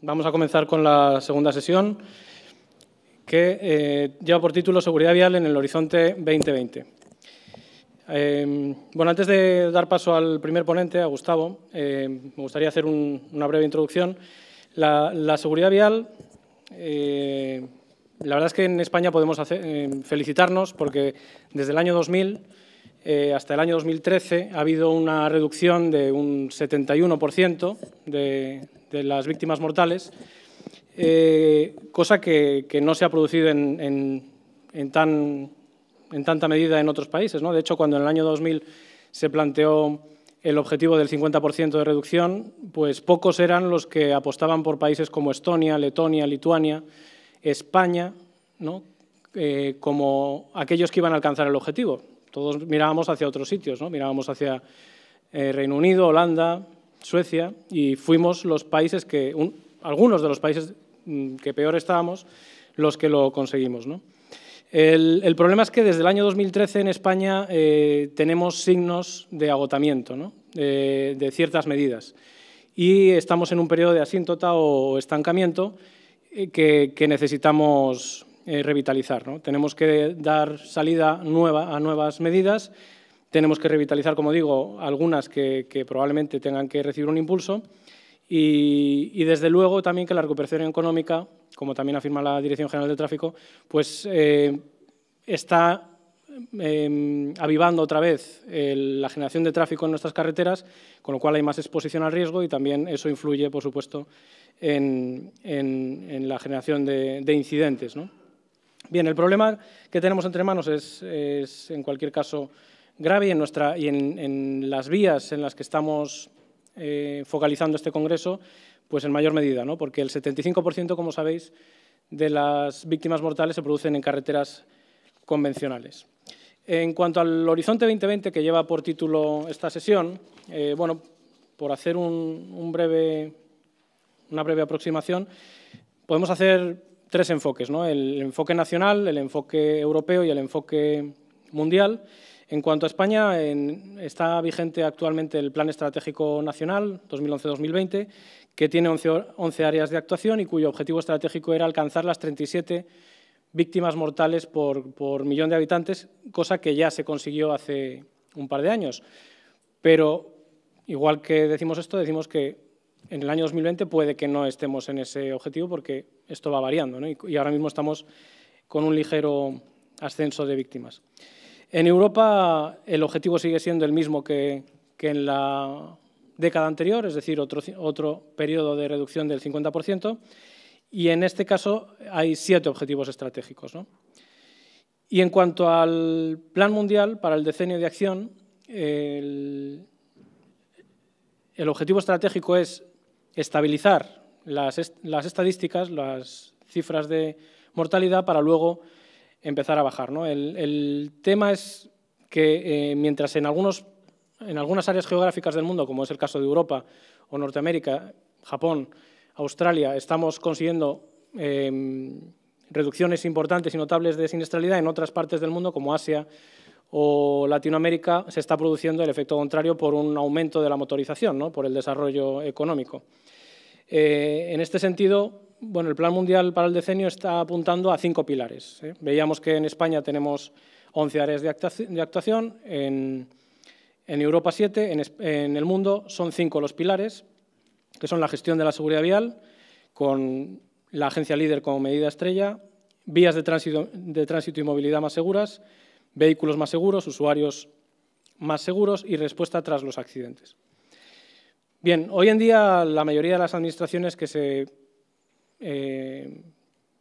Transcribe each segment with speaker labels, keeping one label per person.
Speaker 1: Vamos a comenzar con la segunda sesión, que eh, lleva por título Seguridad Vial en el Horizonte 2020. Em, bueno, antes de dar paso al primer ponente, a Gustavo, em, me gustaría hacer una breve introducción. La, seguridad vial, eh, la verdad es que en España podemos em, felicitarnos porque desde el año 2000 eh, hasta el año 2013 ha habido una reducción de un 71% de, las víctimas mortales, eh, cosa que, no se ha producido en, tanta medida en otros países. De hecho, cuando en el año 2000 se planteó el objetivo del 50% de reducción, pues pocos eran los que apostaban por países como Estonia, Letonia, Lituania, España, eh, como aquellos que iban a alcanzar el objetivo. Todos mirábamos hacia otros sitios, ¿no? mirábamos hacia eh, Reino Unido, Holanda, Suecia, y fuimos los países que, algunos de los países mm, que peor estábamos, los que lo conseguimos. El, problema es que desde el año 2013 en España eh, tenemos signos de agotamiento eh, de ciertas medidas y estamos en un periodo de asíntota o estancamiento que, necesitamos eh, revitalizar. Tenemos que dar salida nueva a nuevas medidas, tenemos que revitalizar, como digo, algunas que, probablemente tengan que recibir un impulso y, desde luego también que la recuperación económica, como también afirma la Dirección General de Tráfico, pues eh, está em, avivando otra vez la generación de tráfico en nuestras carreteras, con lo cual hay más exposición al riesgo y también eso influye, por supuesto, en, la generación de, de incidentes. ¿no? Bien, el problema que tenemos entre manos es, en cualquier caso, grave y en, nuestra, y en, las vías en las que estamos eh, focalizando este Congreso, pues en mayor medida, ¿no? porque el 75%, como sabéis, de las víctimas mortales se producen en carreteras convencionales. En cuanto al Horizonte 2020, que lleva por título esta sesión, eh, bueno, por hacer una breve aproximación, podemos hacer tres enfoques, ¿no? el enfoque nacional, el enfoque europeo y el enfoque mundial. En cuanto a España, está vigente actualmente el Plan Estratégico Nacional 2011-2020, que tiene 11, áreas de actuación y cuyo objetivo estratégico era alcanzar las 37 víctimas mortales por, millón de habitantes, cosa que ya se consiguió hace un par de años. Pero, igual que decimos esto, decimos que en el año 2020 puede que no estemos en ese objetivo porque esto va variando y, ahora mismo estamos con un ligero ascenso de víctimas. En Europa el objetivo sigue siendo el mismo que, en la década anterior, es decir, otro, otro periodo de reducción del 50%, y en este caso hay siete objetivos estratégicos. Y en cuanto al plan mundial para el decenio de acción, el objetivo estratégico es estabilizar las, estadísticas, las cifras de mortalidad, para luego empezar a bajar. ¿no? El, tema es que eh, mientras en, algunos, en algunas áreas geográficas del mundo, como es el caso de Europa o Norteamérica, Japón, Australia, estamos consiguiendo em, reducciones importantes y notables de siniestralidad, en otras partes del mundo, como Asia, o Latinoamérica, se está produciendo el efecto contrario por un aumento de la motorización, ¿no? por el desarrollo económico. Eh, en este sentido, el Plan Mundial para el Decenio está apuntando a cinco pilares. ¿eh? Veíamos que en España tenemos 11 áreas de actuación, en, Europa 7, en, el mundo son cinco los pilares, que son la gestión de la seguridad vial, con la agencia líder como medida estrella, vías de tránsito y movilidad más seguras, vehículos más seguros, usuarios más seguros y respuesta tras los accidentes. Bien, hoy en día la mayoría de las administraciones que se eh,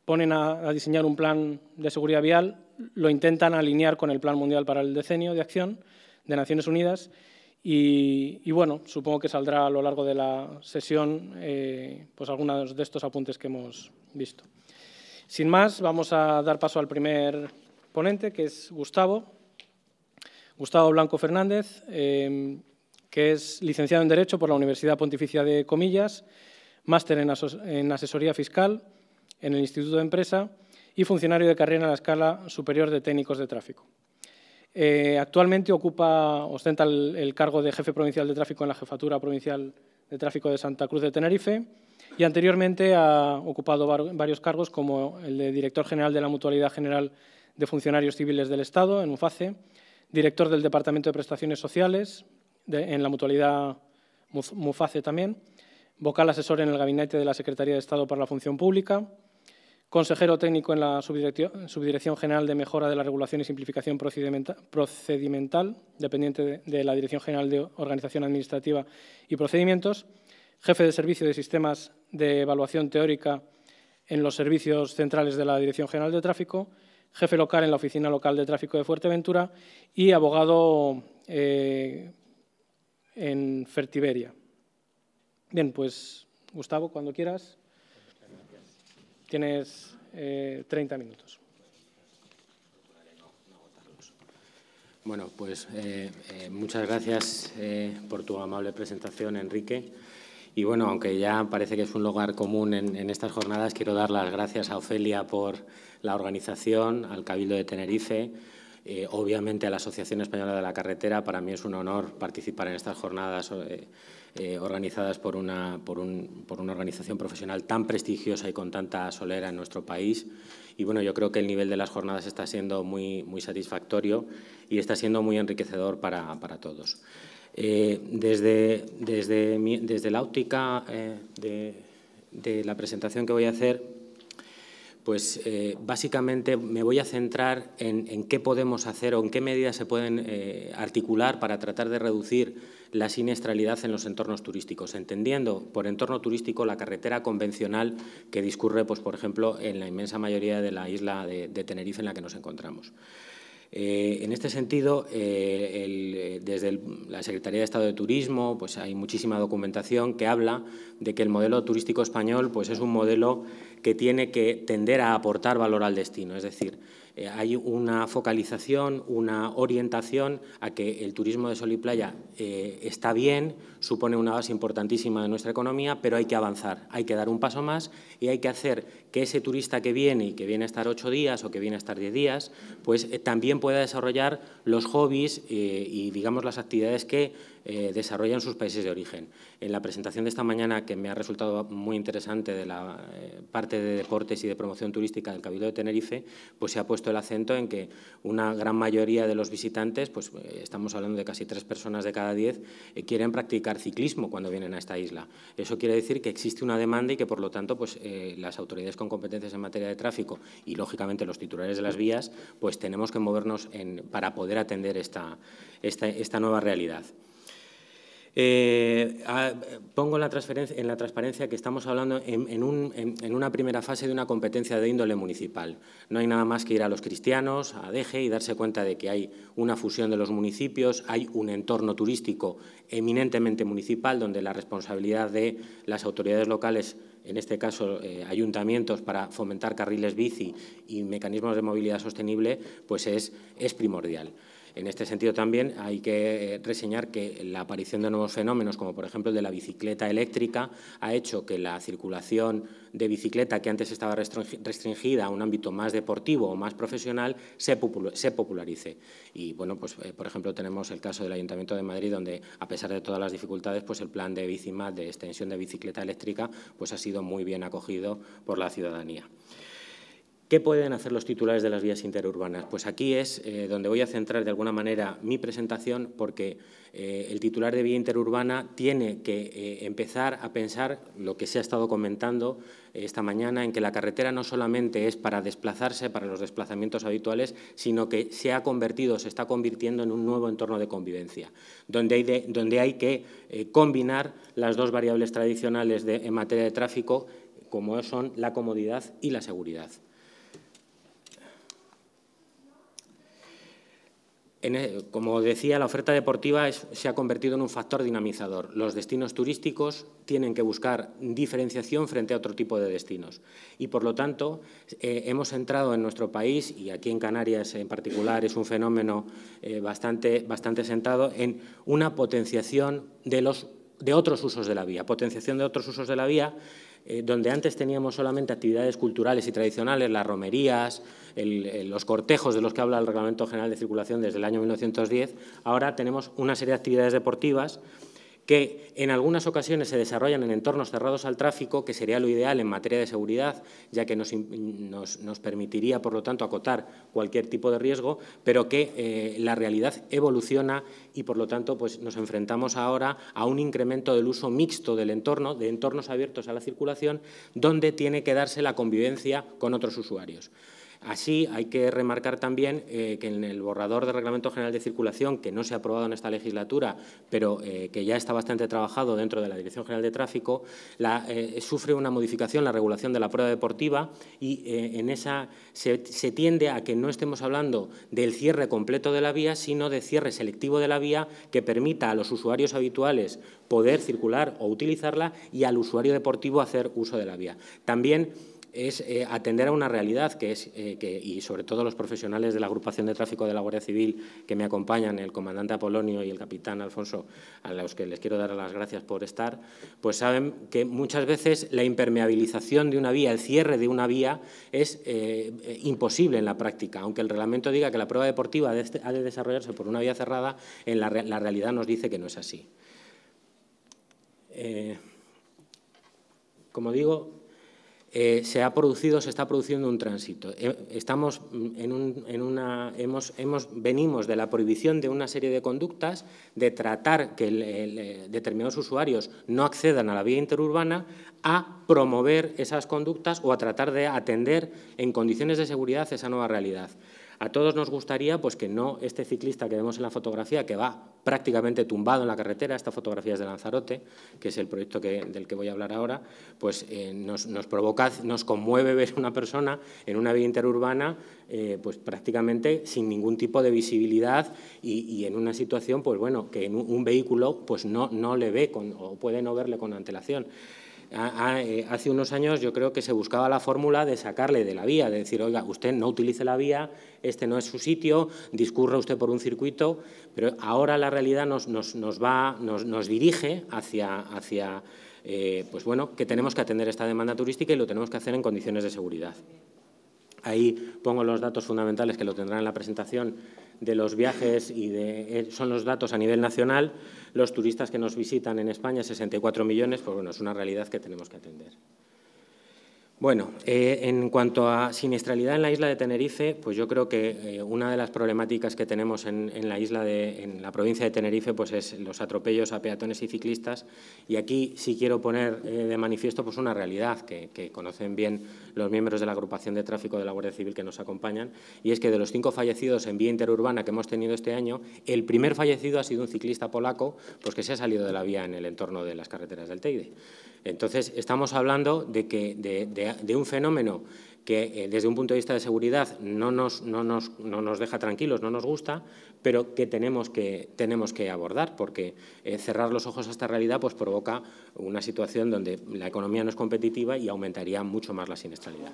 Speaker 1: ponen a, diseñar un plan de seguridad vial lo intentan alinear con el Plan Mundial para el Decenio de Acción de Naciones Unidas y, bueno, supongo que saldrá a lo largo de la sesión eh, pues algunos de estos apuntes que hemos visto. Sin más, vamos a dar paso al primer ponente, que es Gustavo, Gustavo Blanco Fernández, em, que es licenciado en Derecho por la Universidad Pontificia de Comillas, máster en, asesoría fiscal en el Instituto de Empresa y funcionario de carrera en la escala superior de técnicos de tráfico. Eh, actualmente ocupa, ostenta el, el, cargo de jefe provincial de tráfico en la Jefatura Provincial de Tráfico de Santa Cruz de Tenerife y anteriormente ha ocupado varios cargos como el de director general de la Mutualidad General de de Funcionarios Civiles del Estado, en UFACE, director del Departamento de Prestaciones Sociales, en la mutualidad MUFACE también, vocal asesor en el Gabinete de la Secretaría de Estado para la Función Pública, consejero técnico en la Subdirección, General de Mejora de la Regulación y Simplificación Procedimental, dependiente de la Dirección General de Organización Administrativa y Procedimientos, jefe de Servicio de Sistemas de Evaluación Teórica en los servicios centrales de la Dirección General de Tráfico jefe local en la Oficina Local de Tráfico de Fuerteventura y abogado eh, en Fertiberia. Bien, pues Gustavo, cuando quieras, tienes 30 eh, minutos.
Speaker 2: Bueno, pues eh, muchas gracias por tu amable presentación, Enrique. Y bueno, aunque ya parece que es un lugar común en, estas jornadas, quiero dar las gracias a Ofelia por la organización, al Cabildo de Tenerife, eh, obviamente a la Asociación Española de la Carretera. Para mí es un honor participar en estas jornadas eh, eh, organizadas por una, organización profesional tan prestigiosa y con tanta solera en nuestro país. Y bueno, yo creo que el nivel de las jornadas está siendo muy, muy satisfactorio y está siendo muy enriquecedor para todos. Eh, desde, la óptica eh, de, la presentación que voy a hacer, pues eh, básicamente me voy a centrar en, qué podemos hacer o en qué medidas se pueden articular para tratar de reducir la siniestralidad en los entornos turísticos, entendiendo por entorno turístico la carretera convencional que discurre, pues, por ejemplo, en la inmensa mayoría de la isla de Tenerife en la que nos encontramos. Eh, en este sentido, eh, eh, desde la Secretaría de Estado de Turismo pues hay muchísima documentación que habla de que el modelo turístico español pues es un modelo que tiene que tender a aportar valor al destino. Es decir, hay una focalización, una orientación a que el turismo de sol y playa está bien, supone una base importantísima de nuestra economía, pero hay que avanzar, hay que dar un paso más y hay que hacer que ese turista que viene y que viene a estar ocho días o que viene a estar diez días, pues eh, también pueda desarrollar los hobbies eh, y, digamos, las actividades que eh, desarrollan sus países de origen. En la presentación de esta mañana, que me ha resultado muy interesante de la parte de deportes y de promoción turística del Cabildo de Tenerife, pues se ha puesto el acento en que una gran mayoría de los visitantes, pues estamos hablando de casi tres personas de cada diez, quieren practicar ciclismo cuando vienen a esta isla. Eso quiere decir que existe una demanda y que, por lo tanto, pues las autoridades con competencias en materia de tráfico y, lógicamente, los titulares de las vías, pues tenemos que movernos para poder atender esta, esta, nueva realidad. Eh, ah, pongo la transferencia, en la transparencia que estamos hablando en, una primera fase de una competencia de índole municipal. No hay nada más que ir a los cristianos, a deje y darse cuenta de que hay una fusión de los municipios, hay un entorno turístico eminentemente municipal donde la responsabilidad de las autoridades locales en este caso eh, ayuntamientos, para fomentar carriles bici y mecanismos de movilidad sostenible, pues es primordial. En este sentido también hay que eh, reseñar que la aparición de nuevos fenómenos, como por ejemplo el de la bicicleta eléctrica, ha hecho que la circulación de bicicleta, que antes estaba restringida a un ámbito más deportivo o más profesional, se popularice. Y bueno, pues eh, por ejemplo tenemos el caso del Ayuntamiento de Madrid, donde a pesar de todas las dificultades, pues el plan de de extensión de bicicleta eléctrica pues ha sido muy bien acogido por la ciudadanía. ¿Qué pueden hacer los titulares de las vías interurbanas? Pues aquí es eh, donde voy a centrar de alguna manera mi presentación porque eh, el titular de vía interurbana tiene que eh, empezar a pensar lo que se ha estado comentando esta mañana, en que la carretera no solamente es para desplazarse, para los desplazamientos habituales, sino que se ha convertido, se está convirtiendo en un nuevo entorno de convivencia, donde hay, que combinar las dos variables tradicionales en materia de tráfico, como son la comodidad y la seguridad. E, como decía, la oferta deportiva se ha convertido en un factor dinamizador. Los destinos turísticos tienen que buscar diferenciación frente a otro tipo de destinos. Y, por lo tanto, eh, hemos entrado en nuestro país, y aquí en Canarias en particular es un fenómeno eh, bastante, bastante sentado, en una potenciación de otros usos de la vía, potenciación de otros usos de la vía eh, donde antes teníamos solamente actividades culturales y tradicionales, las romerías, eh, los cortejos de los que habla el Reglamento General de Circulación desde el año 1910, ahora tenemos una serie de actividades deportivas que en algunas ocasiones se desarrollan en entornos cerrados al tráfico, que sería lo ideal en materia de seguridad, ya que nos, permitiría, por lo tanto, acotar cualquier tipo de riesgo, pero que eh, la realidad evoluciona y, por lo tanto, pues, nos enfrentamos ahora a un incremento del uso mixto del entorno, de entornos abiertos a la circulación, donde tiene que darse la convivencia con otros usuarios. Así, hay que remarcar también eh, que en el borrador del Reglamento General de Circulación, que no se ha aprobado en esta legislatura, pero eh, que ya está bastante trabajado dentro de la Dirección General de Tráfico, eh, sufre una modificación la regulación de la prueba deportiva y en esa se, se tiende a que no estemos hablando del cierre completo de la vía, sino de cierre selectivo de la vía que permita a los usuarios habituales poder circular o utilizarla y al usuario deportivo hacer uso de la vía. También es eh, atender a una realidad que es, eh, que, y sobre todo los profesionales de la agrupación de tráfico de la Guardia Civil que me acompañan, el comandante Apolonio y el capitán Alfonso, a los que les quiero dar las gracias por estar, pues saben que muchas veces la impermeabilización de una vía, el cierre de una vía, es eh, imposible en la práctica. Aunque el reglamento diga que la prueba deportiva ha de desarrollarse por una vía cerrada, en la realidad nos dice que no es así. como digo, eh, se ha producido, se está produciendo un tránsito. Eh, estamos en, una, hemos, venimos de la prohibición de una serie de conductas, de tratar que eh, determinados usuarios no accedan a la vía interurbana, a promover esas conductas o a tratar de atender en condiciones de seguridad esa nueva realidad. A todos nos gustaría pues, que no este ciclista que vemos en la fotografía, que va prácticamente tumbado en la carretera, esta fotografía es de Lanzarote, que es el proyecto del que voy a hablar ahora, pues eh, nos, provoca, nos conmueve ver una persona en una vía interurbana eh, pues, prácticamente sin ningún tipo de visibilidad y, en una situación pues, bueno, que en un, vehículo pues, no, no le ve o puede no verle con antelación. Ah, ah, eh, hace unos años yo creo que se buscaba la fórmula de sacarle de la vía, de decir, oiga, usted no utilice la vía, este no es su sitio, discurra usted por un circuito, pero ahora la realidad nos, va, nos, dirige hacia, eh, pues bueno, que tenemos que atender esta demanda turística y lo tenemos que hacer en condiciones de seguridad. Ahí pongo los datos fundamentales que lo tendrán en la presentación de los viajes y de, eh, son los datos a nivel nacional, los turistas que nos visitan en España, 64 millones, pues bueno, es una realidad que tenemos que atender. Bueno, eh, en cuanto a siniestralidad en la isla de Tenerife, pues yo creo que eh, una de las problemáticas que tenemos en, la isla en la provincia de Tenerife, pues es los atropellos a peatones y ciclistas. Y aquí sí quiero poner eh, de manifiesto pues una realidad que, que, conocen bien los miembros de la agrupación de tráfico de la Guardia Civil que nos acompañan, y es que de los cinco fallecidos en vía interurbana que hemos tenido este año, el primer fallecido ha sido un ciclista polaco, pues que se ha salido de la vía en el entorno de las carreteras del Teide. Entonces, estamos hablando de, un fenómeno que eh, desde un punto de vista de seguridad no nos, deja tranquilos, no nos gusta, pero que tenemos que, abordar, porque eh, cerrar los ojos a esta realidad pues, provoca una situación donde la economía no es competitiva y aumentaría mucho más la siniestralidad.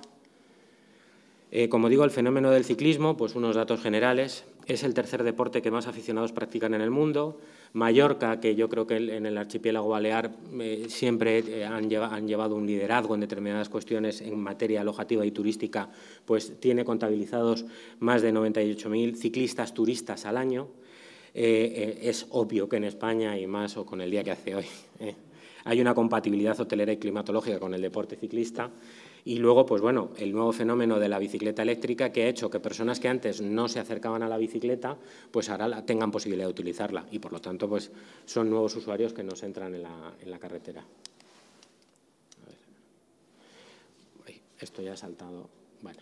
Speaker 2: Eh, como digo, el fenómeno del ciclismo, pues unos datos generales, es el tercer deporte que más aficionados practican en el mundo, Mallorca, que yo creo que en el archipiélago balear eh, siempre eh, han, llevado un liderazgo en determinadas cuestiones en materia alojativa y turística, pues tiene contabilizados más de 98.000 ciclistas turistas al año. Eh, es obvio que en España, y más o con el día que hace hoy, hay una compatibilidad hotelera y climatológica con el deporte ciclista y luego, pues bueno, el nuevo fenómeno de la bicicleta eléctrica que ha hecho que personas que antes no se acercaban a la bicicleta, pues ahora la, tengan posibilidad de utilizarla y por lo tanto pues son nuevos usuarios que nos entran en la, en la carretera. esto ya ha saltado. Bueno.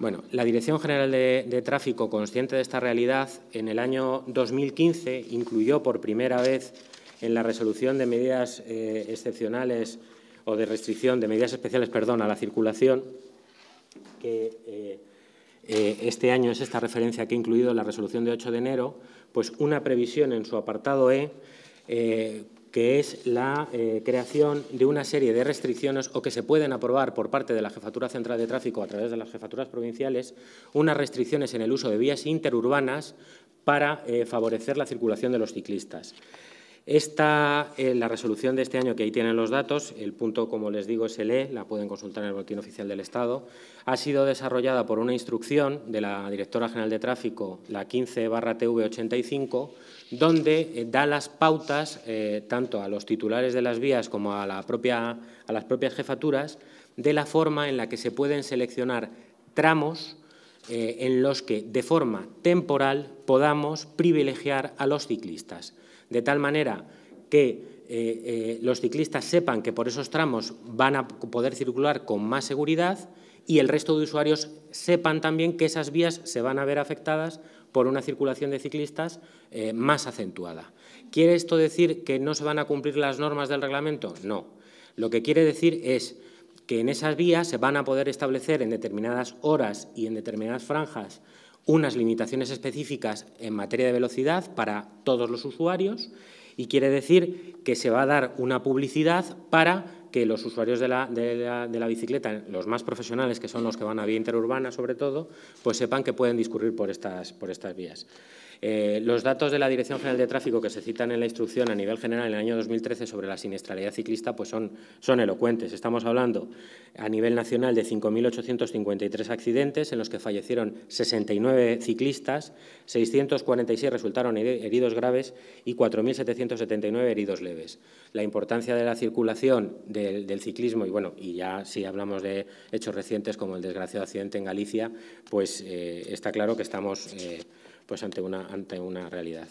Speaker 2: Bueno, la Dirección General de, Tráfico, consciente de esta realidad, en el año 2015 incluyó por primera vez en la resolución de medidas eh, excepcionales o de restricción, de medidas especiales, perdón, a la circulación, que eh, eh, este año es esta referencia que he incluido en la resolución de 8 de enero, pues una previsión en su apartado E eh, que es la creación de una serie de restricciones o que se pueden aprobar por parte de la Jefatura Central de Tráfico a través de las jefaturas provinciales, unas restricciones en el uso de vías interurbanas para favorecer la circulación de los ciclistas. Esta, eh, la resolución de este año, que ahí tienen los datos, el punto, como les digo, es el E, la pueden consultar en el Boletín Oficial del Estado, ha sido desarrollada por una instrucción de la Directora General de Tráfico, la 15-TV85, donde eh, da las pautas eh, tanto a los titulares de las vías como a las propias jefaturas de la forma en la que se pueden seleccionar tramos en los que, de forma temporal, podamos privilegiar a los ciclistas de tal manera que eh, eh, los ciclistas sepan que por esos tramos van a poder circular con más seguridad y el resto de usuarios sepan también que esas vías se van a ver afectadas por una circulación de ciclistas eh, más acentuada. ¿Quiere esto decir que no se van a cumplir las normas del reglamento? No. Lo que quiere decir es que en esas vías se van a poder establecer en determinadas horas y en determinadas franjas unas limitaciones específicas en materia de velocidad para todos los usuarios y quiere decir que se va a dar una publicidad para que los usuarios de la, bicicleta, los más profesionales, que son los que van a vía interurbana sobre todo, pues sepan que pueden discurrir por estas vías. Eh, los datos de la Dirección General de Tráfico que se citan en la instrucción a nivel general en el año 2013 sobre la siniestralidad ciclista pues son, son elocuentes. Estamos hablando a nivel nacional de 5.853 accidentes en los que fallecieron 69 ciclistas, 646 resultaron heridos graves y 4.779 heridos leves. La importancia de la circulación del, ciclismo y, bueno, y ya si hablamos de hechos recientes como el desgraciado accidente en Galicia, pues eh, está claro que estamos… Eh, pues ante una, ante una realidad.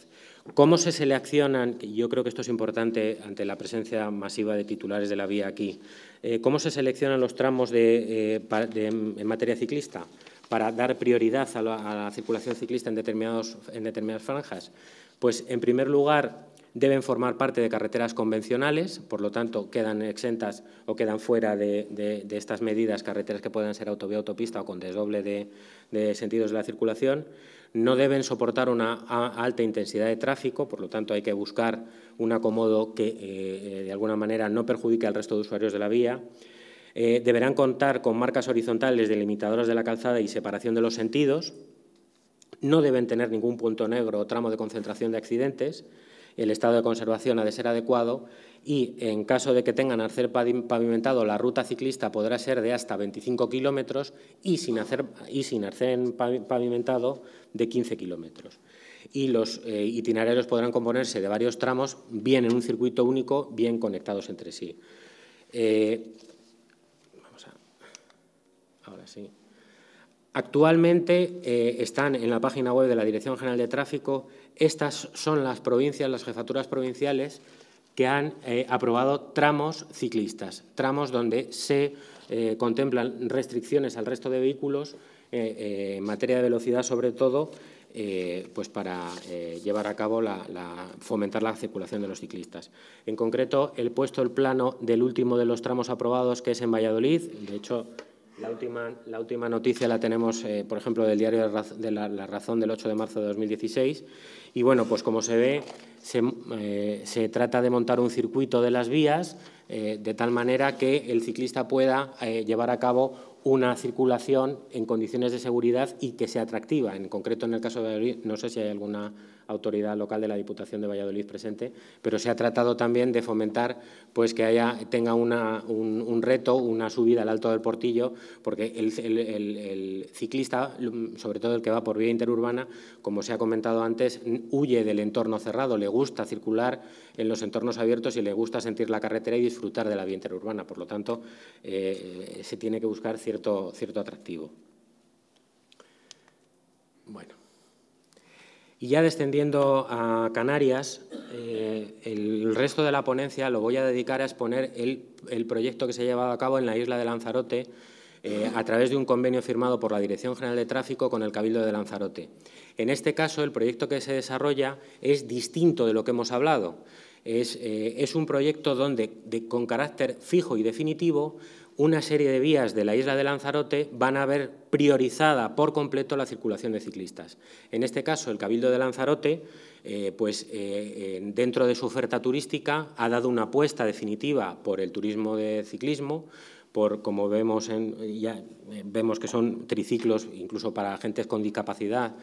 Speaker 2: ¿Cómo se seleccionan? Yo creo que esto es importante ante la presencia masiva de titulares de la vía aquí. Eh, ¿Cómo se seleccionan los tramos eh, de, en materia ciclista para dar prioridad a la, circulación ciclista en, en determinadas franjas? Pues, en primer lugar, deben formar parte de carreteras convencionales, por lo tanto, quedan exentas o quedan fuera de, estas medidas carreteras que puedan ser autovía, autopista o con desdoble de, de sentidos de la circulación no deben soportar una alta intensidad de tráfico, por lo tanto hay que buscar un acomodo que eh, eh, de alguna manera no perjudique al resto de usuarios de la vía. Eh, deberán contar con marcas horizontales delimitadoras de la calzada y separación de los sentidos. No deben tener ningún punto negro o tramo de concentración de accidentes. El estado de conservación ha de ser adecuado y, en caso de que tengan hacer pavimentado, la ruta ciclista podrá ser de hasta 25 kilómetros y sin hacer, y sin pavimentado de 15 kilómetros. Y los eh, itinerarios podrán componerse de varios tramos, bien en un circuito único, bien conectados entre sí. Eh, ahora sí. Actualmente eh, están en la página web de la Dirección General de Tráfico. Estas son las provincias, las jefaturas provinciales que han aprobado tramos ciclistas, tramos donde se contemplan restricciones al resto de vehículos eh, eh, en materia de velocidad, sobre todo, eh, pues para llevar a cabo la, fomentar la circulación de los ciclistas. En concreto, he puesto el plano del último de los tramos aprobados, que es en Valladolid. De hecho, la última, la última noticia la tenemos, por ejemplo, del diario de la, Razón del 8 de marzo de 2016. Y bueno, pues como se ve, se, se trata de montar un circuito de las vías de tal manera que el ciclista pueda llevar a cabo una circulación en condiciones de seguridad y que sea atractiva. En concreto, en el caso de no sé si hay alguna autoridad local de la Diputación de Valladolid presente, pero se ha tratado también de fomentar pues, que haya, tenga un, reto, una subida al alto del portillo, porque el, ciclista, sobre todo el que va por vía interurbana, como se ha comentado antes, huye del entorno cerrado, le gusta circular en los entornos abiertos y le gusta sentir la carretera y disfrutar de la vía interurbana. Por lo tanto, eh, se tiene que buscar cierto, cierto atractivo. Bueno. Y ya descendiendo a Canarias, eh, el resto de la ponencia lo voy a dedicar a exponer el, proyecto que se ha llevado a cabo en la isla de Lanzarote eh, a través de un convenio firmado por la Dirección General de Tráfico con el Cabildo de Lanzarote. En este caso, el proyecto que se desarrolla es distinto de lo que hemos hablado. Es, eh, un proyecto donde, con carácter fijo y definitivo, una serie de vías de la isla de Lanzarote van a ver priorizada por completo la circulación de ciclistas. En este caso, el Cabildo de Lanzarote, eh, pues, eh, eh, dentro de su oferta turística, ha dado una apuesta definitiva por el turismo de ciclismo, por, como vemos, en, ya vemos que son triciclos incluso para agentes con discapacidad,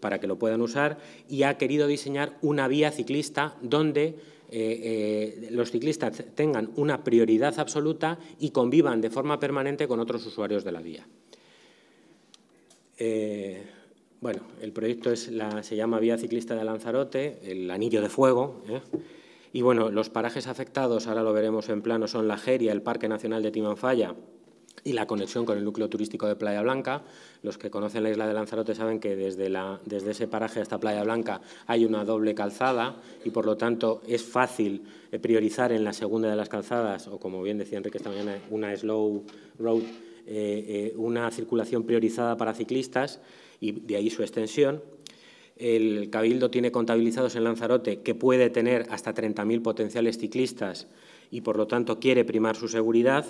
Speaker 2: para que lo puedan usar, y ha querido diseñar una vía ciclista donde eh, eh, los ciclistas tengan una prioridad absoluta y convivan de forma permanente con otros usuarios de la vía. Eh, bueno, el proyecto es se llama Vía Ciclista de Lanzarote, el Anillo de Fuego. Y bueno, los parajes afectados, ahora lo veremos en plano, son la Jeria, el Parque Nacional de Timanfaya, y la conexión con el núcleo turístico de Playa Blanca. Los que conocen la isla de Lanzarote saben que desde, desde ese paraje hasta Playa Blanca hay una doble calzada y, por lo tanto, es fácil eh, priorizar en la segunda de las calzadas, o como bien decía Enrique esta mañana, una slow road, eh, eh, una circulación priorizada para ciclistas y de ahí su extensión. El Cabildo tiene contabilizados en Lanzarote que puede tener hasta 30.000 potenciales ciclistas y, por lo tanto, quiere primar su seguridad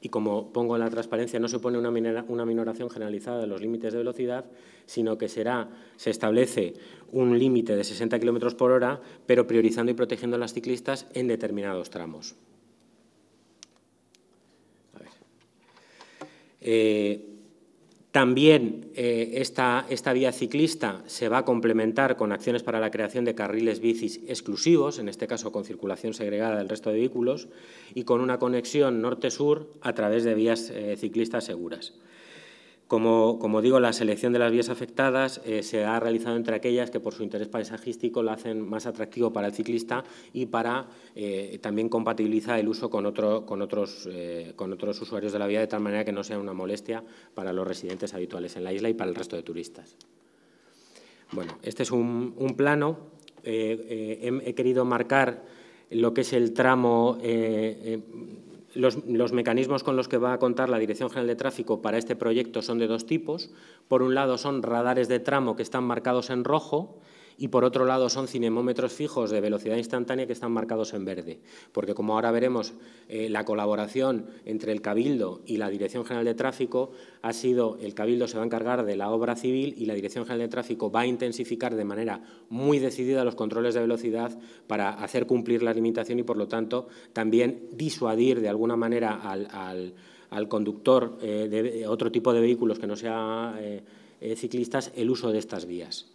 Speaker 2: y como pongo la transparencia, no supone una, una, minoración generalizada de los límites de velocidad, sino que será, se establece un límite de 60 km por hora, pero priorizando y protegiendo a las ciclistas en determinados tramos. A ver. Eh, también eh, esta, vía ciclista se va a complementar con acciones para la creación de carriles bicis exclusivos, en este caso con circulación segregada del resto de vehículos, y con una conexión norte-sur a través de vías eh, ciclistas seguras. Como, digo, la selección de las vías afectadas eh, se ha realizado entre aquellas que por su interés paisajístico lo hacen más atractivo para el ciclista y para eh, también compatibiliza el uso eh, con, otros, usuarios de la vía de tal manera que no sea una molestia para los residentes habituales en la isla y para el resto de turistas. Bueno, este es un, plano. he, querido marcar lo que es el tramo los, mecanismos con los que va a contar la Dirección General de Tráfico para este proyecto son de dos tipos. Por un lado, son radares de tramo que están marcados en rojo y por otro lado son cinemómetros fijos de velocidad instantánea que están marcados en verde, porque como ahora veremos, eh, la colaboración entre el Cabildo y la Dirección General de Tráfico ha sido, el Cabildo se va a encargar de la obra civil y la Dirección General de Tráfico va a intensificar de manera muy decidida los controles de velocidad para hacer cumplir la limitación y, por lo tanto, también disuadir de alguna manera al, conductor eh, de otro tipo de vehículos que no sean eh, ciclistas el uso de estas vías.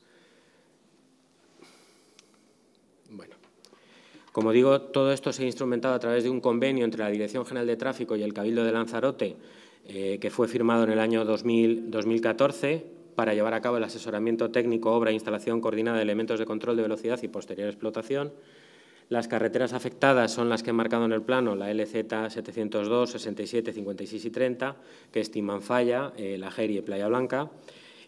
Speaker 2: Como digo, todo esto se ha instrumentado a través de un convenio entre la Dirección General de Tráfico y el Cabildo de Lanzarote, eh, que fue firmado en el año 2014 para llevar a cabo el asesoramiento técnico, obra e instalación coordinada de elementos de control de velocidad y posterior explotación. Las carreteras afectadas son las que he marcado en el plano, la LZ 702, 67, 56 y 30, que estiman falla, eh, la jerie y Playa Blanca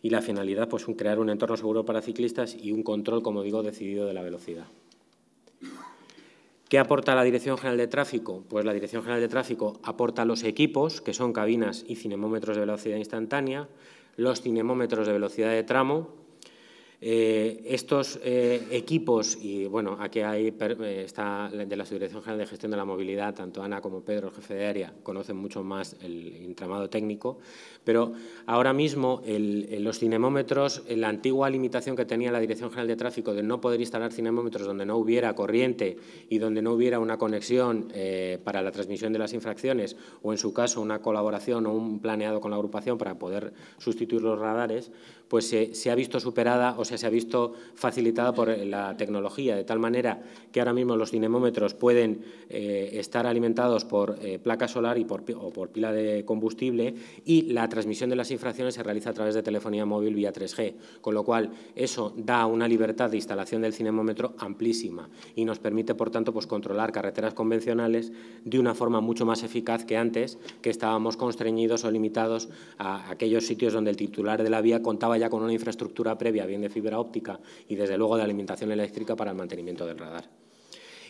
Speaker 2: y la finalidad, pues, crear un entorno seguro para ciclistas y un control, como digo, decidido de la velocidad. ¿Qué aporta la Dirección General de Tráfico? Pues la Dirección General de Tráfico aporta los equipos, que son cabinas y cinemómetros de velocidad instantánea, los cinemómetros de velocidad de tramo, eh, estos eh, equipos, y bueno, aquí hay, eh, está de la Dirección General de Gestión de la Movilidad, tanto Ana como Pedro, el jefe de área, conocen mucho más el entramado técnico, pero ahora mismo los cinemómetros, la antigua limitación que tenía la Dirección General de Tráfico de no poder instalar cinemómetros donde no hubiera corriente y donde no hubiera una conexión para la transmisión de las infracciones, o en su caso una colaboración o un planeado con la agrupación para poder sustituir los radares, pues eh, se, ha visto superada, o sea, se ha visto facilitada por eh, la tecnología, de tal manera que ahora mismo los cinemómetros pueden eh, estar alimentados por placa solar y o por pila de combustible y la transmisión de las infracciones se realiza a través de telefonía móvil vía 3G, con lo cual eso da una libertad de instalación del cinemómetro amplísima y nos permite, por tanto, pues, controlar carreteras convencionales de una forma mucho más eficaz que antes, que estábamos constreñidos o limitados a aquellos sitios donde el titular de la vía contaba ya con una infraestructura previa, bien de fibra óptica y desde luego de alimentación eléctrica para el mantenimiento del radar.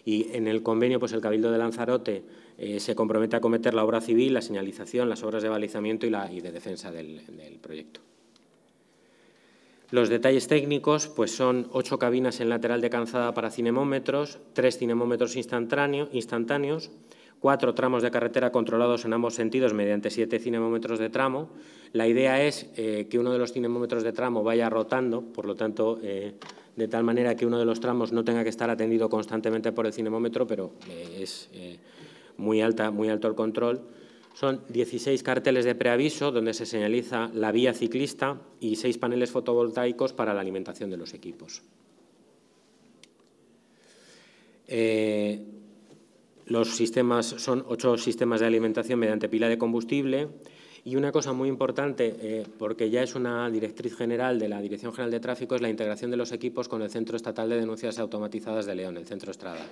Speaker 2: Y en el convenio, pues el Cabildo de Lanzarote eh, se compromete a cometer la obra civil, la señalización, las obras de balizamiento y, la, de defensa del, del proyecto. Los detalles técnicos pues son ocho cabinas en lateral de calzada para cinemómetros, tres cinemómetros instantáneos, cuatro tramos de carretera controlados en ambos sentidos mediante siete cinemómetros de tramo. La idea es eh, que uno de los cinemómetros de tramo vaya rotando, por lo tanto, eh, de tal manera que uno de los tramos no tenga que estar atendido constantemente por el cinemómetro, pero eh, es muy, alta, muy alto el control. Son 16 carteles de preaviso donde se señaliza la vía ciclista y seis paneles fotovoltaicos para la alimentación de los equipos. Los sistemas son ocho sistemas de alimentación mediante pila de combustible. Y una cosa muy importante, eh, porque ya es una directriz general de la Dirección General de Tráfico, es la integración de los equipos con el Centro Estatal de Denuncias Automatizadas de León, el Centro Estrada,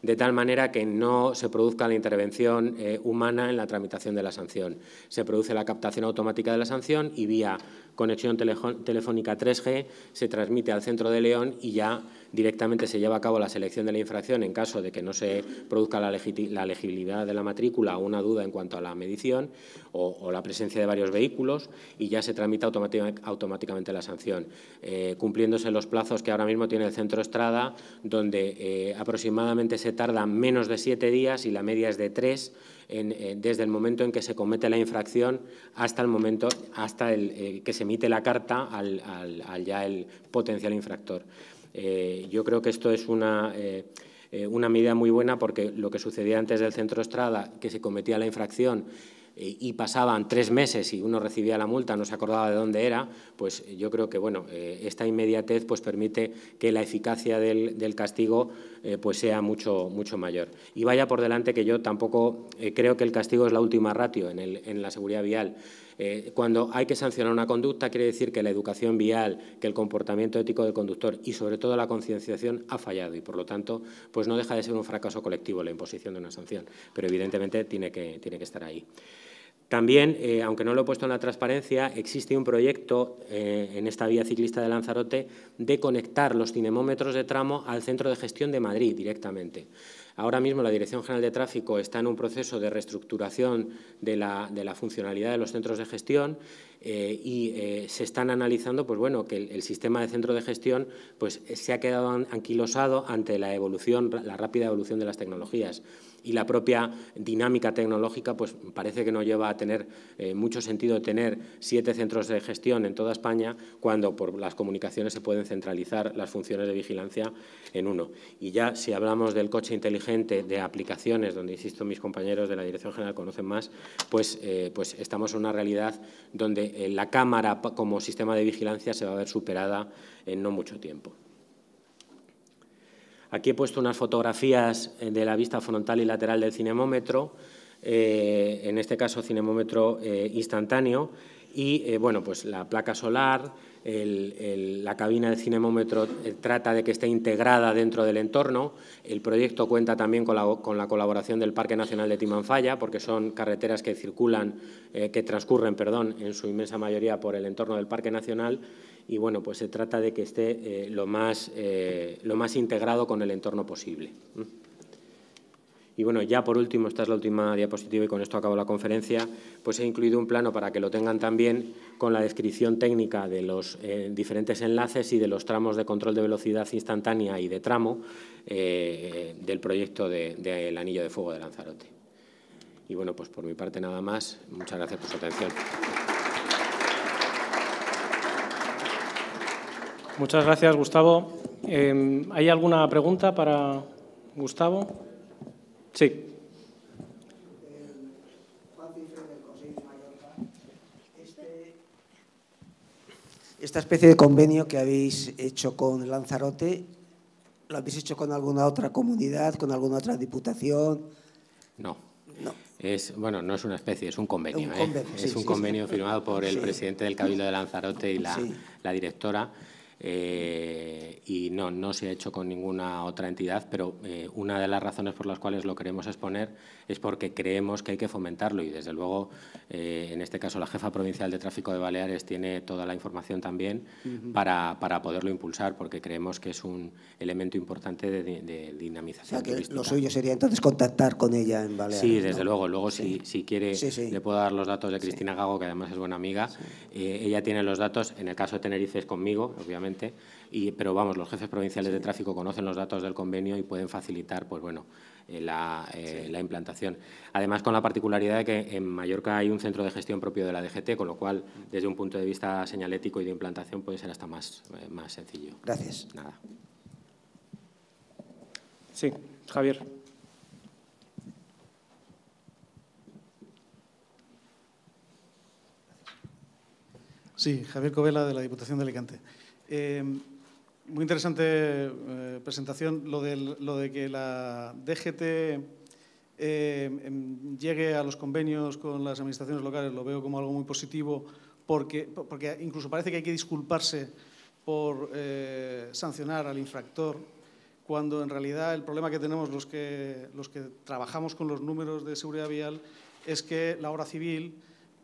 Speaker 2: de tal manera que no se produzca la intervención eh, humana en la tramitación de la sanción. Se produce la captación automática de la sanción y vía conexión telefónica 3G se transmite al Centro de León y ya directamente se lleva a cabo la selección de la infracción en caso de que no se produzca la, elegibilidad legibilidad de la matrícula o una duda en cuanto a la medición o, la presencia de varios vehículos y ya se tramita automáticamente la sanción, eh, cumpliéndose los plazos que ahora mismo tiene el centro Estrada, donde eh, aproximadamente se tarda menos de siete días y la media es de tres eh, desde el momento en que se comete la infracción hasta el momento hasta el, que se emite la carta al, al ya el potencial infractor. Eh, yo creo que esto es eh, eh, una, medida muy buena porque lo que sucedía antes del centro Estrada, que se cometía la infracción y pasaban tres meses y uno recibía la multa, no se acordaba de dónde era, pues yo creo que bueno, esta inmediatez pues, permite que la eficacia del, castigo pues sea mucho, mucho mayor. Y vaya por delante que yo tampoco creo que el castigo es la última ratio en, el, en la seguridad vial. Eh, cuando hay que sancionar una conducta, quiere decir que la educación vial, que el comportamiento ético del conductor y, sobre todo, la concienciación ha fallado y, por lo tanto, pues no deja de ser un fracaso colectivo la imposición de una sanción, pero evidentemente tiene que, estar ahí. También, eh, aunque no lo he puesto en la transparencia, existe un proyecto eh, en esta vía ciclista de Lanzarote de conectar los cinemómetros de tramo al centro de gestión de Madrid directamente. Ahora mismo la Dirección General de Tráfico está en un proceso de reestructuración de la, funcionalidad de los centros de gestión eh, y eh, se están analizando pues bueno, que el, sistema de centro de gestión pues, se ha quedado anquilosado ante la evolución, la rápida evolución de las tecnologías y la propia dinámica tecnológica pues parece que no lleva a tener eh, mucho sentido tener siete centros de gestión en toda España cuando por las comunicaciones se pueden centralizar las funciones de vigilancia en uno. Y ya si hablamos del coche inteligente, de aplicaciones, donde insisto mis compañeros de la Dirección General conocen más, pues, eh, pues estamos en una realidad donde eh, la cámara como sistema de vigilancia se va a ver superada en no mucho tiempo. Aquí he puesto unas fotografías eh, de la vista frontal y lateral del cinemómetro, eh, en este caso cinemómetro eh, instantáneo, y bueno, pues la placa solar, la cabina del cinemómetro trata de que esté integrada dentro del entorno, el proyecto cuenta también con la, colaboración del Parque Nacional de Timanfaya, porque son carreteras que circulan, que transcurren, perdón, en su inmensa mayoría por el entorno del Parque Nacional, y bueno, pues se trata de que esté eh, lo, más, eh, lo más integrado con el entorno posible. Y bueno, ya por último, esta es la última diapositiva y con esto acabo la conferencia, pues he incluido un plano para que lo tengan también con la descripción técnica de los eh, diferentes enlaces y de los tramos de control de velocidad instantánea y de tramo del proyecto del Anillo de Fuego de Lanzarote. Y bueno, pues por mi parte nada más. Muchas gracias por su atención.
Speaker 1: Muchas gracias, Gustavo. Em, ¿Hay alguna pregunta para Gustavo? Sí.
Speaker 2: Esta especie de convenio que habéis hecho con Lanzarote, ¿lo habéis hecho con alguna otra comunidad, con alguna otra diputación? No. No. Es, bueno, no es una especie, es un convenio. es un ¿eh? convenio firmado por el presidente del Cabildo de Lanzarote y la, la directora. Eh, y no, no se ha hecho con ninguna otra entidad, pero eh, una de las razones por las cuales lo queremos exponer es porque creemos que hay que fomentarlo y, desde luego, eh, en este caso la jefa provincial de tráfico de Baleares tiene toda la información también para, para, poderlo impulsar, porque creemos que es un elemento importante de, dinamización. O sea, que lo suyo sería entonces contactar con ella en Baleares. Sí, desde luego. Luego, si, si, quiere, le puedo dar los datos de Cristina Gago, que además es buena amiga. ella tiene los datos, en el caso de Tenerife es conmigo, obviamente pero vamos, los jefes provinciales de tráfico conocen los datos del convenio y pueden facilitar, pues bueno, eh, eh, la, implantación. Además, con la particularidad de que en Mallorca hay un centro de gestión propio de la DGT, con lo cual, mm. desde un punto de vista señalético y de implantación, puede ser hasta más, eh, más sencillo. Gracias. Nada.
Speaker 1: Sí, Javier.
Speaker 3: Sí, Javier Covela, de la Diputación de Alicante. Eh, muy interesante eh, presentación. Lo, de que la DGT eh, em, llegue a los convenios con las administraciones locales lo veo como algo muy positivo porque, porque incluso parece que hay que disculparse por sancionar al infractor cuando en realidad el problema que tenemos los que, los que trabajamos con los números de seguridad vial es que la obra civil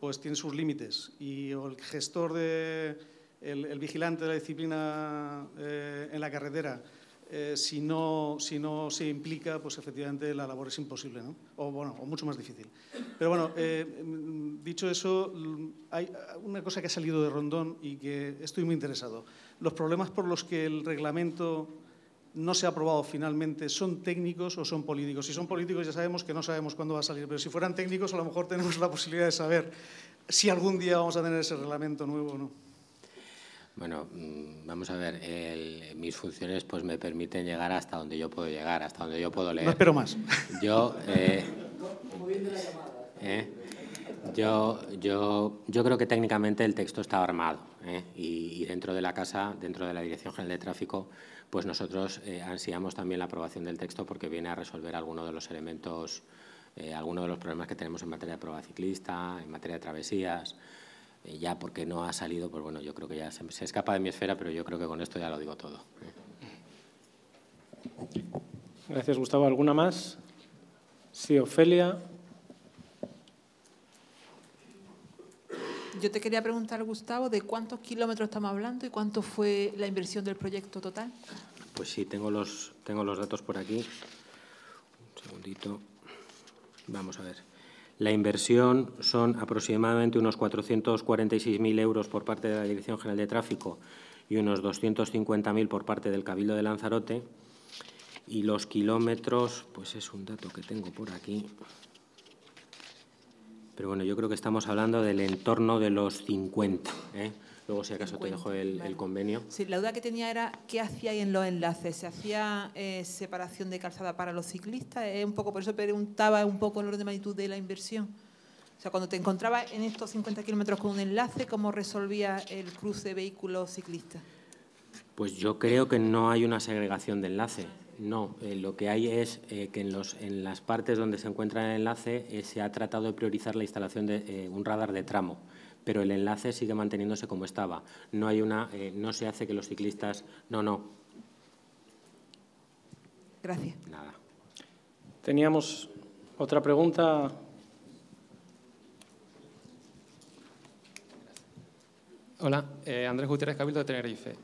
Speaker 3: pues tiene sus límites y el gestor de el, vigilante de la disciplina eh, en la carretera, eh, si, no, se implica, pues efectivamente la labor es imposible, ¿no? O, bueno, o mucho más difícil. Pero bueno, eh, mm, dicho eso, mm, hay una cosa que ha salido de Rondón y que estoy muy interesado. Los problemas por los que el reglamento no se ha aprobado finalmente, ¿son técnicos o son políticos? Si son políticos ya sabemos que no sabemos cuándo va a salir, pero si fueran técnicos a lo mejor tenemos la posibilidad de saber si algún día vamos a tener ese reglamento nuevo o no.
Speaker 2: Bueno, mm, vamos a ver, mis funciones pues me permiten llegar hasta donde yo puedo llegar, hasta donde yo puedo leer. No espero más. Yo, eh, ¿eh? yo, yo, creo que técnicamente el texto está armado ¿eh? y, dentro de la casa, dentro de la Dirección General de Tráfico, pues nosotros ansiamos también la aprobación del texto porque viene a resolver algunos de los elementos, algunos de los problemas que tenemos en materia de prueba ciclista, en materia de travesías. Eh, ya porque no ha salido, pues bueno, yo creo que ya se, escapa de mi esfera, pero yo creo que con esto ya lo digo todo.
Speaker 1: Gracias, Gustavo. ¿Alguna más? Sí, Ofelia.
Speaker 4: Yo te quería preguntar, Gustavo, de cuántos kilómetros estamos hablando y cuánto fue la inversión del proyecto total.
Speaker 2: Pues sí, tengo los, tengo los datos por aquí. Un segundito. Vamos a ver. La inversión son aproximadamente unos 446.000 euros por parte de la Dirección General de Tráfico y unos 250.000 por parte del Cabildo de Lanzarote. Y los kilómetros, pues es un dato que tengo por aquí. Pero bueno, yo creo que estamos hablando del entorno de los 50. Luego, si acaso, te dejo el, convenio.
Speaker 4: Sí, la duda que tenía era qué hacía ahí en los enlaces. ¿Se hacía eh, separación de calzada para los ciclistas? un poco, por eso preguntaba un poco el orden de magnitud de la inversión. O sea, cuando te encontrabas en estos 50 kilómetros con un enlace, ¿cómo resolvía el cruce vehículo-ciclista?
Speaker 2: Pues yo creo que no hay una segregación de enlace. No, eh, lo que hay es eh, que en, las partes donde se encuentra el enlace se ha tratado de priorizar la instalación de un radar de tramo pero el enlace sigue manteniéndose como estaba. No hay una, eh, no se hace que los ciclistas, no, no.
Speaker 1: Gracias. Nada. Teníamos otra pregunta. Hola, eh, Andrés Gutiérrez Cabildo de Tenerife.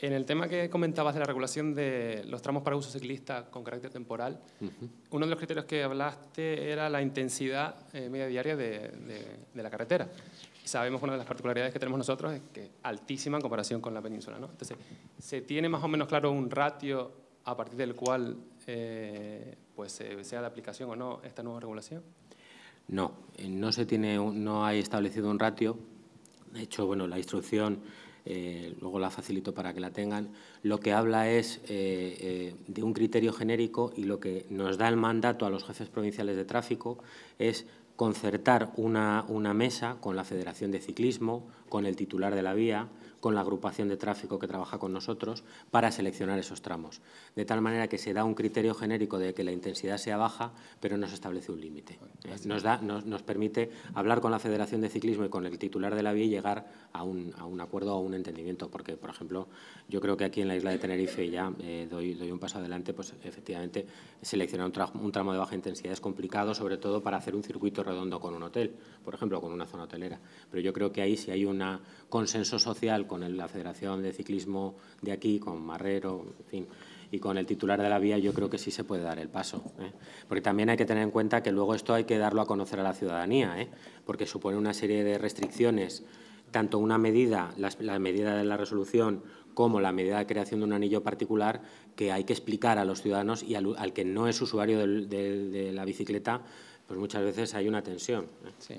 Speaker 1: En el tema que comentabas de la regulación de los tramos para uso ciclista con carácter temporal, uno de los criterios que hablaste era la intensidad eh, media diaria de, la carretera sabemos una de las particularidades que tenemos nosotros es que altísima en comparación con la península. ¿no? Entonces, se tiene más o menos claro un ratio a partir del cual eh, pues, sea de aplicación o no esta nueva regulación.
Speaker 2: No, eh, no se tiene, no hay establecido un ratio. De hecho, bueno, la instrucción eh, luego la facilito para que la tengan. Lo que habla es de un criterio genérico y lo que nos da el mandato a los jefes provinciales de tráfico es concertar una, una mesa con la Federación de Ciclismo, con el titular de la vía, con la agrupación de tráfico que trabaja con nosotros para seleccionar esos tramos. De tal manera que se da un criterio genérico de que la intensidad sea baja, pero no se establece un límite. Eh, nos, nos, permite hablar con la Federación de Ciclismo y con el titular de la vía y llegar a un, acuerdo o a un entendimiento. Porque, por ejemplo, yo creo que aquí en la isla de Tenerife, ya eh, doy, un paso adelante, pues efectivamente seleccionar un, un tramo de baja intensidad es complicado, sobre todo para hacer un circuito redondo con un hotel, por ejemplo, con una zona hotelera. Pero yo creo que ahí si hay una consenso social con la Federación de Ciclismo de aquí, con Marrero, y con el titular de la vía, yo creo que sí se puede dar el paso. ¿eh? Porque también hay que tener en cuenta que luego esto hay que darlo a conocer a la ciudadanía, ¿eh? porque supone una serie de restricciones, tanto una medida, la, medida de la resolución, como la medida de creación de un anillo particular que hay que explicar a los ciudadanos y al, que no es usuario de la bicicleta, pues muchas veces hay una tensión. ¿eh? Sí,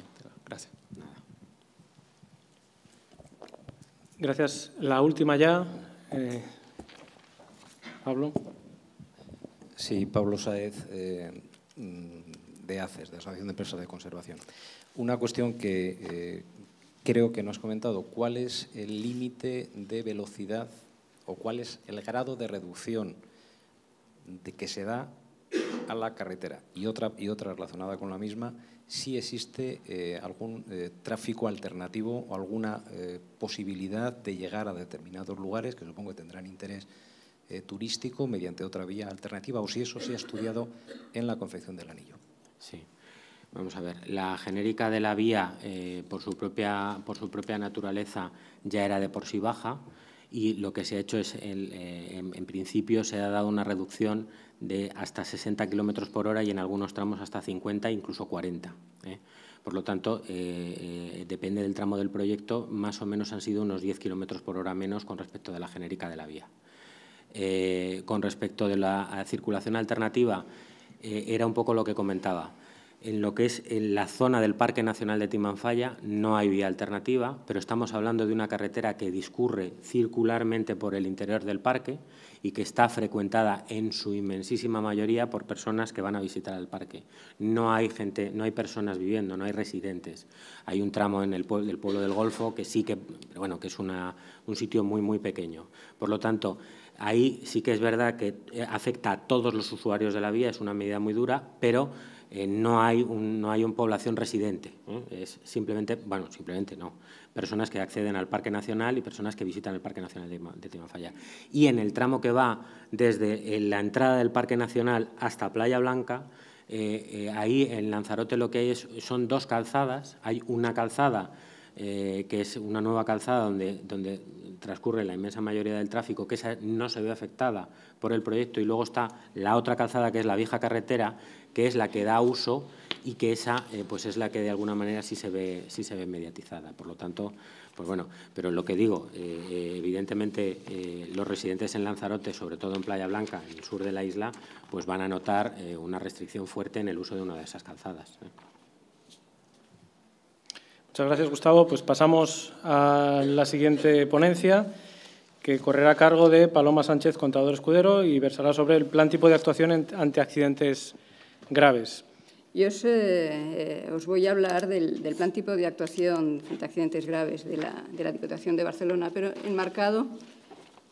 Speaker 2: gracias.
Speaker 1: Gracias. La última ya. Eh, Pablo. Sí, Pablo Saez, eh, mm, de ACES, de Asociación de Empresas de Conservación. Una cuestión que eh, creo que no has comentado. ¿Cuál es el límite de velocidad o cuál es el grado de reducción de que se da a la carretera? Y otra, y otra relacionada con la misma si existe eh, algún eh, tráfico alternativo o alguna eh, posibilidad de llegar a determinados lugares que supongo que tendrán interés turístico mediante otra vía alternativa o si eso se ha estudiado en la confección del anillo.
Speaker 2: Sí. Vamos a ver, la genérica de la vía, por, su propia, por su propia naturaleza, ya era de por sí baja y lo que se ha hecho es, en principio, se ha dado una reducción de hasta 60 kilómetros por hora y en algunos tramos hasta 50, incluso 40. ¿eh? Por lo tanto, eh, eh, depende del tramo del proyecto, más o menos han sido unos 10 kilómetros por hora menos con respecto de la genérica de la vía. con respecto de la circulación alternativa, era un poco lo que comentaba. En lo que es la zona del Parque Nacional de Timanfaya no hay vía alternativa, pero estamos hablando de una carretera que discurre circularmente por el interior del parque y que está frecuentada en su inmensísima mayoría por personas que van a visitar el parque. No hay gente, no hay personas viviendo, no hay residentes. Hay un tramo en el pueblo, del pueblo del Golfo que sí que, bueno, que es un sitio muy muy pequeño. Por lo tanto, ahí sí que es verdad que eh, afecta a todos los usuarios de la vía, es una medida muy dura, pero eh, no, hay un, no hay una población residente, ¿Mm? es simplemente, bueno, simplemente no, personas que acceden al Parque Nacional y personas que visitan el Parque Nacional de, de Timafalla. Y en el tramo que va desde eh, la entrada del Parque Nacional hasta Playa Blanca, eh, ahí en Lanzarote lo que hay es, son dos calzadas, hay una calzada que es una nueva calzada donde, donde, transcurre la inmensa mayoría del tráfico, que no se ve afectada por el proyecto, y luego está la otra calzada, que es la vieja carretera, que es la que da uso y que esa eh, pues es la que de alguna manera sí se ve sí se ve mediatizada. Por lo tanto, pues bueno, pero lo que digo, eh, eh, evidentemente los residentes en Lanzarote, sobre todo en Playa Blanca, en el sur de la isla, pues van a notar una restricción fuerte en el uso de una de esas calzadas.
Speaker 1: Muchas gracias, Gustavo. Pues pasamos a la siguiente ponencia que correrá a cargo de Paloma Sánchez, contador escudero, y versará sobre el plan tipo de actuación ante accidentes graves.
Speaker 5: Yo os, eh, eh, os voy a hablar del, del, plan tipo de actuación frente a accidentes graves de la, de la Diputación de Barcelona, pero enmarcado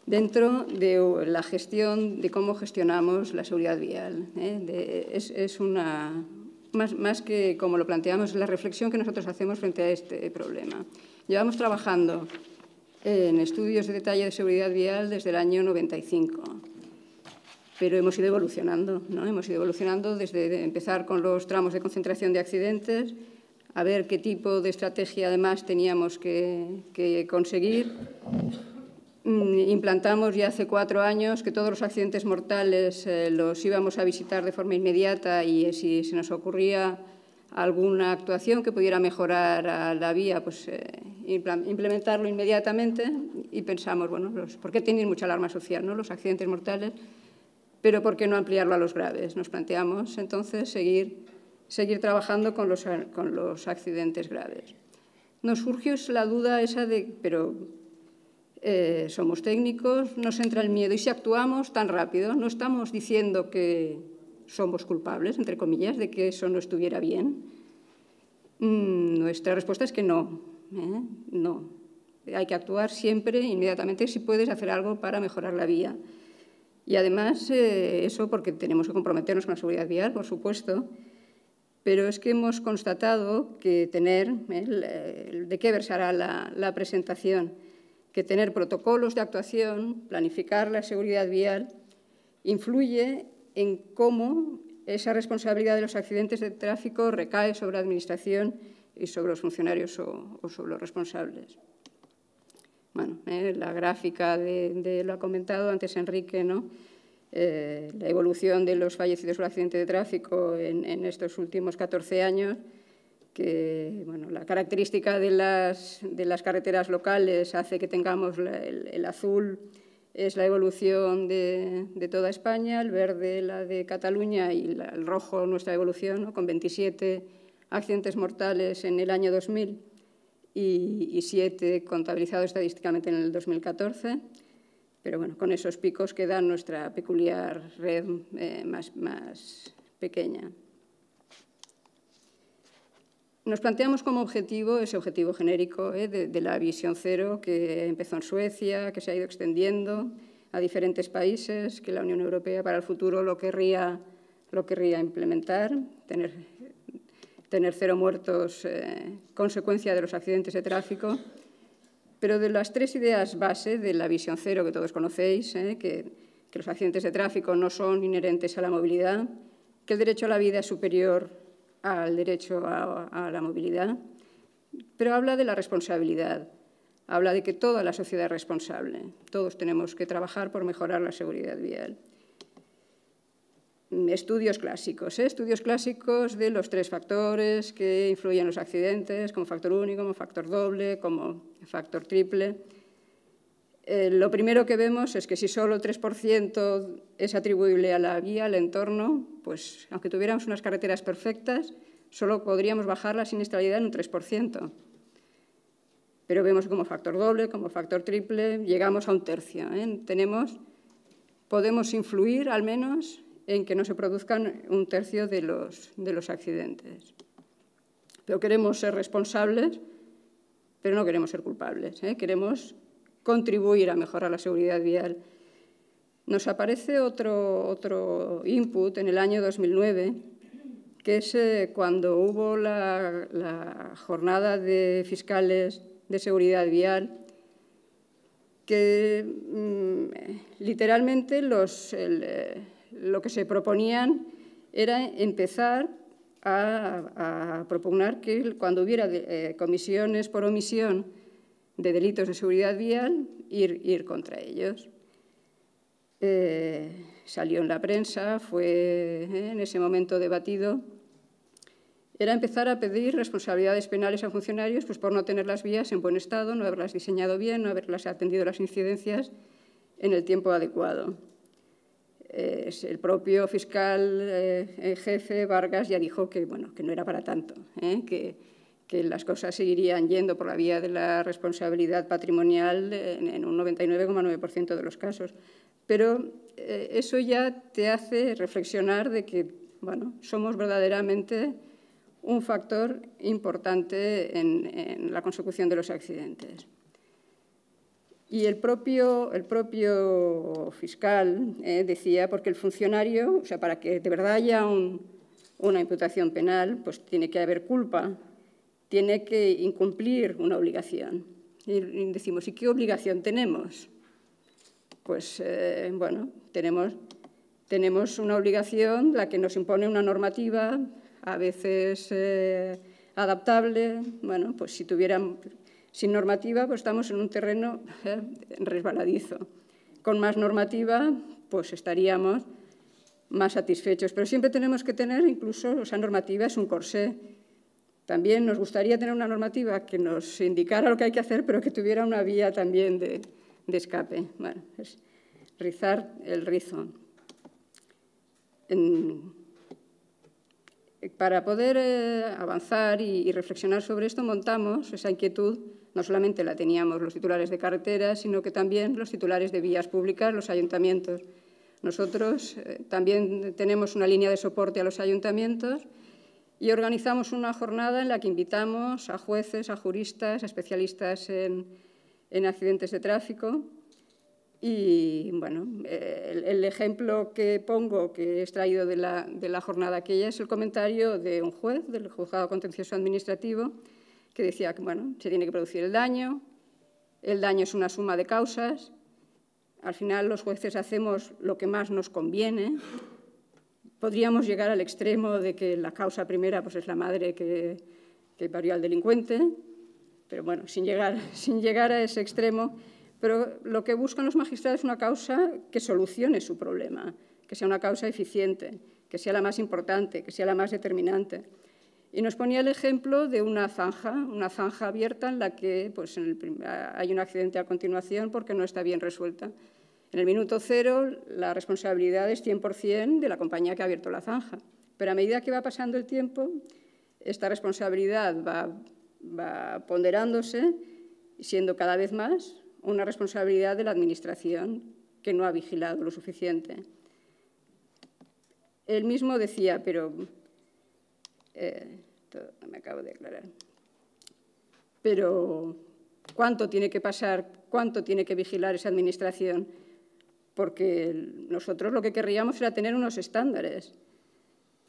Speaker 5: dentro de la gestión de cómo gestionamos la seguridad vial. ¿eh? es, es, una, más, más, que como lo planteamos, la reflexión que nosotros hacemos frente a este problema. Llevamos trabajando en estudios de detalle de seguridad vial desde el año 95 pero hemos ido evolucionando, ¿no? Hemos ido evolucionando desde empezar con los tramos de concentración de accidentes, a ver qué tipo de estrategia además teníamos que, conseguir. Mm, implantamos ya hace cuatro años que todos los accidentes mortales eh, los íbamos a visitar de forma inmediata y eh, si se nos ocurría alguna actuación que pudiera mejorar la vía, pues eh, implementarlo inmediatamente y pensamos, bueno, ¿por qué tienen mucha alarma social? ¿no? Los accidentes mortales pero ¿por qué no ampliarlo a los graves? Nos planteamos entonces seguir, trabajando con los, accidentes graves. Nos surgió la duda esa de, pero eh, somos técnicos, nos entra el miedo y si actuamos tan rápido, no estamos diciendo que somos culpables, entre comillas, de que eso no estuviera bien. Mm, nuestra respuesta es que no, ¿eh? no. Hay que actuar siempre, inmediatamente, si puedes hacer algo para mejorar la vía. Y además eh, eso porque tenemos que comprometernos con la seguridad vial, por supuesto, pero es que hemos constatado que tener, eh, de qué versará la, presentación, que tener protocolos de actuación, planificar la seguridad vial, influye en cómo esa responsabilidad de los accidentes de tráfico recae sobre la Administración y sobre los funcionarios o sobre los responsables. Bueno, eh, la gráfica de, lo ha comentado antes Enrique, ¿no? Eh, la evolución de los fallecidos por accidente de tráfico en, estos últimos 14 años, que bueno, la característica de las, carreteras locales hace que tengamos el, azul es la evolución de, toda España, el verde la de Cataluña y el rojo nuestra evolución, con 27 accidentes mortales en el año 2000 y, siete contabilizados estadísticamente en el 2014 pero bueno, con esos picos que da nuestra peculiar red eh, más, pequeña. Nos planteamos como objetivo ese objetivo genérico eh, de, la visión cero que empezó en Suecia, que se ha ido extendiendo a diferentes países, que la Unión Europea para el futuro lo querría, lo querría implementar, tener tener cero muertos eh, consecuencia de los accidentes de tráfico. Pero de las tres ideas base de la visión cero que todos conocéis, eh, que, los accidentes de tráfico no son inherentes a la movilidad, que el derecho a la vida es superior al derecho a la movilidad, pero habla de la responsabilidad, habla de que toda la sociedad es responsable, todos tenemos que trabajar por mejorar la seguridad vial. Mm, estudios clásicos, ¿eh? estudios clásicos de los tres factores que influyen en los accidentes, como factor único, como factor doble, como factor triple. Eh, lo primero que vemos es que si solo el 3% es atribuible a la vía, al entorno, pues aunque tuviéramos unas carreteras perfectas, solo podríamos bajar la siniestralidad en un 3%. Pero vemos como factor doble, como factor triple, llegamos a un tercio. ¿eh? Tenemos, podemos influir al menos en que no se produzcan un tercio de los, de los accidentes. Pero queremos ser responsables, pero no queremos ser culpables. ¿eh? Queremos contribuir a mejorar la seguridad vial. Nos aparece otro, otro input en el año 2009, que es eh, cuando hubo la, jornada de fiscales de seguridad vial que mm, literalmente los, eh, lo que se proponían era empezar a, proponer que cuando hubiera eh, comisiones por omisión de delitos de seguridad vial, ir, contra ellos. Eh, salió en la prensa, fue eh, en ese momento debatido, era empezar a pedir responsabilidades penales a funcionarios pues, por no tener las vías en buen estado, no haberlas diseñado bien, no haberlas atendido las incidencias en el tiempo adecuado. Eh, el propio fiscal eh, eh, jefe Vargas ya dijo que, bueno, que no era para tanto, que, las cosas seguirían yendo por la vía de la responsabilidad patrimonial en, un 99,9% de los casos. Pero eso ya te hace reflexionar de que somos verdaderamente un factor importante en la consecución de los accidentes. Y el propio, fiscal eh, decía, porque el funcionario, o sea, para que de verdad haya una imputación penal, pues tiene que haber culpa, tiene que incumplir una obligación. Y decimos, ¿y qué obligación tenemos? Pues, eh, bueno, tenemos, tenemos una obligación, la que nos impone una normativa, a veces eh, adaptable. Bueno, pues si tuvieran sin normativa, pues estamos en un terreno eh, resbaladizo. Con más normativa, pues estaríamos más satisfechos. Pero siempre tenemos que tener, incluso, o esa normativa es un corsé. También nos gustaría tener una normativa que nos indicara lo que hay que hacer, pero que tuviera una vía también de, escape. Bueno, es rizar el rizo. para poder eh, avanzar y reflexionar sobre esto, montamos esa inquietud no solamente la teníamos los titulares de carreteras, sino que también los titulares de vías públicas, los ayuntamientos. Nosotros eh, también tenemos una línea de soporte a los ayuntamientos y organizamos una jornada en la que invitamos a jueces, a juristas, a especialistas en, accidentes de tráfico. Y bueno, eh, el, ejemplo que pongo, que he extraído de la, de la jornada aquella, es el comentario de un juez del Juzgado Contencioso Administrativo, que decía que bueno, se tiene que producir el daño, el daño es una suma de causas, al final los jueces hacemos lo que más nos conviene, podríamos llegar al extremo de que la causa primera pues, es la madre que, que parió al delincuente, pero bueno, sin llegar, sin llegar a ese extremo, pero lo que buscan los magistrados es una causa que solucione su problema, que sea una causa eficiente, que sea la más importante, que sea la más determinante. Y nos ponía el ejemplo de una zanja, una zanja abierta en la que pues, hay un accidente a continuación porque no está bien resuelta. En el minuto cero la responsabilidad es 100% de la compañía que ha abierto la zanja. Pero a medida que va pasando el tiempo, esta responsabilidad va, va ponderándose, siendo cada vez más una responsabilidad de la Administración que no ha vigilado lo suficiente. Él mismo decía, pero eh, me acabo de aclarar. Pero, ¿cuánto tiene que pasar? ¿Cuánto tiene que vigilar esa administración? Porque nosotros lo que querríamos era tener unos estándares.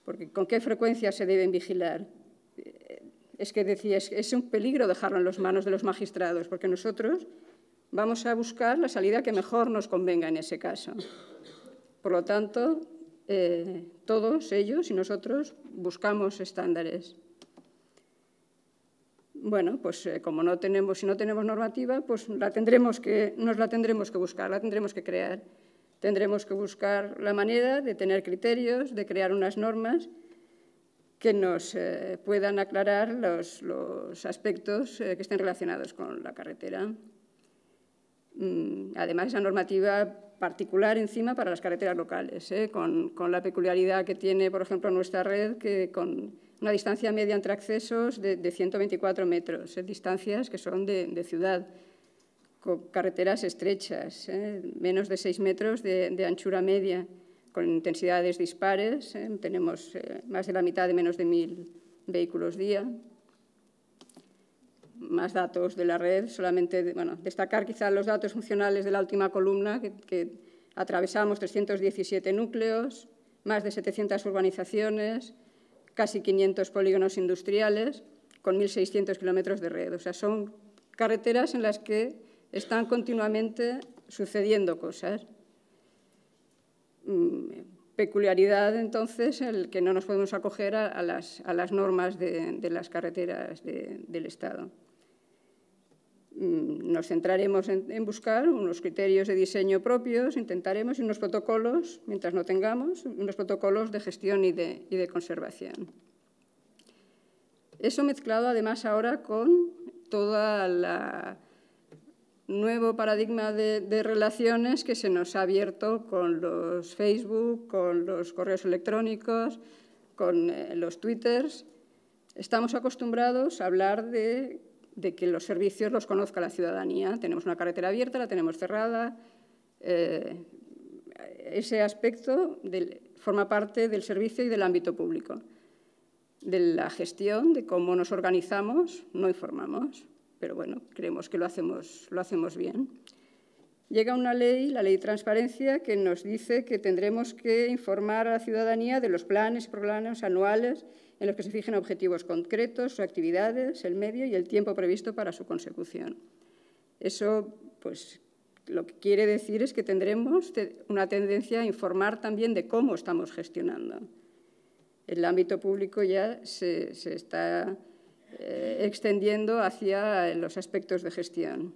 Speaker 5: Porque, ¿con qué frecuencia se deben vigilar? Eh, es que decía, es un peligro dejarlo en las manos de los magistrados, porque nosotros vamos a buscar la salida que mejor nos convenga en ese caso. Por lo tanto, eh, todos ellos y nosotros buscamos estándares. Bueno, pues eh, como no tenemos, si no tenemos normativa, pues nos la tendremos que buscar, la tendremos que crear. Tendremos que buscar la manera de tener criterios, de crear unas normas que nos eh, puedan aclarar los aspectos que estén relacionados con la carretera. Mm, además esa normativa particular encima para las carreteras locales, ¿eh? con, la peculiaridad que tiene, por ejemplo, nuestra red, que con una distancia media entre accesos de, 124 metros, ¿eh? distancias que son de, ciudad, con carreteras estrechas, ¿eh? menos de 6 metros de, anchura media, con intensidades dispares, tenemos más de la mitad de menos de 1.000 vehículos día, más datos de la red, solamente destacar quizá los datos funcionales de la última columna, que, atravesamos 317 núcleos, más de 700 urbanizaciones, casi 500 polígonos industriales, con 1.600 kilómetros de red. O sea, son carreteras en las que están continuamente sucediendo cosas. Mm, peculiaridad, entonces, el que no nos podemos acoger a, las, normas de, las carreteras del Estado. Mm, nos centraremos en, buscar unos criterios de diseño propios, intentaremos unos protocolos, mientras no tengamos, unos protocolos de gestión y de, conservación. Eso mezclado además ahora con todo el nuevo paradigma de, relaciones que se nos ha abierto con los Facebook, con los correos electrónicos, con eh, los Twitters. Estamos acostumbrados a hablar de de que los servicios los conozca la ciudadanía. Tenemos una carretera abierta, la tenemos cerrada. Eh, ese aspecto forma parte del servicio y del ámbito público, de la gestión, de cómo nos organizamos, no informamos, pero bueno, creemos que lo hacemos, lo hacemos bien. Llega una ley, la ley de transparencia, que nos dice que tendremos que informar a la ciudadanía de los planes, programas anuales en los que se fijen objetivos concretos, actividades, el medio y el tiempo previsto para su consecución. Eso, pues, lo que quiere decir es que tendremos una tendencia a informar también de cómo estamos gestionando. El ámbito público ya se, está eh, extendiendo hacia los aspectos de gestión.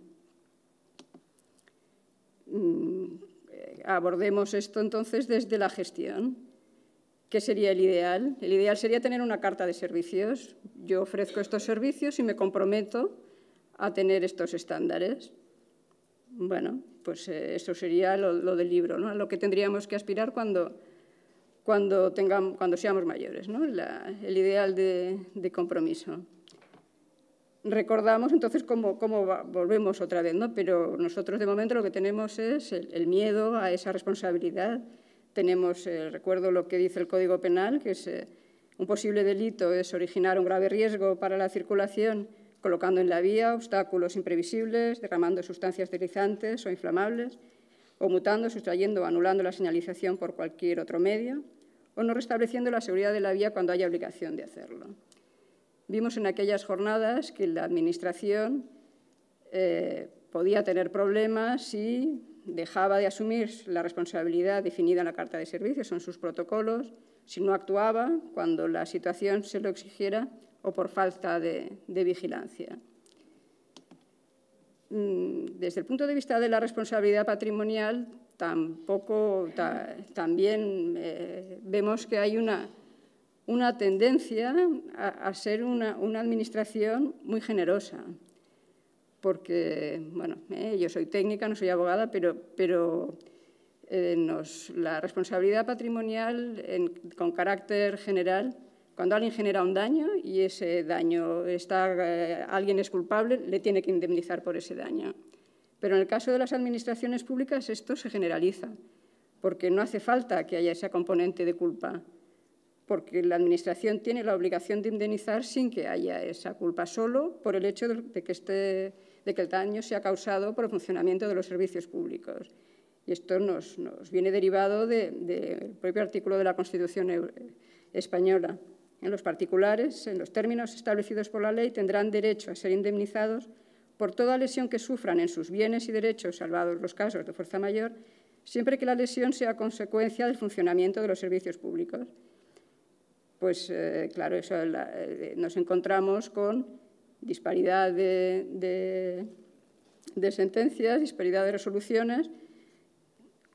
Speaker 5: Mm, eh, abordemos esto entonces desde la gestión. ¿Qué sería el ideal? El ideal sería tener una carta de servicios. Yo ofrezco estos servicios y me comprometo a tener estos estándares. Bueno, pues eh, eso sería lo, del libro, ¿no? lo que tendríamos que aspirar cuando, cuando, tengamos, cuando seamos mayores, ¿no? el ideal de, compromiso. Recordamos entonces cómo, volvemos otra vez, ¿no? pero nosotros de momento lo que tenemos es el miedo a esa responsabilidad tenemos, eh, recuerdo lo que dice el Código Penal, que es eh, un posible delito es originar un grave riesgo para la circulación, colocando en la vía obstáculos imprevisibles, derramando sustancias deslizantes o inflamables, o mutando, sustrayendo o anulando la señalización por cualquier otro medio, o no restableciendo la seguridad de la vía cuando haya obligación de hacerlo. Vimos en aquellas jornadas que la Administración eh, podía tener problemas si dejaba de asumir la responsabilidad definida en la Carta de Servicios en sus protocolos, si no actuaba cuando la situación se lo exigiera o por falta de, vigilancia. Mm, desde el punto de vista de la responsabilidad patrimonial, tampoco también eh, vemos que hay una, tendencia a, ser una administración muy generosa porque, bueno, eh, yo soy técnica, no soy abogada, pero, pero eh, la responsabilidad patrimonial con carácter general, cuando alguien genera un daño y ese daño está, eh, alguien es culpable, le tiene que indemnizar por ese daño. Pero en el caso de las administraciones públicas esto se generaliza, porque no hace falta que haya esa componente de culpa porque la Administración tiene la obligación de indemnizar sin que haya esa culpa, solo por el hecho de que esté de que el daño sea causado por el funcionamiento de los servicios públicos. Y esto nos, viene derivado del propio artículo de la Constitución eh, española. En los particulares, en los términos establecidos por la ley, tendrán derecho a ser indemnizados por toda lesión que sufran en sus bienes y derechos, salvados los casos de fuerza mayor, siempre que la lesión sea consecuencia del funcionamiento de los servicios públicos. Pues eh, claro, eso, eh, nos encontramos con disparidad de, sentencias, disparidad de resoluciones,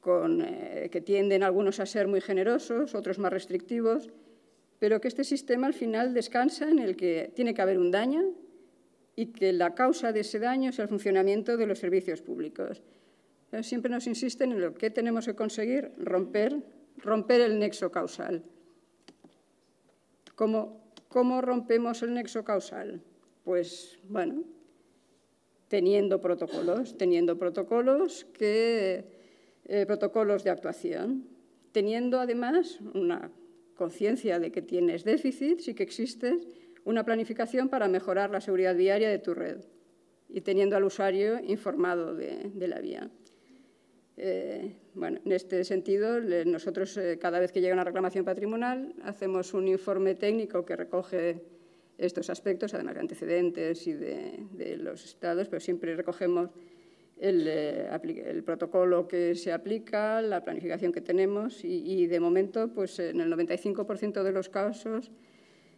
Speaker 5: eh, que tienden algunos a ser muy generosos, otros más restrictivos, pero que este sistema al final descansa en el que tiene que haber un daño y que la causa de ese daño es el funcionamiento de los servicios públicos. Eh, siempre nos insisten en lo que tenemos que conseguir, romper, romper el nexo causal. ¿Cómo rompemos el nexo causal? pues bueno, teniendo protocolos, teniendo protocolos que eh, protocolos de actuación, teniendo además una conciencia de que tienes déficit, sí que existe una planificación para mejorar la seguridad viaria de tu red y teniendo al usuario informado de, la vía. Eh, bueno, en este sentido, nosotros eh, cada vez que llega una reclamación patrimonial hacemos un informe técnico que recoge estos aspectos, además de antecedentes y de, los estados, pero siempre recogemos eh, el, protocolo que se aplica, la planificación que tenemos y, de momento, pues en el 95% de los casos,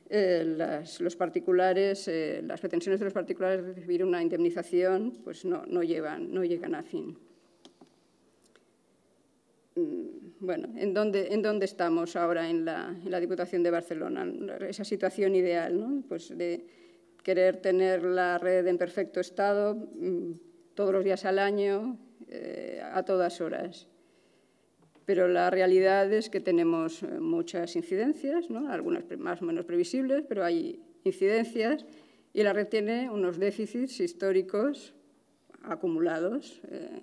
Speaker 5: eh, las, los particulares, eh, las pretensiones de los particulares de recibir una indemnización pues no, llevan, no llegan a fin. Mm bueno, en dónde, estamos ahora en la, Diputación de Barcelona, esa situación ideal, ¿no? Pues de querer tener la red en perfecto estado mm, todos los días al año, eh, a todas horas. Pero la realidad es que tenemos eh, muchas incidencias, ¿no? algunas más o menos previsibles, pero hay incidencias y la red tiene unos déficits históricos acumulados. Eh,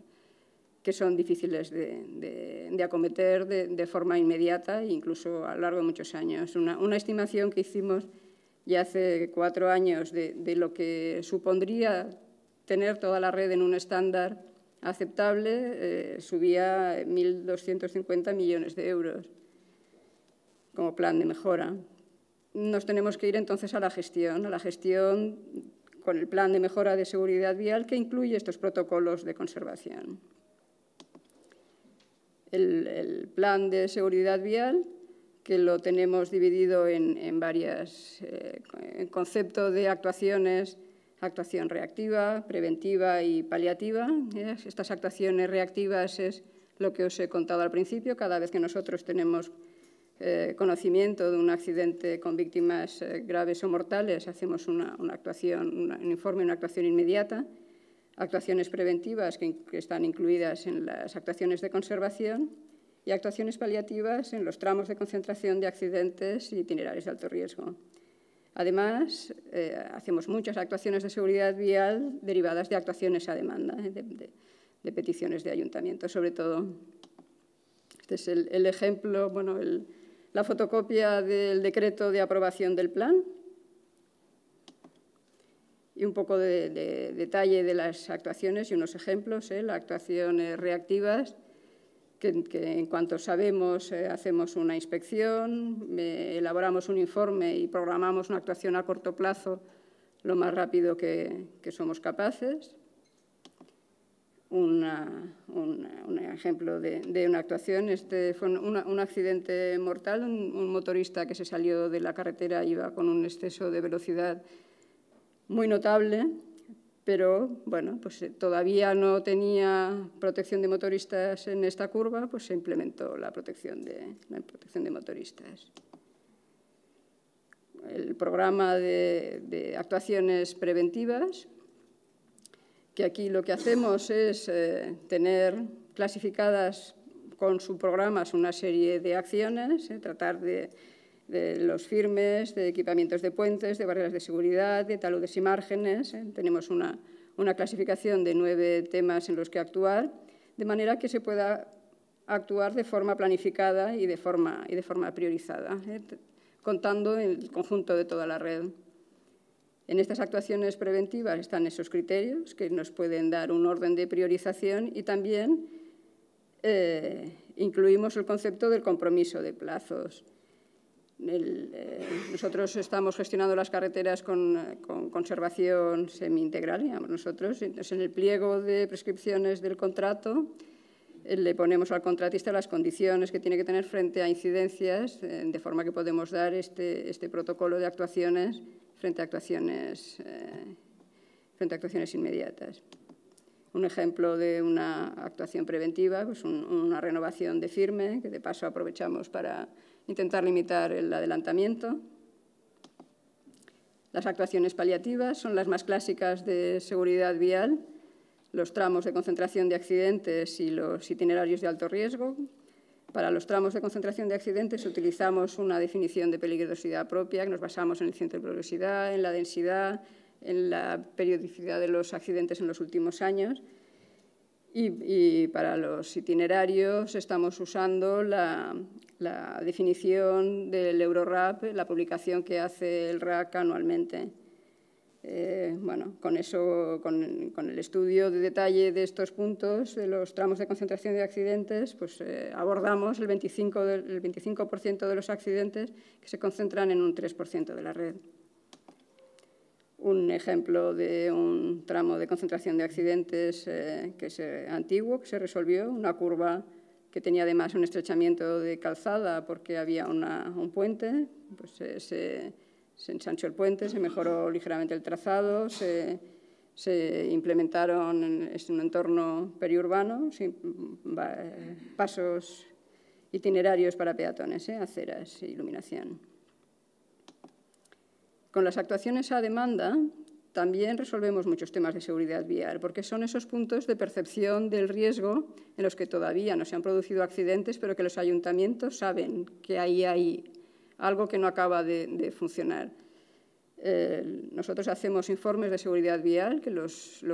Speaker 5: que son difíciles de, acometer de, forma inmediata e incluso a lo largo de muchos años. Una, estimación que hicimos ya hace cuatro años de, lo que supondría tener toda la red en un estándar aceptable eh, subía 1.250 millones de euros como plan de mejora. Nos tenemos que ir entonces a la gestión, a la gestión con el plan de mejora de seguridad vial que incluye estos protocolos de conservación el, plan de seguridad vial, que lo tenemos dividido en, en varias eh, en de actuaciones, actuación reactiva, preventiva y paliativa. ¿eh? Estas actuaciones reactivas es lo que os he contado al principio, cada vez que nosotros tenemos eh, conocimiento de un accidente con víctimas graves o mortales, hacemos una, actuación, un informe, una actuación inmediata actuaciones preventivas que, están incluidas en las actuaciones de conservación y actuaciones paliativas en los tramos de concentración de accidentes y itinerarios de alto riesgo. Además, eh, hacemos muchas actuaciones de seguridad vial derivadas de actuaciones a demanda, eh, de, peticiones de ayuntamiento, sobre todo. Este es el, ejemplo, bueno, la fotocopia del decreto de aprobación del plan, y un poco de, detalle de las actuaciones y unos ejemplos, ¿eh? las actuaciones reactivas, que, en cuanto sabemos eh, hacemos una inspección, eh, elaboramos un informe y programamos una actuación a corto plazo lo más rápido que, somos capaces. un ejemplo de, una actuación, este fue un, accidente mortal, un, un motorista que se salió de la carretera iba con un exceso de velocidad muy notable, pero bueno, pues eh, todavía no tenía protección de motoristas en esta curva, pues se implementó la protección de, la protección de motoristas. El programa de, actuaciones preventivas, que aquí lo que hacemos es eh, tener clasificadas con su programa una serie de acciones, eh, tratar de de los firmes, de equipamientos de puentes, de barreras de seguridad, de taludes y márgenes. Eh, tenemos una, clasificación de nueve temas en los que actuar, de manera que se pueda actuar de forma planificada y de forma, y de forma priorizada, eh, contando contando el conjunto de toda la red. En estas actuaciones preventivas están esos criterios que nos pueden dar un orden de priorización y también eh, incluimos el concepto del compromiso de plazos. Eh, nosotros estamos gestionando las carreteras eh, con, conservación semi-integral, digamos nosotros. Entonces, en el pliego de prescripciones del contrato eh, le ponemos al contratista las condiciones que tiene que tener frente a incidencias, de forma que podemos dar este, este, protocolo de actuaciones frente a actuaciones, frente a actuaciones inmediatas. Un ejemplo de una actuación preventiva, pues una renovación de firme, que de paso aprovechamos para intentar limitar el adelantamiento. Las actuaciones paliativas son las más clásicas de seguridad vial, los tramos de concentración de accidentes y los itinerarios de alto riesgo. Para los tramos de concentración de accidentes utilizamos una definición de peligrosidad propia que nos basamos en el centro de peligrosidad, en la densidad, en la periodicidad de los accidentes en los últimos años y, para los itinerarios estamos usando la, definición del Eurorap, la publicación que hace el RAC anualmente. Eh, bueno, con eso, con, el estudio de detalle de estos puntos, de los tramos de concentración de accidentes, pues eh, abordamos el 25 de los accidentes que se concentran en un 3% de la red un ejemplo de un tramo de concentración de accidentes eh, que es antiguo, que se resolvió, una curva que tenía además un estrechamiento de calzada porque había un puente, pues se, ensanchó el puente, se mejoró ligeramente el trazado, se, implementaron en, un entorno periurbano eh, pasos itinerarios para peatones, eh, aceras e iluminación. Con las actuaciones a demanda también resolvemos muchos temas de seguridad vial, porque son esos puntos de percepción del riesgo en los que todavía no se han producido accidentes, pero que los ayuntamientos saben que ahí hay algo que no acaba de, funcionar. nosotros hacemos informes de seguridad vial, que lo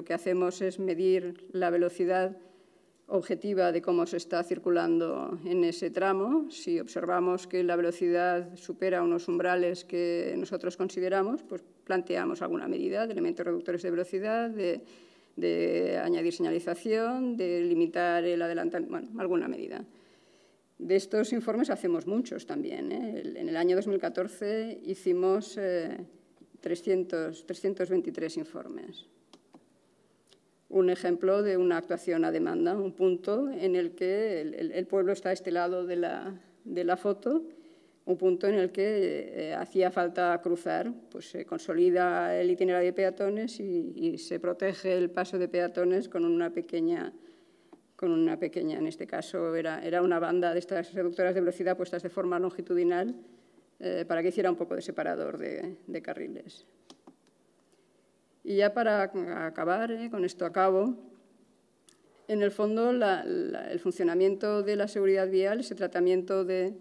Speaker 5: que hacemos es medir la velocidad objetiva de cómo se está circulando en ese tramo. Si observamos que la velocidad supera unos umbrales que nosotros consideramos, pues planteamos alguna medida de elementos reductores de velocidad, de, añadir señalización, de limitar el adelantamiento, bueno, alguna medida. De estos informes hacemos muchos también. ¿eh? En el año 2014 hicimos 323 eh, informes un ejemplo de una actuación a demanda, un punto en el que el, pueblo está a este lado de la, foto, un punto en el que eh, hacía falta cruzar, pues se consolida el itinerario de peatones y, se protege el paso de peatones con una pequeña, con una pequeña en este caso era, una banda de estas reductoras de velocidad puestas de forma longitudinal eh, para que hiciera un poco de separador de carriles. Y ya para acabar, eh, con esto acabo, en el fondo el funcionamiento de la seguridad vial, ese tratamiento de,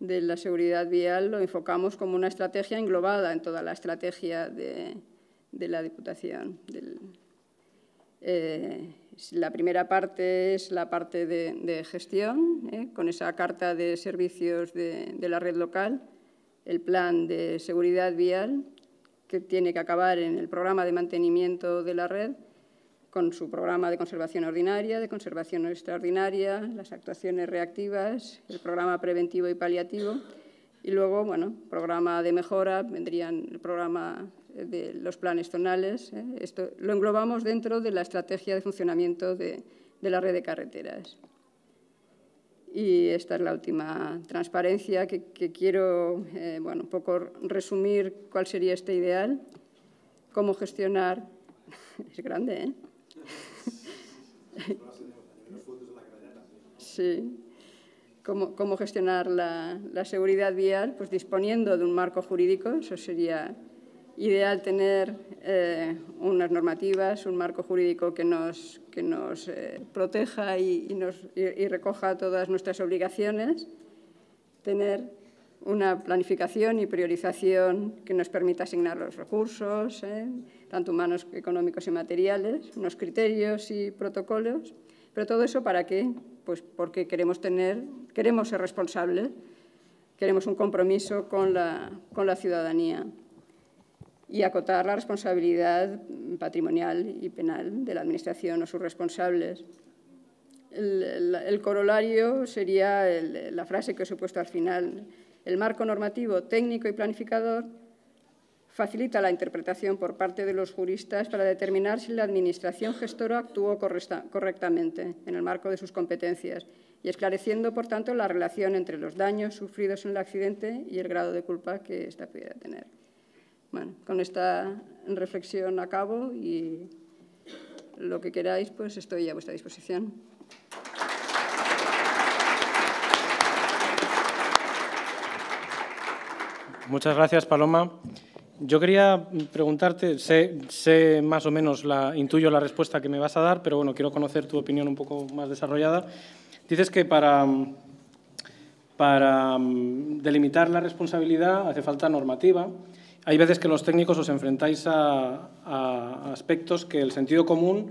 Speaker 5: la seguridad vial lo enfocamos como una estrategia englobada en toda la estrategia de, la Diputación. Eh, la primera parte es la parte de, gestión, eh, con esa carta de servicios de la red local, el plan de seguridad vial que tiene que acabar en el programa de mantenimiento de la red, con su programa de conservación ordinaria, de conservación extraordinaria, las actuaciones reactivas, el programa preventivo y paliativo, y luego, bueno, programa de mejora, vendrían el programa de los planes zonales. ¿eh? Esto lo englobamos dentro de la estrategia de funcionamiento de la red de carreteras. Y esta es la última transparencia que, quiero eh, bueno, un poco resumir cuál sería este ideal, cómo gestionar. Es grande, ¿eh? Sí. Cómo, cómo gestionar la, la seguridad vial, pues disponiendo de un marco jurídico, eso sería ideal tener eh, unas normativas, un marco jurídico que nos, eh, proteja y, recoja todas nuestras obligaciones, tener una planificación y priorización que nos permita asignar los recursos, eh, tanto humanos, económicos y materiales, unos criterios y protocolos. Pero todo eso para qué? Pues porque queremos tener, queremos ser responsables, queremos un compromiso con la ciudadanía y acotar la responsabilidad patrimonial y penal de la Administración o sus responsables. El, corolario sería la frase que os he puesto al final. El marco normativo técnico y planificador facilita la interpretación por parte de los juristas para determinar si la Administración gestora actuó correctamente en el marco de sus competencias y esclareciendo, por tanto, la relación entre los daños sufridos en el accidente y el grado de culpa que ésta pudiera tener. Bueno, con esta reflexión acabo y lo que queráis, pues estoy a vuestra disposición.
Speaker 1: Muchas gracias, Paloma. Yo quería preguntarte, sé, más o menos, la, intuyo la respuesta que me vas a dar, pero bueno, quiero conocer tu opinión un poco más desarrollada. Dices que para mm, delimitar la responsabilidad hace falta normativa hay veces que los técnicos os enfrentáis a, aspectos que el sentido común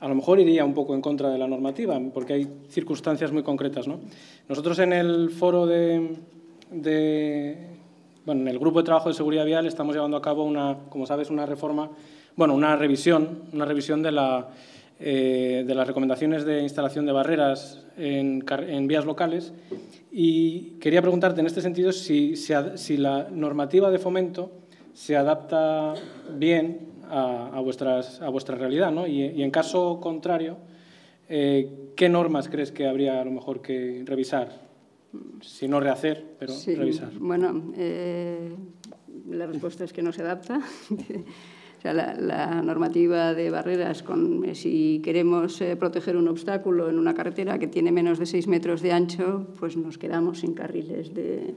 Speaker 1: a lo mejor iría un poco en contra de la normativa, porque hay circunstancias muy concretas. ¿no? Nosotros en el foro de, de bueno, en el grupo de trabajo de seguridad vial estamos llevando a cabo una, como sabes, una reforma, bueno, una revisión, una revisión de la eh, de las recomendaciones de instalación de barreras en, vías locales y quería preguntarte en este sentido si, si, la normativa de fomento se adapta bien a, vuestras, a vuestra realidad y, en caso contrario, eh, ¿qué normas crees que habría a lo mejor que revisar? Si no rehacer, pero revisar.
Speaker 5: Bueno, eh, la respuesta es que no se adapta. la, normativa de barreras, con, eh, si queremos eh, proteger un obstáculo en una carretera que tiene menos de 6 metros de ancho, pues nos quedamos sin carriles de,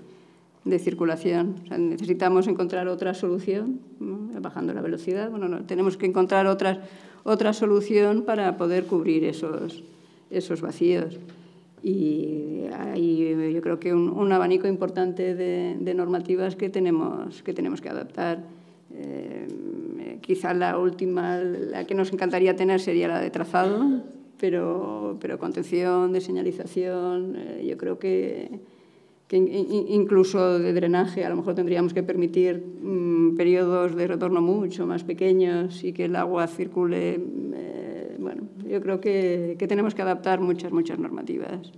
Speaker 5: de circulación. necesitamos encontrar otra solución, bajando la velocidad. Bueno, no, tenemos que encontrar otras, otra solución para poder cubrir esos, esos vacíos. Y hay, eh, yo creo que un, un abanico importante de, normativas que tenemos que, tenemos que adaptar quizá la última, la que nos encantaría tener sería la de trazado, pero, pero contención, de señalización, eh, yo creo que, que incluso de drenaje, a lo mejor tendríamos que permitir mm, periodos de retorno mucho más pequeños y que el agua circule. Eh, bueno, yo creo que tenemos que adaptar muchas, muchas normativas.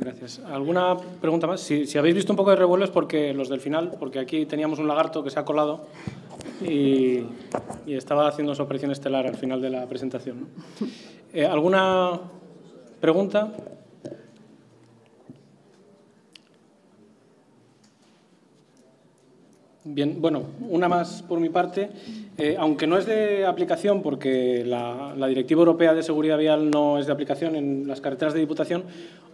Speaker 1: Gracias. ¿Alguna pregunta más? Si, habéis visto un poco de revuelo porque los del final, porque aquí teníamos un lagarto que se ha colado y, estaba haciendo su aparición estelar al final de la presentación. Eh, ¿Alguna pregunta? Bien, bueno, una más por mi parte. Eh, aunque no es de aplicación, porque la, Directiva Europea de Seguridad Vial no es de aplicación en las carreteras de Diputación,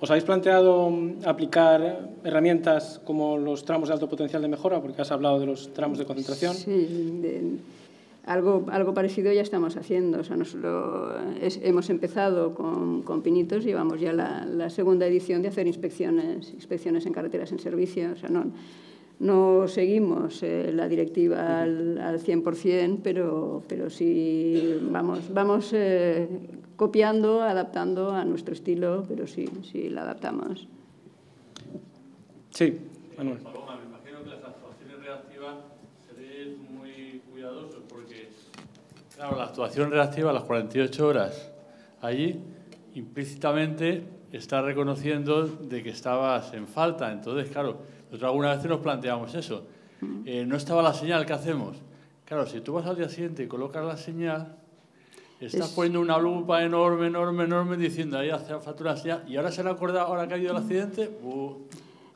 Speaker 1: ¿os habéis planteado mm, aplicar herramientas como los tramos de alto potencial de mejora? Porque has hablado de los tramos de concentración.
Speaker 5: Sí, algo, algo parecido ya estamos haciendo. O sea, hemos empezado con, con Pinitos, llevamos ya la, la, segunda edición de hacer inspecciones, inspecciones en carreteras en servicio. O sea, no, no seguimos eh, la directiva al, 100%, pero, pero sí vamos, vamos eh, copiando, adaptando a nuestro estilo, pero sí, sí la adaptamos.
Speaker 2: Sí,
Speaker 1: Manuel. Paloma, me imagino que las actuaciones reactivas seréis muy cuidadosos
Speaker 6: porque, claro, la
Speaker 7: actuación reactiva a las 48 horas allí implícitamente está reconociendo de que estabas en falta. Entonces, claro, nosotros alguna vez nos planteamos eso. Eh, no estaba la señal, ¿qué hacemos? Claro, si tú vas al día siguiente y colocas la señal, estás poniendo una lupa enorme, enorme, enorme, diciendo, ahí hace falta una señal, y ahora se le acordado, ahora que ha ido el accidente,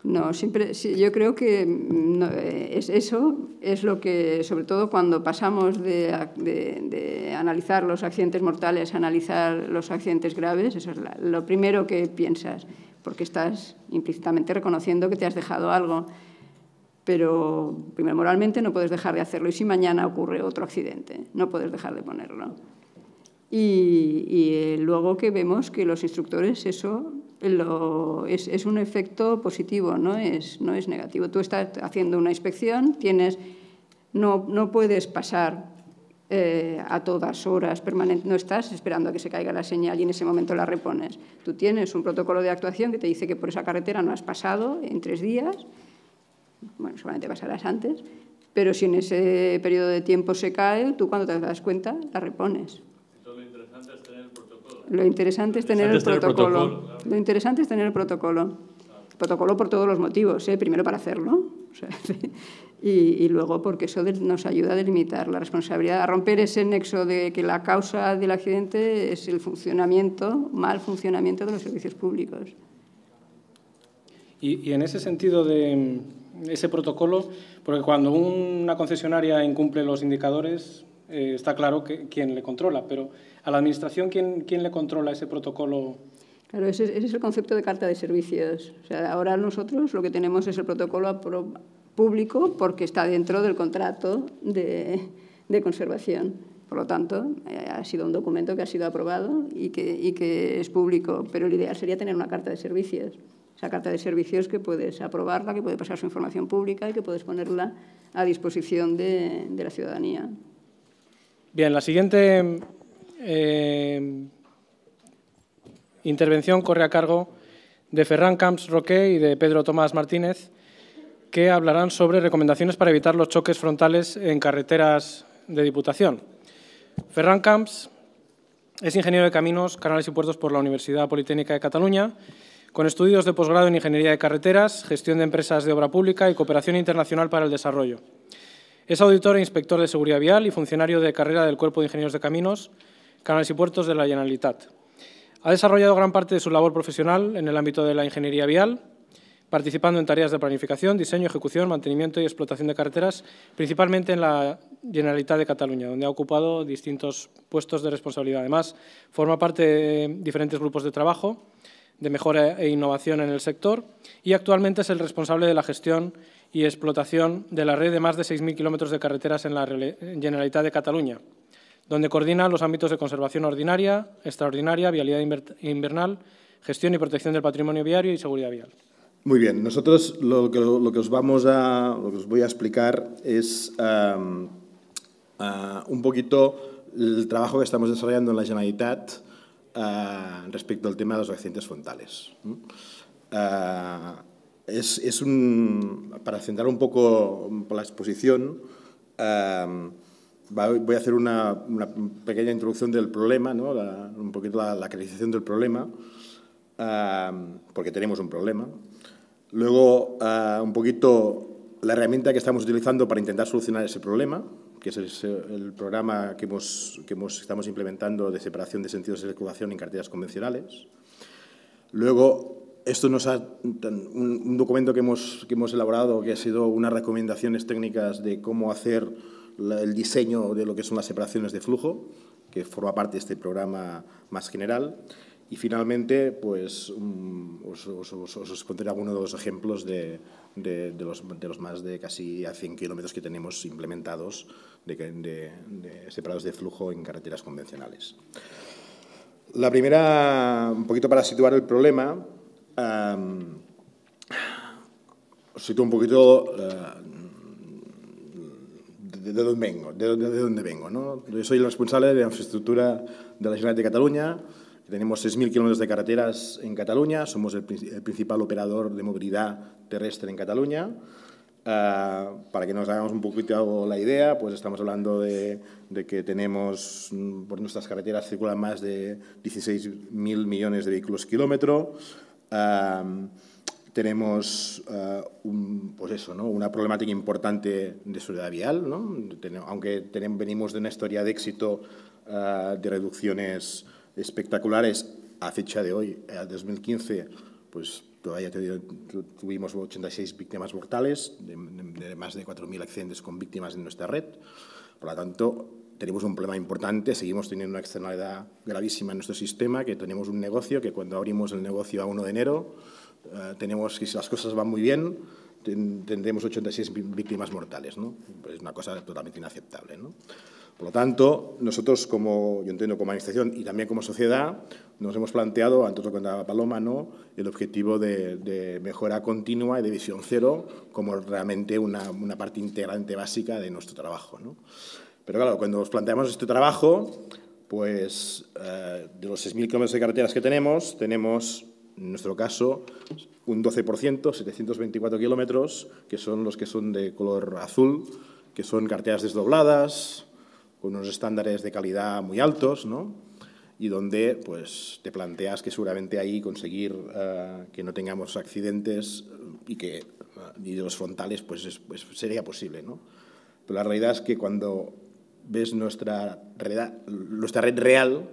Speaker 5: No, siempre, yo creo que mm, eh, es, eso es lo que, sobre todo cuando pasamos de, de, analizar los accidentes mortales a analizar los accidentes graves, eso es lo primero que piensas porque estás implícitamente reconociendo que te has dejado algo. Pero primero moralmente no puedes dejar de hacerlo y si mañana ocurre otro accidente, no puedes dejar de ponerlo. Y, eh, luego que vemos que los instructores eso es, un efecto positivo, no es, no es negativo. Tú estás haciendo una inspección, tienes, no, no puedes pasar eh, a todas horas, permanente, no estás esperando a que se caiga la señal y en ese momento la repones. Tú tienes un protocolo de actuación que te dice que por esa carretera no has pasado en tres días, bueno, seguramente pasarás antes, pero si en ese periodo de tiempo se cae, tú cuando te das cuenta la repones. lo interesante es tener el protocolo. Lo interesante es tener el protocolo. protocolo. por todos los motivos, ¿eh? primero para hacerlo y, luego porque eso nos ayuda a delimitar la responsabilidad, a romper ese nexo de que la causa del accidente es el funcionamiento, mal funcionamiento de los servicios públicos.
Speaker 1: Y, en ese sentido de mm, ese protocolo, porque cuando una concesionaria incumple los indicadores, eh, está claro que, quién le controla, pero a la Administración, ¿quién, quién le controla ese protocolo?
Speaker 5: Claro, ese, es el concepto de carta de servicios. O sea, ahora nosotros lo que tenemos es el protocolo aprobado público porque está dentro del contrato de, conservación. Por lo tanto, eh, ha sido un documento que ha sido aprobado y que, es público, pero el ideal sería tener una carta de servicios. Esa carta de servicios que puedes aprobarla, que puede pasar su información pública y que puedes ponerla a disposición de, la ciudadanía.
Speaker 1: Bien, la siguiente eh, intervención corre a cargo de Ferran Camps Roque y de Pedro Tomás Martínez que hablarán sobre recomendaciones para evitar los choques frontales en carreteras de Diputación. Ferran Camps es ingeniero de caminos, canales y puertos por la Universidad Politécnica de Cataluña, con estudios de posgrado en Ingeniería de Carreteras, Gestión de Empresas de Obra Pública y Cooperación Internacional para el Desarrollo. Es auditor e inspector de seguridad vial y funcionario de carrera del Cuerpo de Ingenieros de Caminos, Canales y Puertos de la Generalitat. Ha desarrollado gran parte de su labor profesional en el ámbito de la ingeniería vial, participando en tareas de planificación, diseño, ejecución, mantenimiento y explotación de carreteras, principalmente en la Generalitat de Cataluña, donde ha ocupado distintos puestos de responsabilidad. Además, forma parte de diferentes grupos de trabajo de mejora e innovación en el sector y actualmente es el responsable de la gestión y explotación de la red de más de 6.000 kilómetros de carreteras en la Generalitat de Cataluña, donde coordina los ámbitos de conservación ordinaria, extraordinaria, vialidad invernal, gestión y protección del patrimonio viario y seguridad vial.
Speaker 8: Muy bien, nosotros lo que, os vamos a, os voy a explicar es un poquito el trabajo que estamos desarrollando en la Generalitat respecto al tema de los accidentes frontales. es, para centrar un poco la exposición, voy a hacer una, pequeña introducción del problema, un poquito la, la, del problema, porque tenemos un problema. Luego, ah, un poquito la herramienta que estamos utilizando para intentar solucionar ese problema, que es el, programa que, estamos implementando de separación de sentidos de circulación en carteras convencionales. Luego, esto nos ha, un, documento que hemos, elaborado que ha sido unas recomendaciones técnicas de cómo hacer el diseño de lo que son las separaciones de flujo, que forma parte de este programa más general. Y finalmente, pues, mm, os, contaré algunos de los ejemplos de, de, los, más de casi a 100 kilómetros que tenemos implementados de, separados de flujo en carreteras convencionales. La primera, un poquito para situar el problema, os sitúo un poquito eh, de, dónde vengo, de, dónde vengo. Yo soy el responsable de la infraestructura de la Generalitat de Cataluña, tenemos 6.000 kilómetros de carreteras en Cataluña, somos el, principal operador de movilidad terrestre en Cataluña. Ah, para que nos hagamos un poquito la idea, pues estamos hablando de, que tenemos, mm, por nuestras carreteras circulan más de 16.000 millones de vehículos kilómetro. Ah, tenemos ah, un, pues eso, ¿no? una problemática importante de seguridad vial, ¿no? aunque venimos de una historia de éxito de reducciones espectaculares a fecha de hoy, en 2015, pues todavía tuvimos 86 víctimas mortales, de, más de 4.000 accidentes con víctimas en nuestra red. Por lo tanto, tenemos un problema importante, seguimos teniendo una externalidad gravísima en nuestro sistema, que tenemos un negocio que cuando abrimos el negocio a 1 de enero, eh, tenemos que si las cosas van muy bien, tendremos 86 víctimas mortales. ¿no? Pues es una cosa totalmente inaceptable. ¿no? Por lo tanto, nosotros como, yo entiendo, como administración y también como sociedad, nos hemos planteado, antes lo contaba Paloma, ¿no? el objetivo de, mejora continua y de visión cero como realmente una, parte integrante básica de nuestro trabajo. Pero claro, cuando nos planteamos este trabajo, pues eh, de los 6.000 kilómetros de carreteras que tenemos, tenemos, en nuestro caso, un 12%, 724 kilómetros, que son los que son de color azul, que son carreteras desdobladas, con unos estándares de calidad muy altos, ¿no? y donde pues, te planteas que seguramente ahí conseguir eh, que no tengamos accidentes y que eh, los frontales pues, pues, sería posible. ¿no? Pero la realidad es que cuando ves nuestra, nuestra red real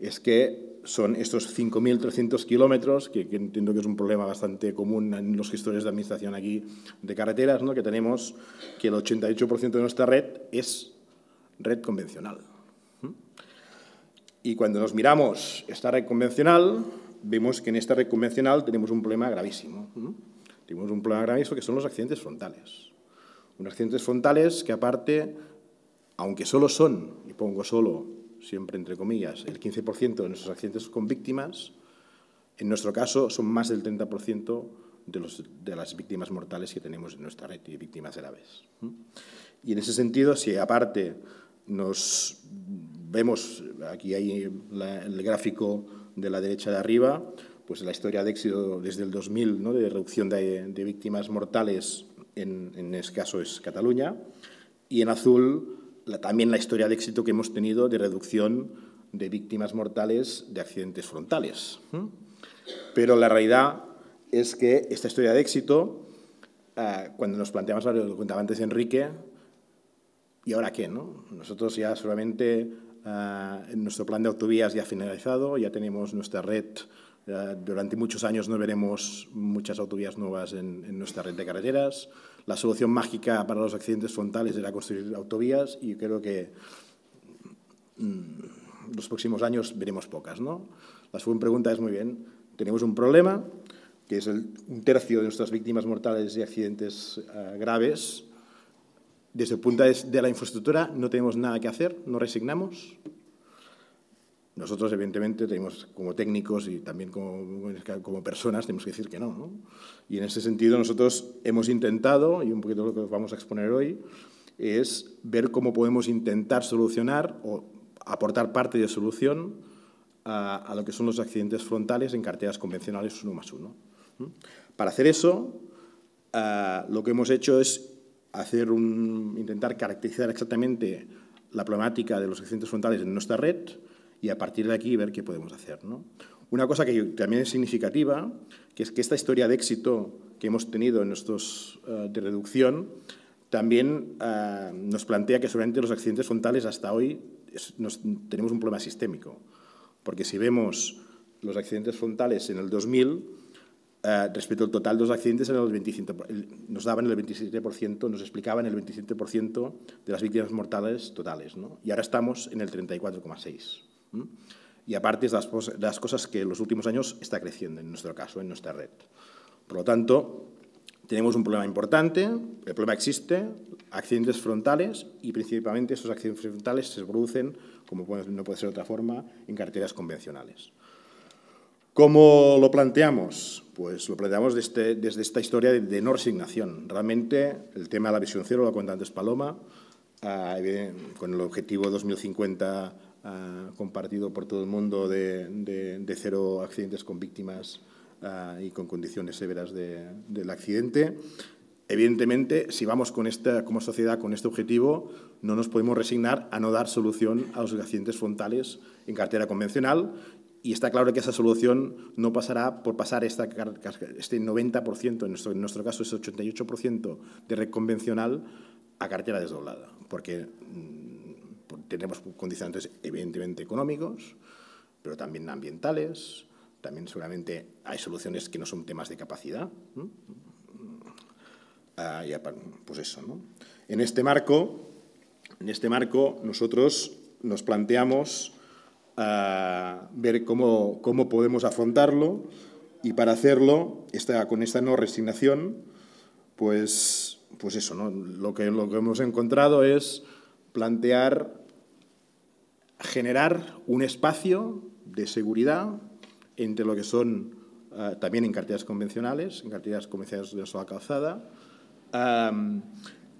Speaker 8: es que son estos 5.300 kilómetros, que, entiendo que es un problema bastante común en los gestores de administración aquí de carreteras, ¿no? que tenemos que el 88% de nuestra red es red convencional. Y cuando nos miramos esta red convencional, vemos que en esta red convencional tenemos un problema gravísimo. Tenemos un problema gravísimo que son los accidentes frontales. Unos accidentes frontales que aparte, aunque solo son, y pongo solo siempre entre comillas, el 15% de nuestros accidentes con víctimas, en nuestro caso son más del 30% de, los, de, las víctimas mortales que tenemos en nuestra red y víctimas graves. Y en ese sentido, si aparte nos vemos, aquí hay el gráfico de la derecha de arriba, pues la historia de éxito desde el 2000 ¿no? de reducción de, víctimas mortales en, en este caso es Cataluña, y en azul también la historia de éxito que hemos tenido de reducción de víctimas mortales de accidentes frontales. Pero la realidad es que esta historia de éxito, ah, cuando nos planteamos, lo contaba antes Enrique, ¿y ahora qué? No? Nosotros ya solamente ah, nuestro plan de autovías ya ha finalizado, ya tenemos nuestra red. durante muchos años no veremos muchas autovías nuevas en, nuestra red de carreteras. La solución mágica para los accidentes frontales era construir autovías y creo que mm, los próximos años veremos pocas. ¿no? La segunda pregunta es muy bien. Tenemos un problema, que es un tercio de nuestras víctimas mortales y accidentes ah, graves desde el punto de la infraestructura no tenemos nada que hacer, no resignamos. Nosotros, evidentemente, tenemos como técnicos y también como, como personas, tenemos que decir que no, Y en ese sentido nosotros hemos intentado, y un poquito lo que vamos a exponer hoy, es ver cómo podemos intentar solucionar o aportar parte de solución a, lo que son los accidentes frontales en carteras convencionales 1 más 1. Para hacer eso, ah, lo que hemos hecho es hacer un, intentar caracterizar exactamente la problemática de los accidentes frontales en nuestra red y a partir de aquí ver qué podemos hacer. Una cosa que también es significativa, que es que esta historia de éxito que hemos tenido en nuestros eh, de reducción también eh, nos plantea que solamente los accidentes frontales hasta hoy tenemos un problema sistémico, porque si vemos los accidentes frontales en el 2000, eh, respecto al total de los accidentes, en nos daban el 27%, nos explicaban el 27% de las víctimas mortales totales, ¿no? y ahora estamos en el 34,6%. Y aparte es las, las cosas que en los últimos años está creciendo en nuestro caso, en nuestra red. Por lo tanto, tenemos un problema importante, el problema existe, accidentes frontales, y principalmente esos accidentes frontales se producen, como no puede ser de otra forma, en carreteras convencionales. ¿Cómo lo planteamos? Pues lo planteamos desde, este, desde esta historia de, no resignación. Realmente el tema de la visión cero lo cuenta antes Paloma, ah, eh, con el objetivo 2050 ah, compartido por todo el mundo de, cero accidentes con víctimas ah, y con condiciones severas del accidente. Evidentemente, si vamos con esta, como sociedad con este objetivo, no nos podemos resignar a no dar solución a los accidentes frontales en cartera convencional y está claro que esa solución no pasará por pasar esta, este 90%, en nuestro, caso es 88% de red convencional, a cartera desdoblada, porque mm, tenemos condicionantes evidentemente económicos, pero también ambientales, también seguramente hay soluciones que no son temas de capacidad. Ah, pues eso, ¿no? En este marco, en este marco nosotros nos planteamos a ver cómo, cómo podemos afrontarlo y para hacerlo, esta, con esta no resignación, pues, pues eso, ¿no? lo, que, lo que hemos encontrado es plantear, generar un espacio de seguridad entre lo que son ah, también en carteras convencionales, en carteras convencionales de la sola calzada,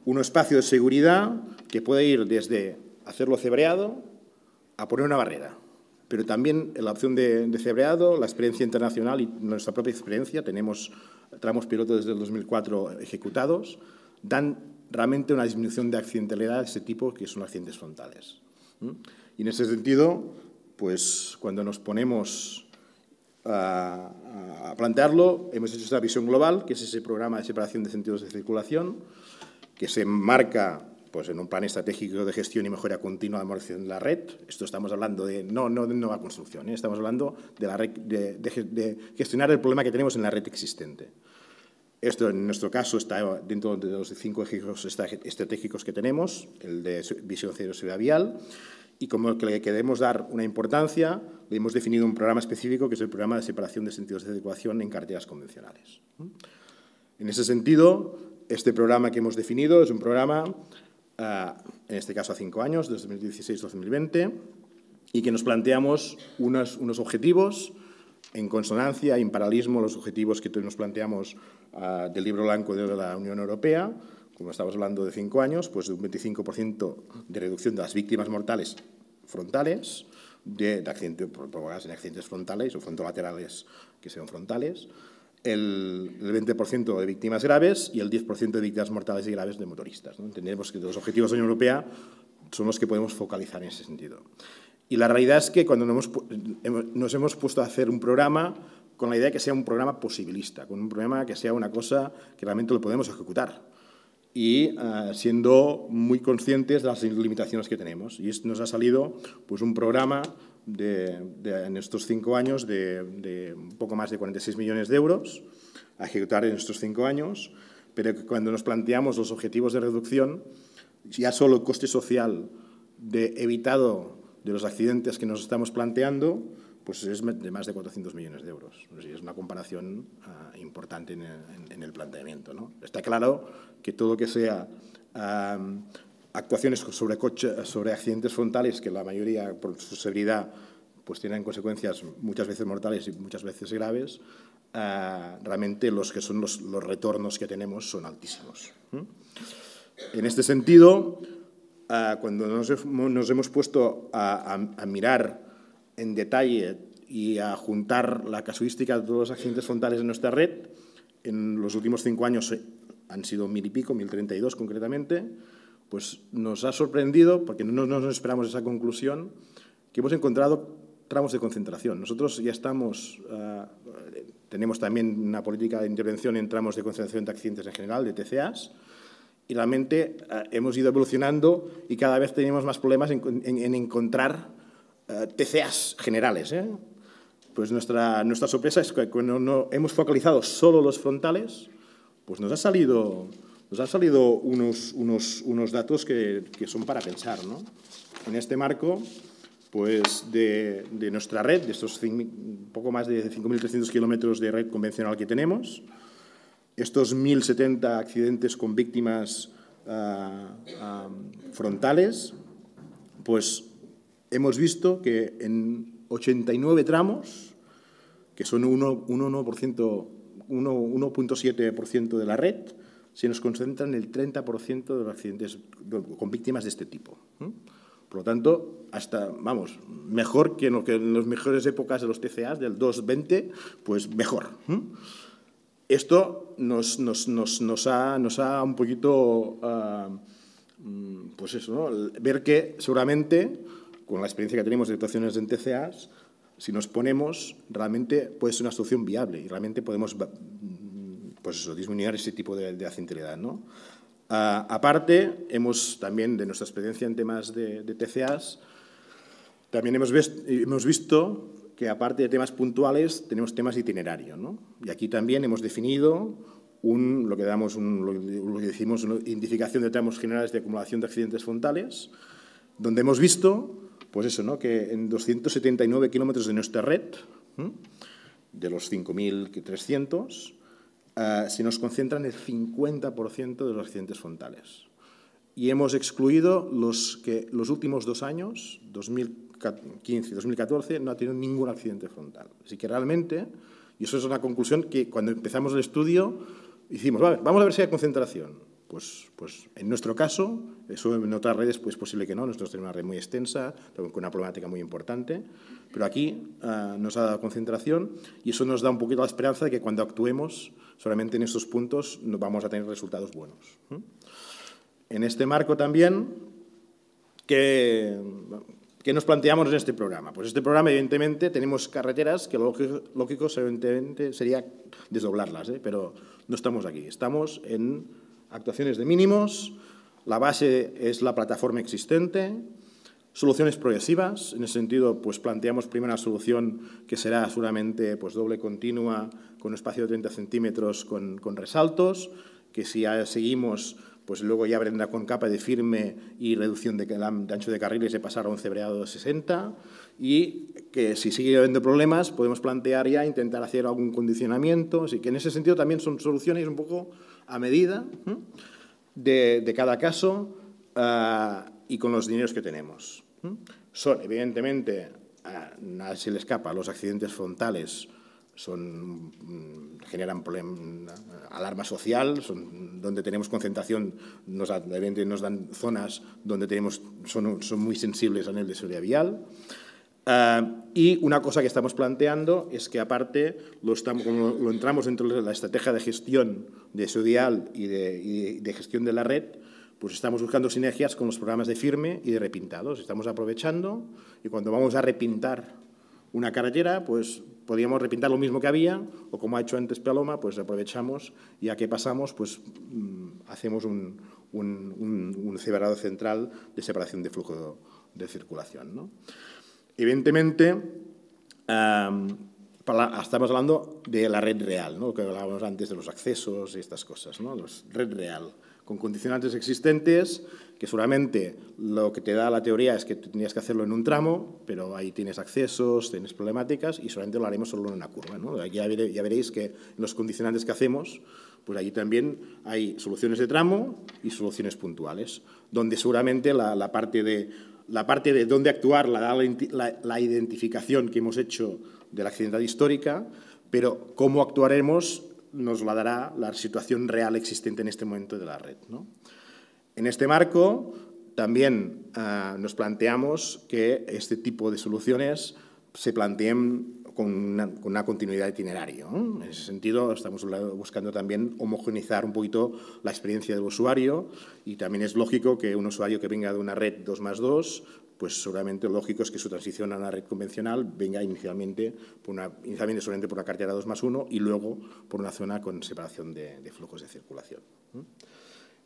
Speaker 8: un espacio de seguridad que puede ir desde hacerlo cebreado a poner una barrera pero también la opción de, de cebreado, la experiencia internacional y nuestra propia experiencia. Tenemos tramos piloto desde el 2004 ejecutados, dan realmente una disminución de accidentalidad de ese tipo, que son accidentes frontales. Y en ese sentido, pues cuando nos ponemos a, a, plantearlo, hemos hecho esta visión global, que es ese programa de separación de sentidos de circulación, que se marca pues en un plan estratégico de gestión y mejora continua de la red. Esto estamos hablando de no, no de nueva construcción, ¿eh? estamos hablando de, la de, gestionar el problema que tenemos en la red existente. Esto en nuestro caso está dentro de los cinco ejes estratégicos que tenemos, el de visión cero seguridad vial, y como que le queremos dar una importancia, le hemos definido un programa específico que es el programa de separación de sentidos de adecuación en carreteras convencionales. En ese sentido, este programa que hemos definido es un programa en este caso a cinco años, desde 2016-2020, y que nos planteamos unos, unos objetivos en consonancia, y en paralismo, los objetivos que nos planteamos ah, del libro blanco de la Unión Europea, como estamos hablando de cinco años, pues de un 25% de reducción de las víctimas mortales frontales, de, de accidentes, en accidentes frontales o frontolaterales que sean frontales, el, 20% de víctimas graves y el 10% de víctimas mortales y graves de motoristas. ¿no? Entendemos que los objetivos de la Unión Europea son los que podemos focalizar en ese sentido. Y la realidad es que cuando nos hemos, puesto a hacer un programa con la idea de que sea un programa posibilista, con un programa que sea una cosa que realmente lo podemos ejecutar y ah, siendo muy conscientes de las limitaciones que tenemos. Y nos ha salido pues, un programa de, en estos cinco años de, un poco más de 46 millones de euros a ejecutar en estos cinco años, pero cuando nos planteamos los objetivos de reducción, ya solo el coste social de evitado de los accidentes que nos estamos planteando, pues es de más de 400 millones de euros. Es una comparación ah, importante en el, planteamiento. ¿no? Está claro que todo lo que sea ah, actuaciones sobre, sobre accidentes frontales, que la mayoría, por su severidad, pues tienen consecuencias muchas veces mortales y muchas veces graves, eh, realmente los que son los, los, retornos que tenemos son altísimos. En este sentido, eh, cuando nos, hemos puesto a, a mirar en detalle y a juntar la casuística de todos los accidentes frontales en nuestra red, en los últimos cinco años eh, han sido mil y pico, mil treinta y dos concretamente, pues nos ha sorprendido, porque no, nos esperamos esa conclusión, que hemos encontrado tramos de concentración. Nosotros ya estamos, ah, tenemos también una política de intervención en tramos de concentración de accidentes en general, de TCAs, y realmente mente ah, hemos ido evolucionando y cada vez tenemos más problemas en, encontrar ah, TCAs generales. ¿eh? Pues nuestra, nuestra sorpresa es que cuando no hemos focalizado solo los frontales, pues nos ha salido nos han salido unos, datos que, son para pensar. ¿no? En este marco pues, de, nuestra red, de estos poco más de 5.300 kilómetros de red convencional que tenemos, estos 1.070 accidentes con víctimas ah, ah, frontales, pues hemos visto que en 89 tramos, que son 1,7% 1, de la red, se nos concentran el 30% de los accidentes con víctimas de este tipo. Por lo tanto, hasta, vamos, mejor que en, las mejores épocas de los TCAs, del 220, pues mejor. Esto nos, nos, nos, ha, un poquito, ah, mm, pues eso, ver que seguramente, con la experiencia que tenemos de actuaciones en TCAs, si nos ponemos, realmente puede ser una solución viable y realmente podemos pues eso, disminuir ese tipo de, de ¿no? Ah, aparte, hemos también, de nuestra experiencia en temas de, TCAs, también hemos, visto que aparte de temas puntuales, tenemos temas de itinerario, ¿no? Y aquí también hemos definido un, lo que damos, lo, que decimos, una identificación de tramos generales de acumulación de accidentes frontales, donde hemos visto, pues eso, ¿no? que en 279 kilómetros de nuestra red, de los 5.300, eh, se nos concentran el 50% de los accidentes frontales. Y hemos excluido los que los últimos dos años, 2015 y 2014, no ha tenido ningún accidente frontal. Así que realmente, y eso es una conclusión que cuando empezamos el estudio hicimos, vamos a ver si hay concentración. Pues, pues, en nuestro caso, eso en otras redes pues posible que no, nosotros tenemos una red muy extensa, con una problemática muy importante, pero aquí eh, nos ha dado concentración y eso nos da un poquito la esperanza de que cuando actuemos Solamente en estos puntos vamos a tener resultados buenos. ¿eh? En este marco también, ¿qué, nos planteamos en este programa? Pues este programa, evidentemente, tenemos carreteras que lo lógico, evidentemente, sería desdoblarlas, ¿eh? pero no estamos aquí. Estamos en actuaciones de mínimos, la base es la plataforma existente, soluciones progresivas. En ese sentido, pues planteamos primera una solución que será seguramente pues, doble continua con un espacio de 30 centímetros con, resaltos, que si ya seguimos, pues luego ya Brenda con capa de firme y reducción de, ancho de carriles se pasar a un cebreado de 60, y que si sigue habiendo problemas podemos plantear ya intentar hacer algún condicionamiento, así que en ese sentido también son soluciones un poco a medida de, cada caso ah, y con los dineros que tenemos. Son, evidentemente, ah, a nadie se le escapa los accidentes frontales son, mm, generan alarma social, son, donde tenemos concentración nos, dan zonas donde tenemos, son, muy sensibles a nivel de seguridad vial. Eh, y una cosa que estamos planteando es que, aparte, lo, lo, entramos dentro de la estrategia de gestión de seguridad y y de, gestión de la red, pues estamos buscando sinergias con los programas de firme y de repintados. Estamos aprovechando y cuando vamos a repintar una carretera, pues podíamos repintar lo mismo que había, o como ha hecho antes Paloma, pues aprovechamos, y a qué pasamos, pues mm, hacemos un, un, separado central de separación de flujo de, circulación. ¿no? Evidentemente, estamos hablando de la red real, lo que hablábamos antes de los accesos y estas cosas, ¿no? red real con condicionantes existentes, que seguramente lo que te da la teoría es que tenías que hacerlo en un tramo, pero ahí tienes accesos, tienes problemáticas y solamente lo haremos solo en una curva. Aquí ya, veréis que en los condicionantes que hacemos, pues allí también hay soluciones de tramo y soluciones puntuales, donde seguramente la, parte de la parte de dónde actuar la la, identificación que hemos hecho de la accidentalidad histórica, pero cómo actuaremos nos la dará la situación real existente en este momento de la red. En este marco, también ah, nos planteamos que este tipo de soluciones se planteen con una, continuidad itineraria. itinerario. En ese sentido, estamos buscando también homogenizar un poquito la experiencia del usuario y también es lógico que un usuario que venga de una red 2 más 2 pues seguramente lo lógico es que su transición a una red convencional venga inicialmente, por una, solamente por la cartera 2 más 1 y luego por una zona con separación de, flujos de circulación.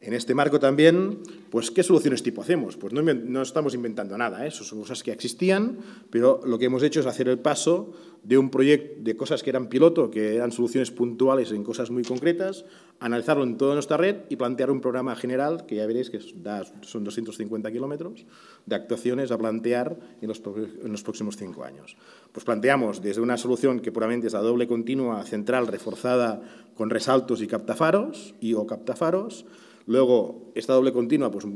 Speaker 8: En este marco también, pues, ¿qué soluciones tipo hacemos? Pues no, estamos inventando nada, ¿eh? son cosas que existían, pero lo que hemos hecho es hacer el paso de un proyecto de cosas que eran piloto, que eran soluciones puntuales en cosas muy concretas, analizarlo en toda nuestra red y plantear un programa general, que ya veréis que son 250 kilómetros, de actuaciones a plantear en los, próximos cinco años. Pues planteamos desde una solución que puramente es la doble continua central reforzada con resaltos y captafaros, y o captafaros, luego esta doble continua pues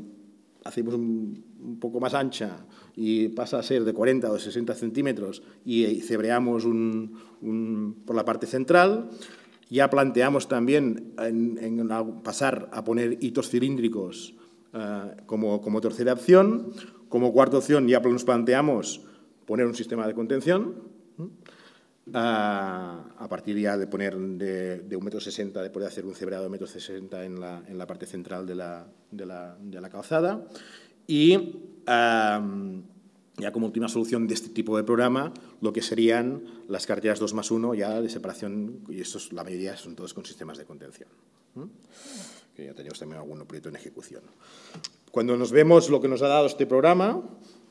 Speaker 8: hacemos un, poco más ancha y pasa a ser de 40 o 60 centímetros y eh, cebreamos un, por la parte central, ya planteamos también pasar a poner hitos cilíndricos eh, como, tercera opción. Como cuarta opción ya nos planteamos poner un sistema de contención. Ah, a, partir ya de poner de, un metro sesenta, de poder hacer un cebrado de metro en la, en la parte central de la, calzada. Y ah, ya como última solución de este tipo de programa, lo que serían las carteras 2 más 1 ya de separación, y es la mayoría son todos con sistemas de contención, que ya tenemos también algún proyecto en ejecución. Cuando nos vemos lo que nos ha dado este programa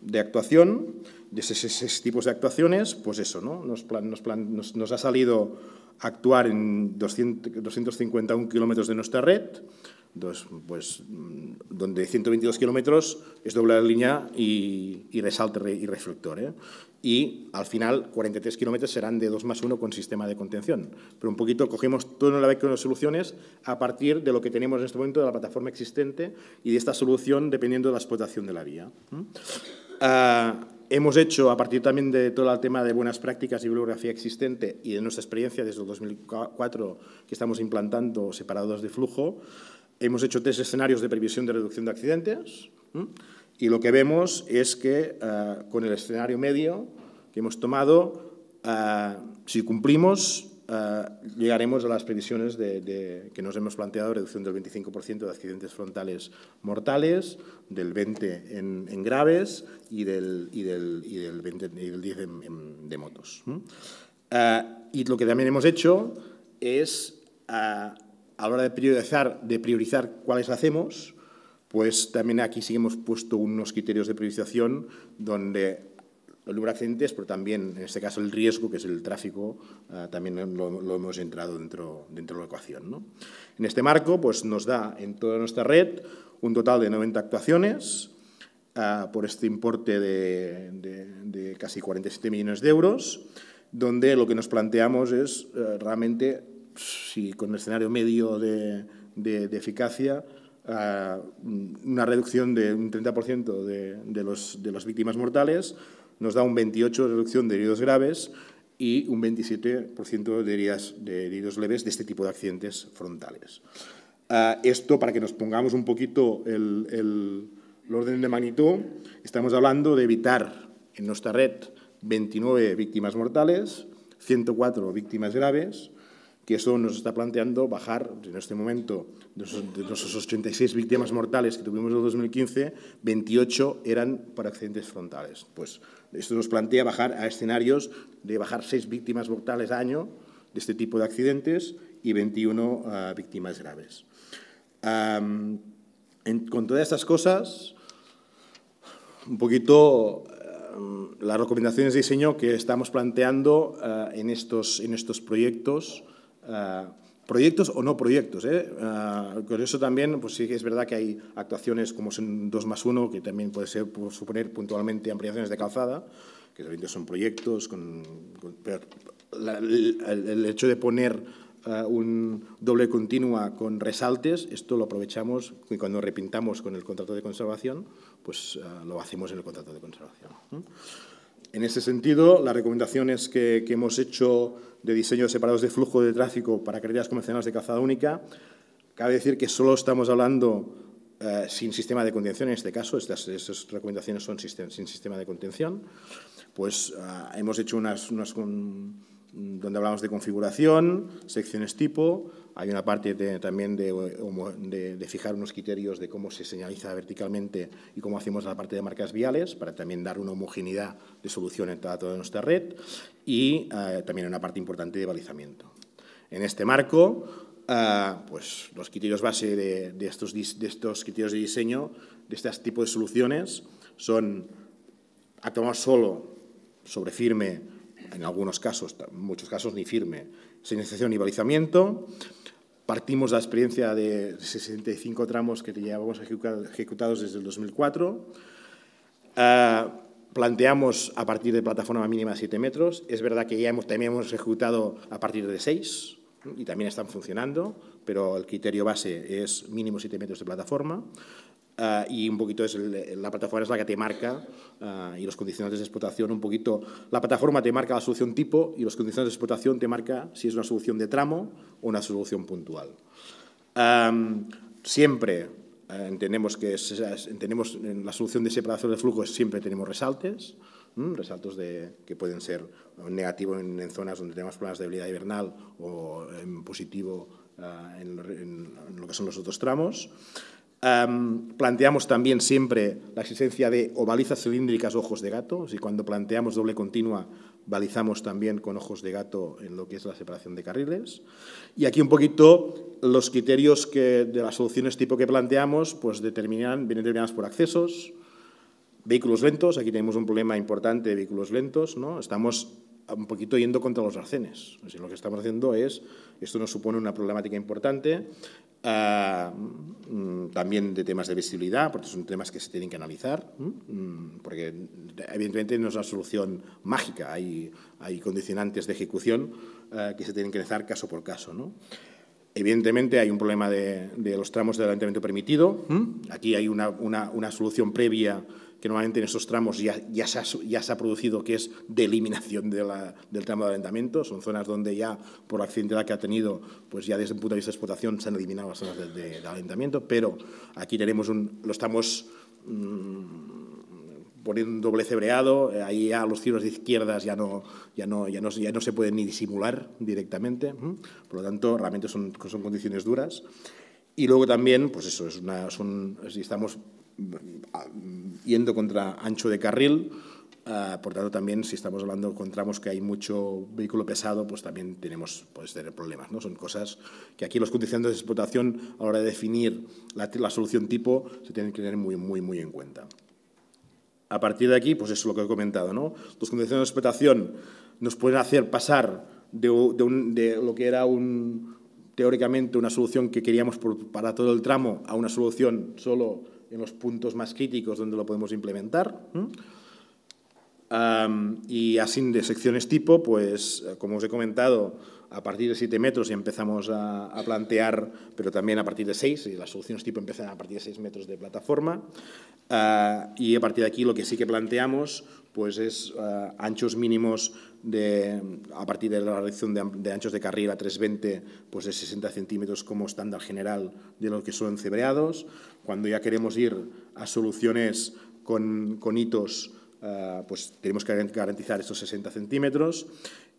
Speaker 8: de actuación, de esos, tipos de actuaciones, pues eso, ¿no? nos, nos, ha salido actuar en 251 kilómetros de nuestra red, pues, donde 122 kilómetros es doble la línea y, resalte y reflector. ¿eh? Y al final, 43 kilómetros serán de 2 más 1 con sistema de contención. Pero un poquito cogemos todo la vez con las soluciones a partir de lo que tenemos en este momento de la plataforma existente y de esta solución dependiendo de la explotación de la vía. Ah, hemos hecho, a partir también de todo el tema de buenas prácticas y bibliografía existente y de nuestra experiencia desde el 2004 que estamos implantando separados de flujo, Hemos hecho tres escenarios de previsión de reducción de accidentes y lo que vemos es que eh, con el escenario medio que hemos tomado, eh, si cumplimos, eh, llegaremos a las previsiones de, que nos hemos planteado, reducción del 25% de accidentes frontales mortales, del 20% en, graves y del, 10% en, de motos. y lo que también hemos hecho es a la hora de priorizar, de priorizar cuáles hacemos, pues también aquí sí hemos puesto unos criterios de priorización donde el de accidentes, pero también, en este caso, el riesgo, que es el tráfico, ah, también lo, hemos entrado dentro, dentro de la ecuación. En este marco, pues nos da en toda nuestra red un total de 90 actuaciones ah, por este importe de, casi 47 millones de euros, donde lo que nos planteamos es eh, realmente si con el escenario medio de, eficacia, mm, una reducción de un 30% de, las víctimas mortales, nos da un 28% de reducción de heridos graves y un 27% de, heridas, de heridos leves de este tipo de accidentes frontales. esto, para que nos pongamos un poquito el orden de magnitud, estamos hablando de evitar en nuestra red 29 víctimas mortales, 104 víctimas graves, que eso nos está planteando bajar en este momento de los 86 víctimas mortales que tuvimos en el 2015, 28 eran por accidentes frontales. Pues esto nos plantea bajar a escenarios de bajar 6 víctimas mortales al año de este tipo de accidentes y 21 ah, víctimas graves. con todas estas cosas, un poquito las recomendaciones de diseño que estamos planteando ah, en, estos, en estos proyectos eh, proyectos o no proyectos. ¿eh? Eh, con eso también, pues sí que es verdad que hay actuaciones como son 2 más 1, que también puede ser, pues, suponer puntualmente ampliaciones de calzada, que también son proyectos, con, el, hecho de poner un doble continua con resaltes, esto lo aprovechamos y cuando repintamos con el contrato de conservación, pues lo hacemos en el contrato de conservación. En ese sentido, las recomendaciones que, hemos hecho de diseños separados de flujo de tráfico para carreteras convencionales de calzada única, cabe decir que solo estamos hablando eh, sin sistema de contención, en este caso, estas, recomendaciones son sin sistema de contención, pues eh, hemos hecho unas, donde hablamos de configuración, secciones tipo, hay una parte también de, fijar unos criterios de cómo se señaliza verticalmente y cómo hacemos la parte de marcas viales para también dar una homogeneidad de solución en toda, nuestra red y eh, también una parte importante de balizamiento. En este marco, eh, pues los criterios base de, estos, criterios de diseño, de este tipo de soluciones, son tomar solo sobre firme, en algunos casos, en muchos casos ni firme, señalización y balizamiento. Partimos de la experiencia de 65 tramos que llevamos ejecutados desde el 2004. Ah, planteamos a partir de plataforma mínima de 7 metros. Es verdad que ya hemos, también hemos ejecutado a partir de 6 y también están funcionando, pero el criterio base es mínimo 7 metros de plataforma. Ah, y un poquito es la plataforma es la que te marca ah, y los condicionantes de explotación un poquito la plataforma te marca la solución tipo y los condicionantes de explotación te marca si es una solución de tramo o una solución puntual siempre eh, entendemos que en la solución de separación de flujos siempre tenemos resaltes resaltos de, que pueden ser negativos en, zonas donde tenemos problemas de debilidad hibernal o en positivo ah, en, en, lo que son los otros tramos planteamos también siempre la existencia de ovalizas cilíndricas ojos de gato. Si cuando planteamos doble continua, balizamos también con ojos de gato en lo que es la separación de carriles. Y aquí un poquito los criterios que, de las soluciones tipo que planteamos pues determinan, vienen determinadas por accesos, vehículos lentos. Aquí tenemos un problema importante de vehículos lentos. ¿no? Estamos un poquito yendo contra los arcenes. lo que estamos haciendo es, esto nos supone una problemática importante, Ah, mm, mm, también de temas de visibilidad, porque son temas que se tienen que analizar, mm, porque evidentemente no es una solución mágica, hay, hay condicionantes de ejecución eh, que se tienen que analizar caso por caso. Evidentemente hay un problema de, los tramos de adelantamiento permitido, aquí hay una, una solución previa que normalmente en estos tramos ya, ya, se, ha, ya se ha producido, que es de eliminación del tramo de alentamiento. Son zonas donde ya, por la accidentalidad que ha tenido, pues ya desde el punto de vista de explotación se han eliminado las zonas de, alentamiento, pero aquí tenemos lo estamos mm, poniendo un doble cebreado, eh, ahí ya los cielos de izquierdas ya no, ya no, ya no, ya no se pueden ni disimular directamente, por lo tanto, realmente son, son condiciones duras. Y luego también, pues eso, es una, son, estamos Mm, yendo contra ancho de carril, ah, por tanto, también si estamos hablando con tramos que hay mucho vehículo pesado, pues también tenemos, puedes tener problemas. ¿no? Son cosas que aquí los condiciones de explotación a la hora de definir la, la, solución tipo se tienen que tener muy, muy, muy en cuenta. A partir de aquí, pues eso es lo que he comentado. ¿no? Los condiciones de explotación nos pueden hacer pasar de, de, de lo que era un, teóricamente una solución que queríamos para todo el tramo a una solución solo en los puntos más críticos donde lo podemos implementar. y así de secciones tipo, pues eh, como os he comentado, a partir de 7 metros ya empezamos a, plantear, pero también a partir de 6, y las soluciones tipo empiezan a partir de 6 metros de plataforma. Ah, y a partir de aquí lo que sí que planteamos pues es eh, anchos mínimos de, a partir de la reducción de, anchos de carril a 320, pues de 60 centímetros como estándar general de lo que son cebreados. Cuando ya queremos ir a soluciones con, hitos, eh, pues tenemos que garantizar estos 60 centímetros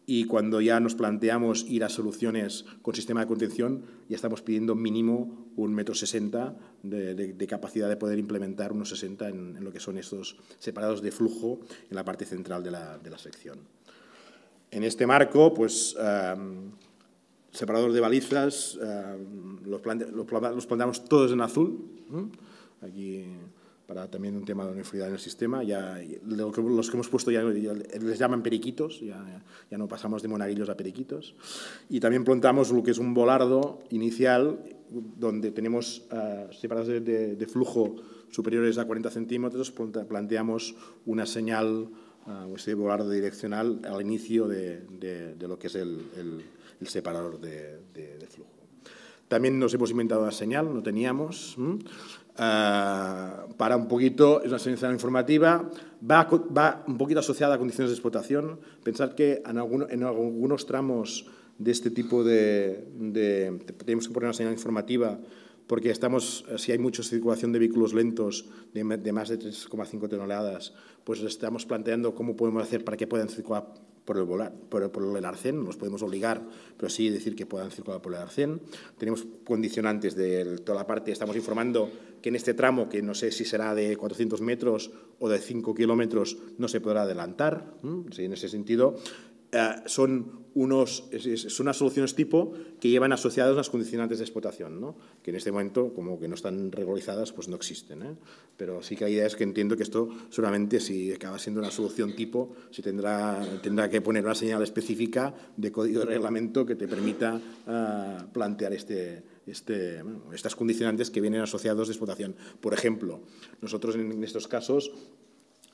Speaker 8: y cuando ya nos planteamos ir a soluciones con sistema de contención, ya estamos pidiendo mínimo un metro sesenta de, capacidad de poder implementar unos 60 en, lo que son estos separados de flujo en la parte central de la, sección. En este marco, pues, em, separador de balizas, em, los, los, planteamos todos en azul. Aquí para también un tema de uniformidad en el sistema. Ya, los que hemos puesto ya, les llaman periquitos, ya, ya no pasamos de monaguillos a periquitos. Y también plantamos lo que es un volardo inicial, donde tenemos eh, separadores de, flujo superiores a 40 centímetros, planteamos una señal, eh, o ese volardo direccional, al inicio de, de lo que es el, el, separador de, flujo. También nos hemos inventado la señal, no teníamos. Ah, para un poquito, es una señal informativa, va, va, un poquito asociada a condiciones de explotación. Pensar que en, en algunos tramos de este tipo de, Tenemos que poner una señal informativa porque estamos, si hay mucha circulación de vehículos lentos de, de más de 3,5 toneladas, pues estamos planteando cómo podemos hacer para que puedan circular por el, volar, por, el arcén, nos podemos obligar, pero sí decir que puedan circular por el arcén. Tenemos condicionantes de toda la parte, estamos informando que en este tramo, que no sé si será de 400 metros o de 5 kilómetros, no se podrá adelantar. En ese sentido, eh, son, unos, son unas soluciones tipo que llevan asociadas las condicionantes de explotación, ¿no? que en este momento, como que no están regularizadas, pues no existen. ¿eh? Pero sí que la idea es que entiendo que esto solamente si acaba siendo una solución tipo, si tendrá, tendrá que poner una señal específica de código de reglamento que te permita eh, plantear este, este, estas condicionantes que vienen asociados de explotación. Por ejemplo, nosotros en estos casos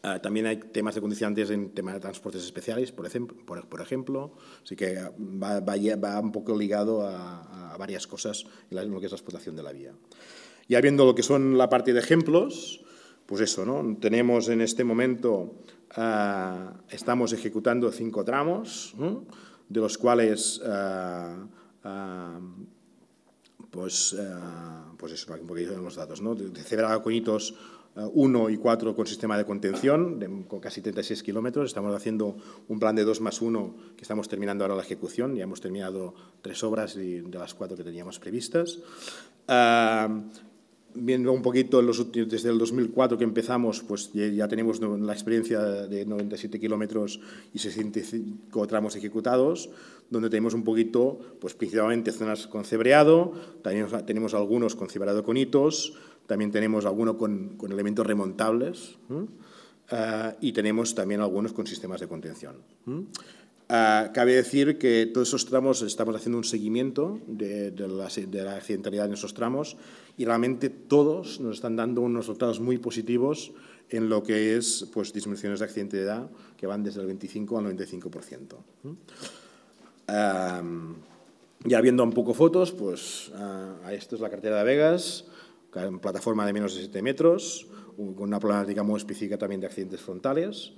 Speaker 8: Ah, también hay temas de condicionantes en temas de transportes especiales, por ejemplo. Por, ejemplo. Así que va, va, va, un poco ligado a, varias cosas en, la, lo que es la explotación de la vía. Ya viendo lo que son la parte de ejemplos, pues eso, ¿no? Tenemos en este momento, ah, estamos ejecutando cinco tramos, de los cuales... Ah, pues, pues eso, un poquito los datos, ¿no? De, de Cebra Coñitos 1 eh, y 4 con sistema de contención, con casi 36 kilómetros. Estamos haciendo un plan de 2 más 1 que estamos terminando ahora la ejecución. Ya hemos terminado tres obras de las cuatro que teníamos previstas. Eh, viendo un poquito desde el 2004 que empezamos, pues ya tenemos la experiencia de 97 kilómetros y 65 tramos ejecutados, donde tenemos un poquito, pues principalmente zonas con cebreado, también tenemos algunos con cebreado con hitos, también tenemos algunos con, con elementos remontables ah, y tenemos también algunos con sistemas de contención. Ah, cabe decir que todos esos tramos estamos haciendo un seguimiento de, de, la, de, accidentalidad en esos tramos y realmente todos nos están dando unos resultados muy positivos en lo que es pues, disminuciones de edad que van desde el 25 al 95%. ya viendo un poco fotos, pues a ah, esto es la cartera de Vegas, plataforma de menos de 7 metros, con una problemática muy específica también de accidentes frontales,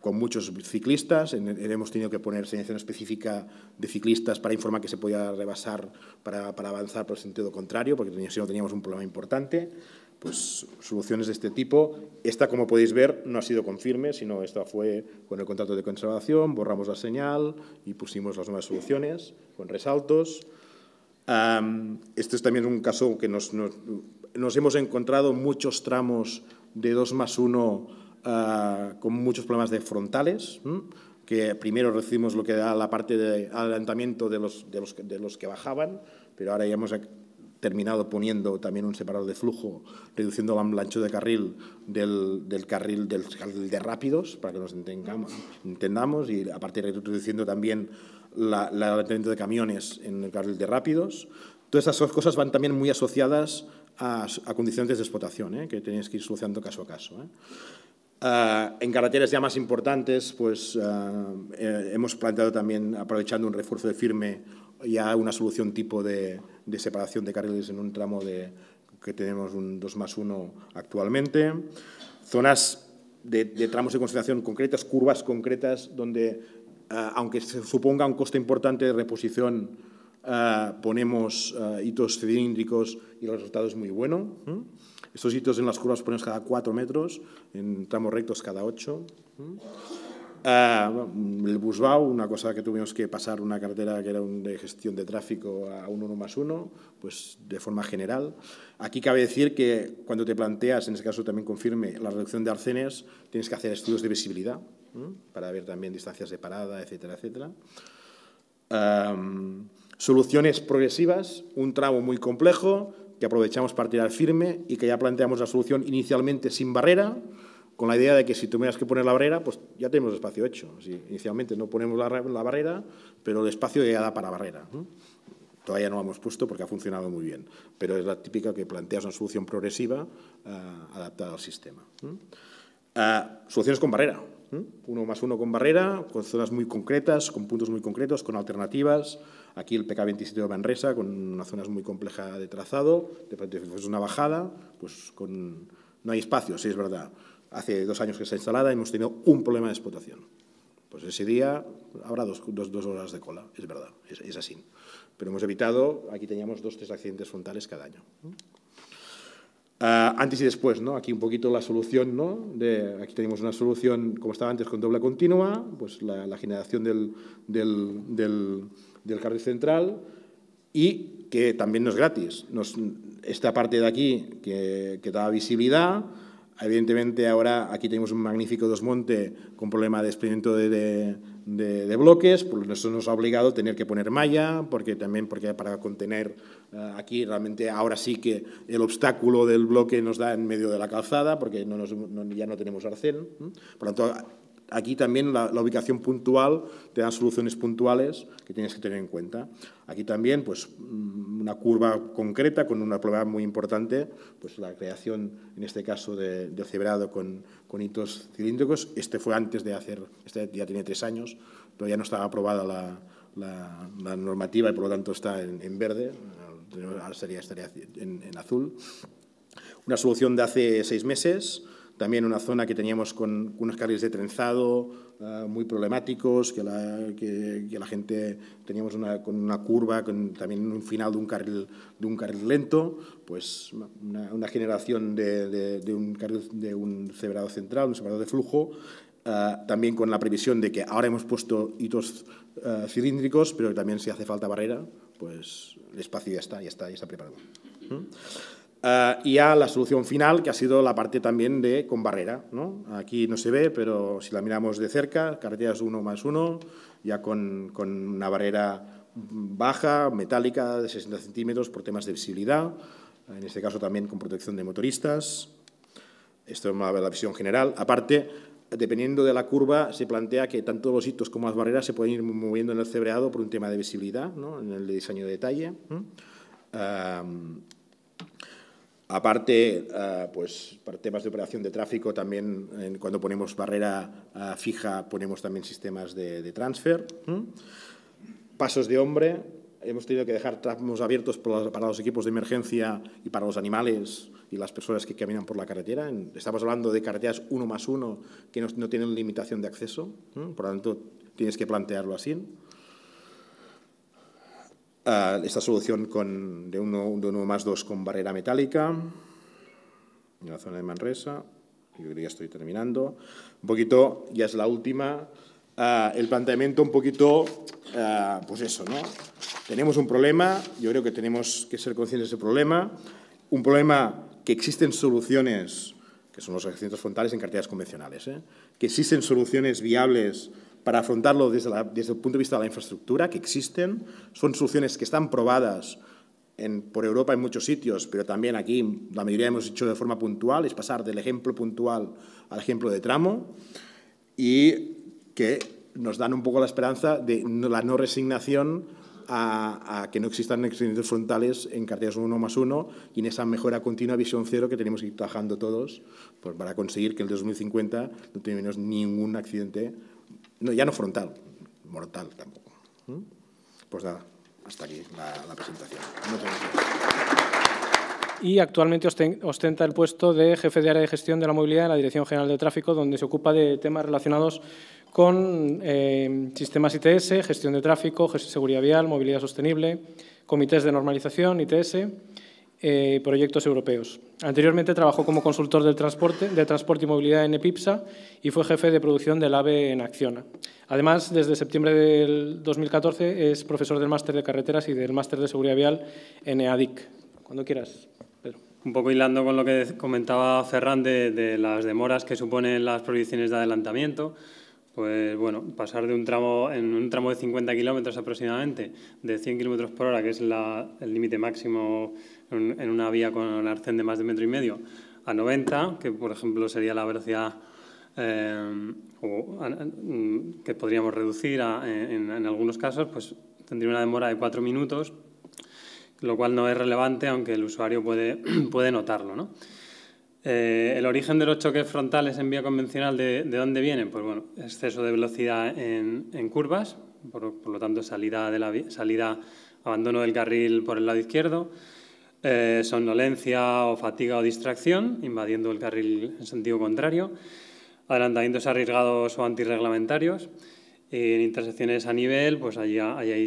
Speaker 8: con muchos ciclistas. Hemos tenido que poner señalización específica de ciclistas para informar que se podía rebasar para, para avanzar por el sentido contrario, porque si no teníamos un problema importante. Pues soluciones de este tipo. Esta, como podéis ver, no ha sido con firme, sino esta fue con el contrato de conservación, borramos la señal y pusimos las nuevas soluciones con resaltos. Esto este es también un caso que nos, hemos encontrado muchos tramos de 2 más 1 ah, con muchos problemas de frontales, que primero recibimos lo que da la parte de adelantamiento de los, de los, que bajaban, pero ahora ya hemos terminado poniendo también un separador de flujo, reduciendo el ancho de carril del, carril del, de rápidos, para que nos entendamos, entendamos y aparte reduciendo también la, la de camiones en el carril de rápidos. Todas esas cosas van también muy asociadas a, condiciones de explotación, ¿eh? que tenéis que ir solucionando caso a caso. ¿eh? Ah, en carreteras ya más importantes, pues ah, eh, hemos planteado también, aprovechando un refuerzo de firme, ya una solución tipo de, separación de carriles en un tramo de, que tenemos un 2 más 1 actualmente. Zonas de, de tramos de consideración concretas, curvas concretas, donde eh, aunque se suponga un coste importante de reposición, eh, ponemos eh, hitos cilíndricos y el resultado es muy bueno. ¿Mm? Estos hitos en las curvas ponemos cada cuatro metros, en tramos rectos cada ocho. ¿Mm? el Busbau, una cosa que tuvimos que pasar una carretera que era de gestión de tráfico a un 1 más 1, pues de forma general. Aquí cabe decir que cuando te planteas, en este caso también confirme, la reducción de arcenes, tienes que hacer estudios de visibilidad para ver también distancias de parada, etcétera, etcétera. soluciones progresivas, un tramo muy complejo que aprovechamos para tirar firme y que ya planteamos la solución inicialmente sin barrera, con la idea de que si tuvieras que poner la barrera, pues ya tenemos espacio hecho. inicialmente no ponemos la, barrera, pero el espacio ya da para barrera. Todavía no lo hemos puesto porque ha funcionado muy bien, pero es la típica que planteas una solución progresiva ah, adaptada al sistema. Ah, soluciones con barrera, ¿Mm? Uno más uno con barrera, con zonas muy concretas, con puntos muy concretos, con alternativas. Aquí el PK27 de Manresa, con una zona muy compleja de trazado, es pues, una bajada, pues con... no hay espacio, sí es verdad. Hace dos años que está instalada y hemos tenido un problema de explotación. Pues ese día habrá dos, dos, horas de cola, es verdad, es, es así. Pero hemos evitado, aquí teníamos dos, tres accidentes frontales cada año. ¿Mm? Ah, antes y después, ¿no? Aquí un poquito la solución, ¿no? De, aquí tenemos una solución, como estaba antes, con doble continua, pues la, generación del, del, carril central y que también no es gratis. Nos, esta parte de aquí que, que da visibilidad, evidentemente ahora aquí tenemos un magnífico monte con problema de experimento de de, bloques, pues eso nos ha obligado a tener que poner malla, porque también porque para contener eh, aquí realmente ahora sí que el obstáculo del bloque nos da en medio de la calzada, porque ya no tenemos arcén. Por lo tanto, Aquí también la, ubicación puntual te da soluciones puntuales que tienes que tener en cuenta. Aquí también, pues, mm, una curva concreta con una prueba muy importante, pues la creación, en este caso, de, de cebrado con, hitos cilíndricos. Este fue antes de hacer, este ya tiene tres años, todavía no estaba aprobada la, normativa y por lo tanto está en, verde, estaría, en, en azul. Una solución de hace seis meses, también una zona que teníamos con unos carriles de trenzado eh, muy problemáticos, que la, que, la gente teníamos una, con una curva, también un final de un carril, de un carril lento, pues una, generación de, un carril, de un cebrado central, un separador de flujo, eh, también con la previsión de que ahora hemos puesto hitos eh, cilíndricos, pero que también si hace falta barrera, pues el espacio ya está, ya está, ya está preparado y eh, a la solución final, que ha sido la parte también de con barrera. ¿no? Aquí no se ve, pero si la miramos de cerca, carreteras 1 más 1, ya con, con, una barrera baja, metálica, de 60 centímetros por temas de visibilidad, en este caso también con protección de motoristas. Esto es la visión general. Aparte, dependiendo de la curva, se plantea que tanto los hitos como las barreras se pueden ir moviendo en el cebreado por un tema de visibilidad, ¿no? en el diseño de detalle. Aparte, eh, pues para temas de operación de tráfico, también cuando ponemos barrera eh, fija, ponemos también sistemas de, transfer. ¿Mm? Pasos de hombre, hemos tenido que dejar tramos abiertos para los equipos de emergencia y para los animales y las personas que caminan por la carretera. Estamos hablando de carreteras uno más uno que no, tienen limitación de acceso, por lo tanto tienes que plantearlo así. Ah, esta solución de 1 uno más dos con barrera metálica en la zona de Manresa. Yo creo que ya estoy terminando. Un poquito, ya es la última. Ah, el planteamiento un poquito, ah, pues eso, ¿no? Tenemos un problema, yo creo que tenemos que ser conscientes de ese problema. Un problema que existen soluciones, que son los ejercicios frontales en carteras convencionales, ¿eh? que existen soluciones viables para afrontarlo desde, el punto de vista de la infraestructura, que existen, son soluciones que están probadas por Europa en muchos sitios, pero también aquí la mayoría hemos hecho de forma puntual, es pasar del ejemplo puntual al ejemplo de tramo, y que nos dan un poco la esperanza de la no resignación a, que no existan accidentes frontales en carreteras 1 más 1 y en esa mejora continua visión cero que tenemos que ir trabajando todos pues, para conseguir que el 2050 no tengamos ningún accidente no, ya no frontal, mortal tampoco. Pues nada, hasta aquí la, presentación. Muchas gracias.
Speaker 1: Y actualmente ostenta el puesto de jefe de área de gestión de la movilidad en la Dirección General de Tráfico, donde se ocupa de temas relacionados con eh, sistemas ITS, gestión de tráfico, seguridad vial, movilidad sostenible, comités de normalización, ITS, eh, proyectos europeos. Anteriormente trabajó como consultor del transporte, de transporte y movilidad en EPIPSA y fue jefe de producción del AVE en Acciona. Además, desde septiembre del 2014 es profesor del máster de carreteras y del máster de seguridad vial en EADIC. Cuando quieras,
Speaker 6: Pedro. Un poco hilando con lo que comentaba Ferran de, las demoras que suponen las prohibiciones de adelantamiento, pues bueno, pasar de un tramo, en un tramo de 50 kilómetros aproximadamente, de 100 kilómetros por hora, que es el límite máximo en una vía con arcén de más de metro y medio a 90, que por ejemplo sería la velocidad eh, mm, que podríamos reducir en, algunos casos, pues tendría una demora de cuatro minutos, lo cual no es relevante, aunque el usuario puede, notarlo. Eh, el origen de los choques frontales en vía convencional, ¿de, dónde vienen? Pues bueno, exceso de velocidad en, curvas, por, por, lo tanto salida, de la, salida abandono del carril por el lado izquierdo, eh, somnolencia o fatiga o distracción, invadiendo el carril en sentido contrario, adelantamientos arriesgados o antirreglamentarios. en intersecciones a nivel, pues ahí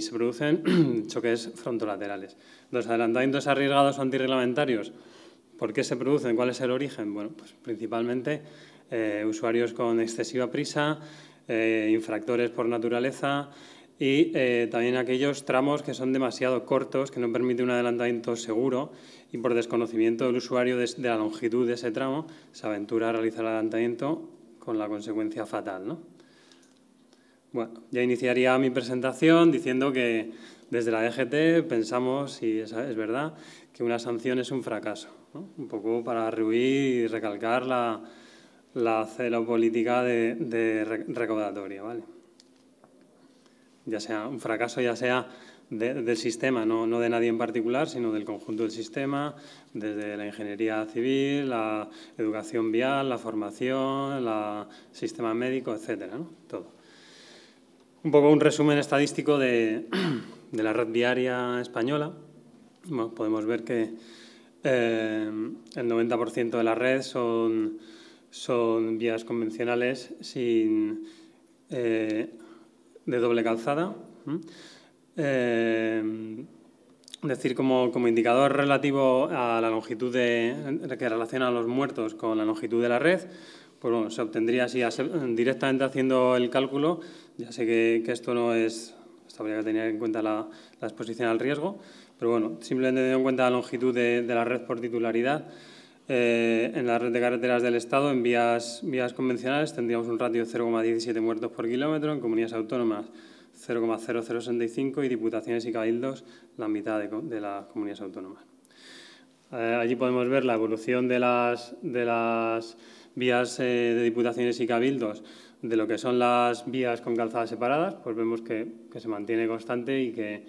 Speaker 6: se producen choques frontolaterales. Los adelantamientos arriesgados o antirreglamentarios, ¿por qué se producen? ¿Cuál es el origen? Bueno, pues principalmente eh, usuarios con excesiva prisa, eh, infractores por naturaleza, y eh, también aquellos tramos que son demasiado cortos, que no permiten un adelantamiento seguro y por desconocimiento del usuario de, la longitud de ese tramo, se aventura a realizar el adelantamiento con la consecuencia fatal. Bueno, ya iniciaría mi presentación diciendo que desde la DGT e pensamos, y es, es verdad, que una sanción es un fracaso. ¿no? Un poco para rehuir y recalcar la, la, política de, de recaudatoria. ¿vale? ya sea un fracaso, ya sea del sistema, no, de nadie en particular, sino del conjunto del sistema, desde la ingeniería civil, la educación vial, la formación, el sistema médico, etcétera, todo. Un poco un resumen estadístico de, la red viaria española. podemos ver que eh, el 90% de la red son, son vías convencionales sin... Eh, de doble calzada. es eh, decir, como, indicador relativo a la longitud de, que relaciona a los muertos con la longitud de la red, pues bueno, se obtendría así directamente haciendo el cálculo. Ya sé que, esto no es, esto habría que tener en cuenta la, exposición al riesgo, pero bueno, simplemente teniendo en cuenta la longitud de, de la red por titularidad, eh, en la red de carreteras del Estado, en vías, convencionales, tendríamos un ratio de 0,17 muertos por kilómetro, en comunidades autónomas 0,0065 y diputaciones y cabildos la mitad de, las comunidades autónomas. Eh, allí podemos ver la evolución de las, vías eh, de diputaciones y cabildos de lo que son las vías con calzadas separadas, pues vemos que, se mantiene constante y que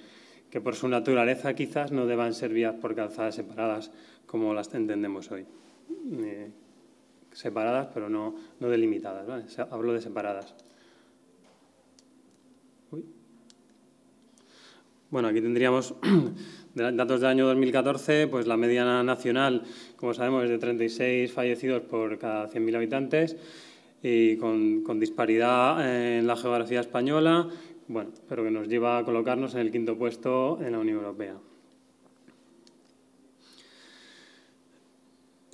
Speaker 6: por su naturaleza quizás no deban ser vías por calzadas separadas como las entendemos hoy. Eh, separadas, pero no, delimitadas. Hablo de separadas. Bueno, aquí tendríamos datos del año 2014, pues la media nacional, como sabemos, es de 36 fallecidos por cada 100.000 habitantes y con, con, disparidad eh, en la geografía española, bueno, pero que nos lleva a colocarnos en el quinto puesto en la Unión Europea.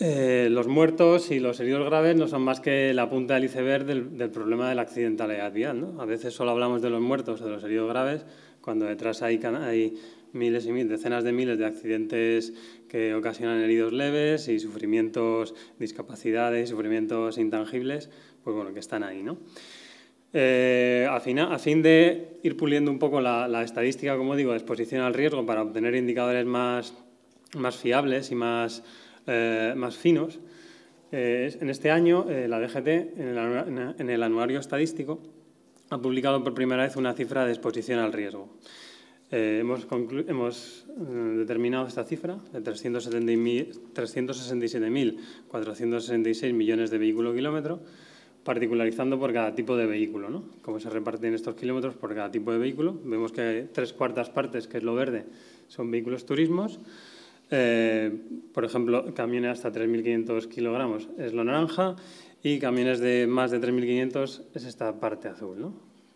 Speaker 6: Eh, los muertos y los heridos graves no son más que la punta del iceberg del, problema de la accidentalidad vial. A veces solo hablamos de los muertos o de los heridos graves, cuando detrás hay, hay miles y miles, decenas de miles de accidentes que ocasionan heridos leves y sufrimientos, discapacidades y sufrimientos intangibles, pues bueno, que están ahí. ¿no? Eh, a, fin, a, fin de ir puliendo un poco la, la estadística, como digo, de exposición al riesgo para obtener indicadores más, más fiables y más eh, más finos. Eh, en este año, eh, la DGT, en el, anuario estadístico, ha publicado por primera vez una cifra de exposición al riesgo. hemos, determinado esta cifra de 367.466 millones de vehículo kilómetro, particularizando por cada tipo de vehículo, ¿no? Cómo se reparten estos kilómetros por cada tipo de vehículo. Vemos que tres cuartas partes, que es lo verde, son vehículos turismos, eh, por ejemplo, camiones hasta 3.500 kilogramos es lo naranja y camiones de más de 3.500 es esta parte azul, ¿no?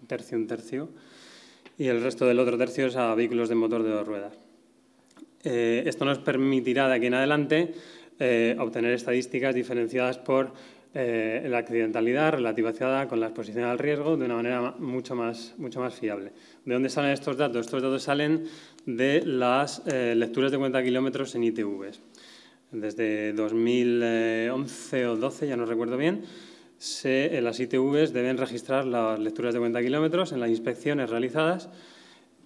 Speaker 6: Un tercio, un tercio. Y el resto del otro tercio es a vehículos de motor de dos ruedas. Eh, esto nos permitirá de aquí en adelante eh, obtener estadísticas diferenciadas por la accidentalidad relativizada con la exposición al riesgo de una manera mucho más fiable. ¿De dónde salen estos datos? Estos datos salen de las eh, lecturas de cuenta kilómetros en ITVs. Desde 2011 o 12, ya no recuerdo bien, las ITVs deben registrar las lecturas de cuenta kilómetros en las inspecciones realizadas,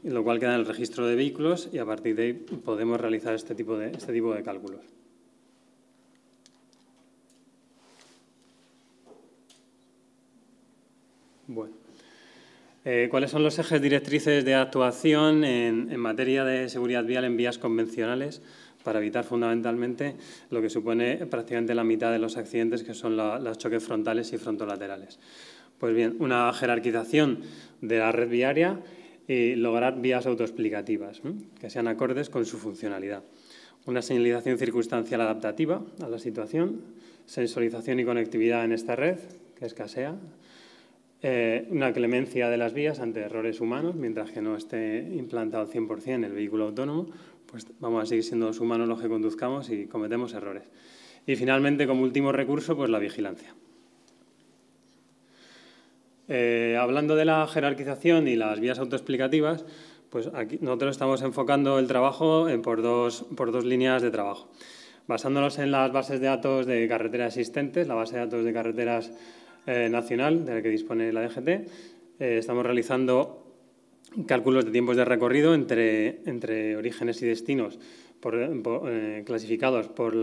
Speaker 6: lo cual queda en el registro de vehículos y a partir de ahí podemos realizar este tipo de, este tipo de cálculos. Bueno. Eh, ¿Cuáles son los ejes directrices de actuación en, materia de seguridad vial en vías convencionales para evitar fundamentalmente lo que supone prácticamente la mitad de los accidentes, que son los choques frontales y frontolaterales? Pues bien, una jerarquización de la red viaria y lograr vías autoexplicativas que sean acordes con su funcionalidad. Una señalización circunstancial adaptativa a la situación, sensorización y conectividad en esta red, que escasea, eh, una clemencia de las vías ante errores humanos, mientras que no esté implantado al 100% el vehículo autónomo, pues vamos a seguir siendo los humanos los que conduzcamos y cometemos errores. Y finalmente, como último recurso, pues la vigilancia. Eh, hablando de la jerarquización y las vías autoexplicativas, pues aquí nosotros estamos enfocando el trabajo por, dos, por dos líneas de trabajo. Basándonos en las bases de datos de carreteras existentes, la base de datos de carreteras eh, nacional de la que dispone la DGT. Eh, estamos realizando cálculos de tiempos de recorrido entre, orígenes y destinos eh, clasificados por,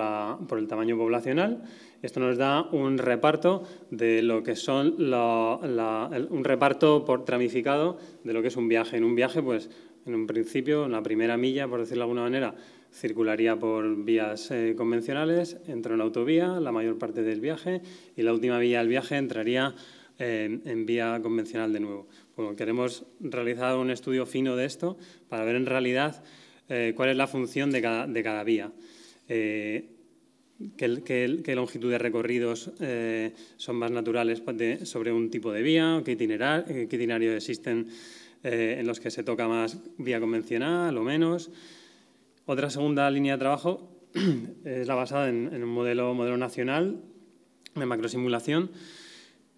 Speaker 6: el tamaño poblacional. Esto nos da un reparto de lo que son un reparto por tramificado de lo que es un viaje. En un viaje, pues, en un principio, en la primera milla, por decirlo de alguna manera, circularía por vías eh, convencionales, entra en autovía la mayor parte del viaje y la última vía del viaje entraría eh, en vía convencional de nuevo. queremos realizar un estudio fino de esto para ver en realidad eh, cuál es la función de cada, vía. Qué, longitud de recorridos son más naturales sobre un tipo de vía, qué, itinerar, qué itinerarios existen en los que se toca más vía convencional o menos, otra segunda línea de trabajo es eh, la basada en, un modelo, modelo nacional de macrosimulación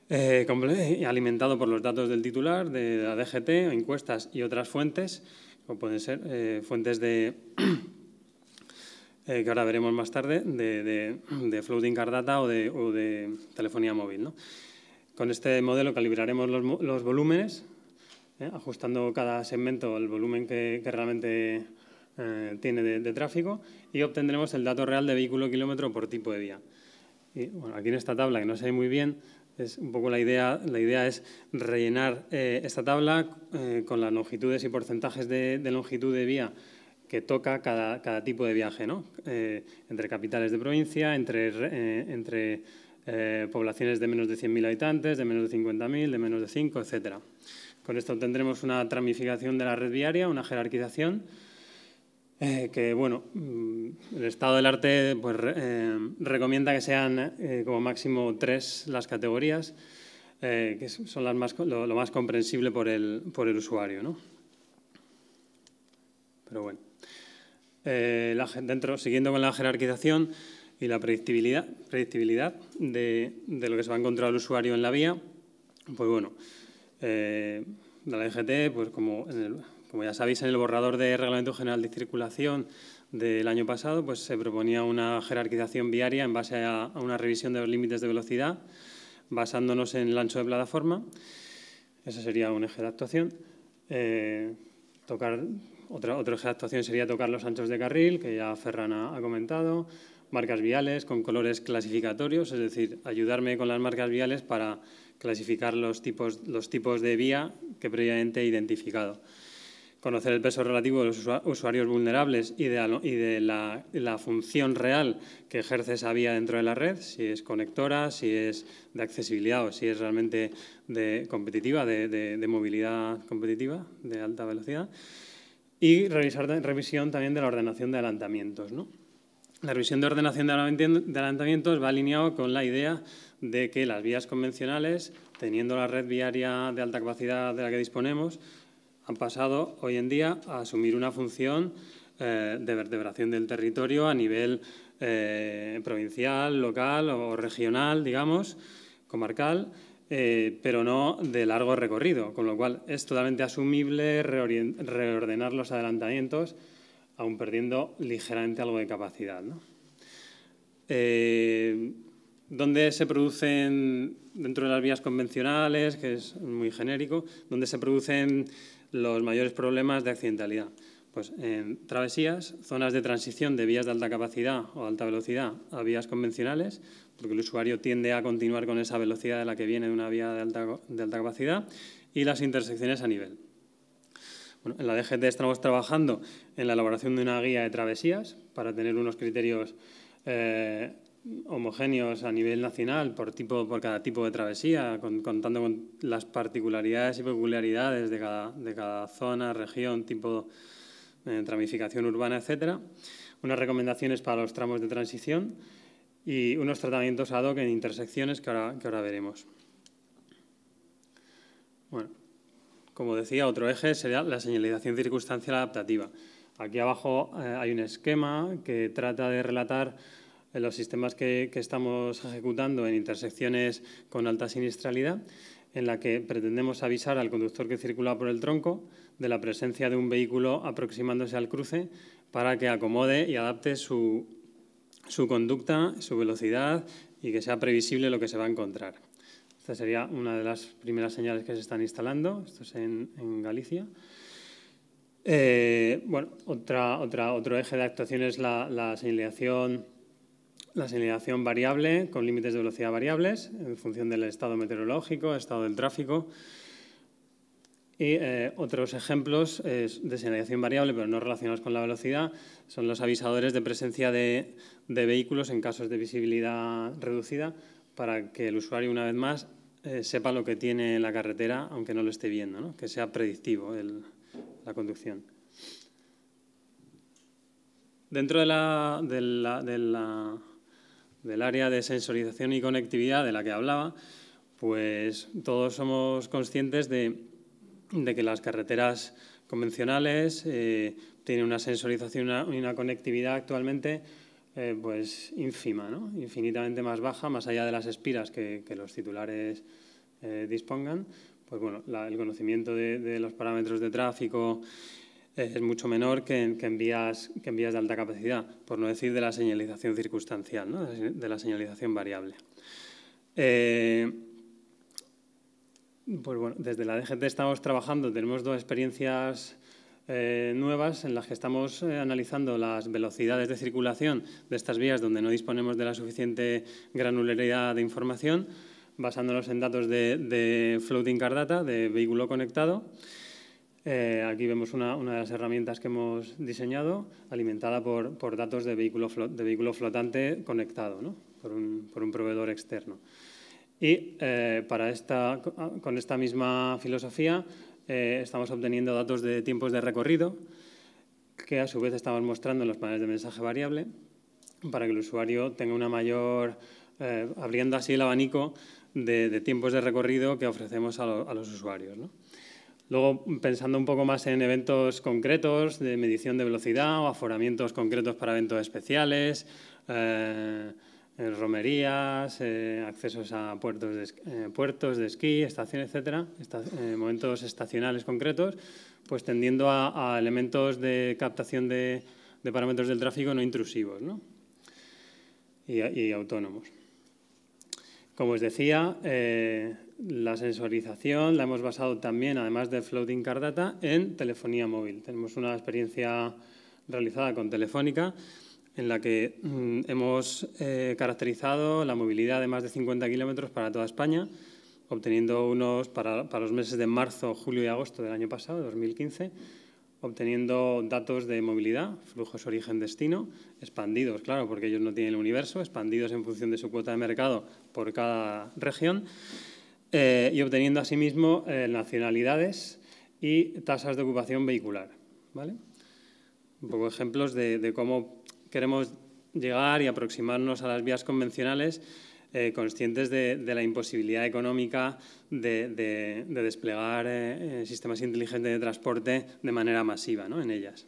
Speaker 6: eh, eh, alimentado por los datos del titular, de la DGT, encuestas y otras fuentes, o pueden ser fuentes de, que ahora veremos más tarde, de, floating card data o de, telefonía móvil. Con este modelo calibraremos los, los volúmenes, ajustando cada segmento al volumen que, que realmente eh, tiene de, tráfico y obtendremos el dato real de vehículo kilómetro por tipo de vía. aquí en esta tabla, que no se ve muy bien, es un poco la idea, la idea es rellenar eh, esta tabla eh, con las longitudes y porcentajes de, longitud de vía que toca cada, tipo de viaje, ¿no? entre capitales de provincia, entre, poblaciones de menos de 100.000 habitantes, de menos de 50.000, de menos de 5, etcétera. Con esto obtendremos una tramificación de la red viaria, una jerarquización eh, que bueno, mm, el estado del arte pues, eh, recomienda que sean eh, como máximo tres las categorías, que son las más, lo, más comprensible por el, por el usuario. ¿no? Pero bueno, dentro, siguiendo con la jerarquización y la predictibilidad, predictibilidad de, lo que se va a encontrar el usuario en la vía, pues bueno, de la EGT, pues como en el, como ya sabéis, en el borrador de Reglamento General de Circulación del año pasado pues, se proponía una jerarquización viaria en base a, una revisión de los límites de velocidad, basándonos en el ancho de plataforma. Ese sería un eje de actuación. Eh, tocar, otro eje de actuación sería tocar los anchos de carril, que ya Ferran ha, ha comentado, marcas viales con colores clasificatorios, es decir, ayudarme con las marcas viales para clasificar los tipos, los tipos de vía que previamente he identificado conocer el peso relativo de los usuarios vulnerables y de, la, función real que ejerce esa vía dentro de la red, si es conectora, si es de accesibilidad o si es realmente de competitiva, de, movilidad competitiva, de alta velocidad. Y revisar revisión también de la ordenación de adelantamientos. La revisión de ordenación de adelantamientos va alineado con la idea de que las vías convencionales, teniendo la red viaria de alta capacidad de la que disponemos, han pasado hoy en día a asumir una función eh, de vertebración del territorio a nivel eh, provincial, local o regional, digamos, comarcal, eh, pero no de largo recorrido, con lo cual es totalmente asumible reordenar los adelantamientos, aun perdiendo ligeramente algo de capacidad. ¿no? donde se producen, dentro de las vías convencionales, que es muy genérico, donde se producen los mayores problemas de accidentalidad. Pues en travesías, zonas de transición de vías de alta capacidad o alta velocidad a vías convencionales, porque el usuario tiende a continuar con esa velocidad de la que viene de una vía de alta, de alta capacidad, y las intersecciones a nivel. en la DGT estamos trabajando en la elaboración de una guía de travesías para tener unos criterios eh, homogéneos a nivel nacional por, cada tipo de travesía, contando con las particularidades y peculiaridades de cada, zona, región, tipo de eh, tramificación urbana, etc. Unas recomendaciones para los tramos de transición y unos tratamientos ad hoc en intersecciones que ahora, veremos. Bueno, como decía, otro eje sería la señalización circunstancial adaptativa. Aquí abajo eh, hay un esquema que trata de relatar en los sistemas que, que estamos ejecutando en intersecciones con alta sinistralidad, en la que pretendemos avisar al conductor que circula por el tronco de la presencia de un vehículo aproximándose al cruce para que acomode y adapte su, su conducta, su velocidad y que sea previsible lo que se va a encontrar. Esta sería una de las primeras señales que se están instalando, esto es en, Galicia. Eh, bueno, otra, otra, otro eje de actuación es la, la señalización la señalización variable con límites de velocidad variables en función del estado meteorológico, estado del tráfico. Y eh, otros ejemplos eh, de señalización variable, pero no relacionados con la velocidad, son los avisadores de presencia de, vehículos en casos de visibilidad reducida para que el usuario, una vez más, eh, sepa lo que tiene la carretera, aunque no lo esté viendo, que sea predictivo la conducción. Dentro de la del área de sensorización y conectividad de la que hablaba, pues todos somos conscientes de, que las carreteras convencionales eh, tienen una sensorización y una, conectividad actualmente eh, pues ínfima, infinitamente más baja, más allá de las espiras que, los titulares eh, dispongan. Pues bueno, el conocimiento de, los parámetros de tráfico es mucho menor que en, vías, de alta capacidad, por no decir de la señalización circunstancial, de la señalización variable. Eh, pues desde la DGT estamos trabajando, tenemos dos experiencias eh, nuevas en las que estamos eh, analizando las velocidades de circulación de estas vías donde no disponemos de la suficiente granularidad de información, basándonos en datos de, de floating car data, de vehículo conectado, eh, aquí vemos una, de las herramientas que hemos diseñado, alimentada por, datos de vehículo, flotante conectado por, un, proveedor externo. Y eh, para esta, con esta misma filosofía eh, estamos obteniendo datos de tiempos de recorrido, que a su vez estamos mostrando en los paneles de mensaje variable, para que el usuario tenga una mayor, abriendo así el abanico de, tiempos de recorrido que ofrecemos a, los usuarios. Luego, pensando un poco más en eventos concretos de medición de velocidad o aforamientos concretos para eventos especiales, eh, eh, romerías, eh, accesos a puertos de, puertos de esquí, estaciones, etcétera, momentos estacionales concretos, pues tendiendo a, elementos de captación de, parámetros del tráfico no intrusivos ¿no? Y, y, autónomos. Como os decía, la sensorización la hemos basado también, además de Floating Card Data, en telefonía móvil. Tenemos una experiencia realizada con Telefónica en la que mm, hemos eh, caracterizado la movilidad de más de 50 kilómetros para toda España, obteniendo unos, para, para los meses de marzo, julio y agosto del año pasado, 2015, obteniendo datos de movilidad, flujos origen-destino, expandidos, claro, porque ellos no tienen el universo, expandidos en función de su cuota de mercado por cada región. Eh, y obteniendo asimismo eh, nacionalidades y tasas de ocupación vehicular.
Speaker 7: Un
Speaker 6: poco ejemplos de, cómo queremos llegar y aproximarnos a las vías convencionales, eh, conscientes de, la imposibilidad económica de, desplegar sistemas inteligentes de transporte de manera masiva en ellas.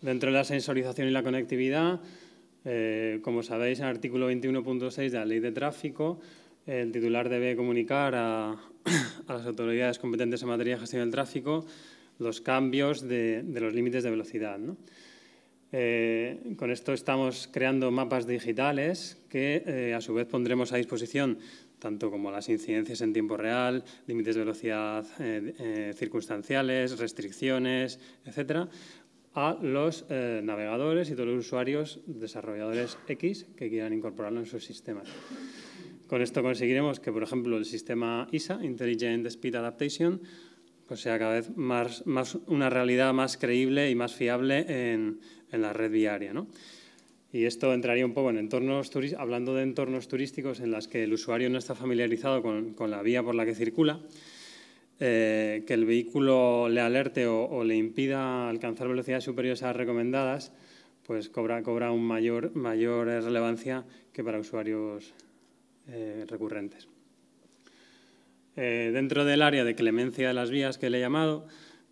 Speaker 6: Dentro de la sensorización y la conectividad, eh, como sabéis, en el artículo 21.6 de la Ley de Tráfico, el titular debe comunicar a, las autoridades competentes en materia de gestión del tráfico los cambios de, los límites de velocidad. Eh, con esto estamos creando mapas digitales que eh, a su vez pondremos a disposición tanto como las incidencias en tiempo real, límites de velocidad circunstanciales, restricciones, etcétera, a los eh, navegadores y todos los usuarios desarrolladores X que quieran incorporarlo en sus sistemas. Con esto conseguiremos que, por ejemplo, el sistema ISA, Intelligent Speed Adaptation, pues sea cada vez una realidad más creíble y más fiable en, la red viaria. ¿no? Y esto entraría un poco en entornos hablando de entornos turísticos en las que el usuario no está familiarizado con la vía por la que circula, eh, que el vehículo le alerte o, le impida alcanzar velocidades superiores a las recomendadas, pues cobra, cobra un mayor, mayor relevancia que para usuarios eh, recurrentes. Eh, dentro del área de clemencia de las vías que le he llamado,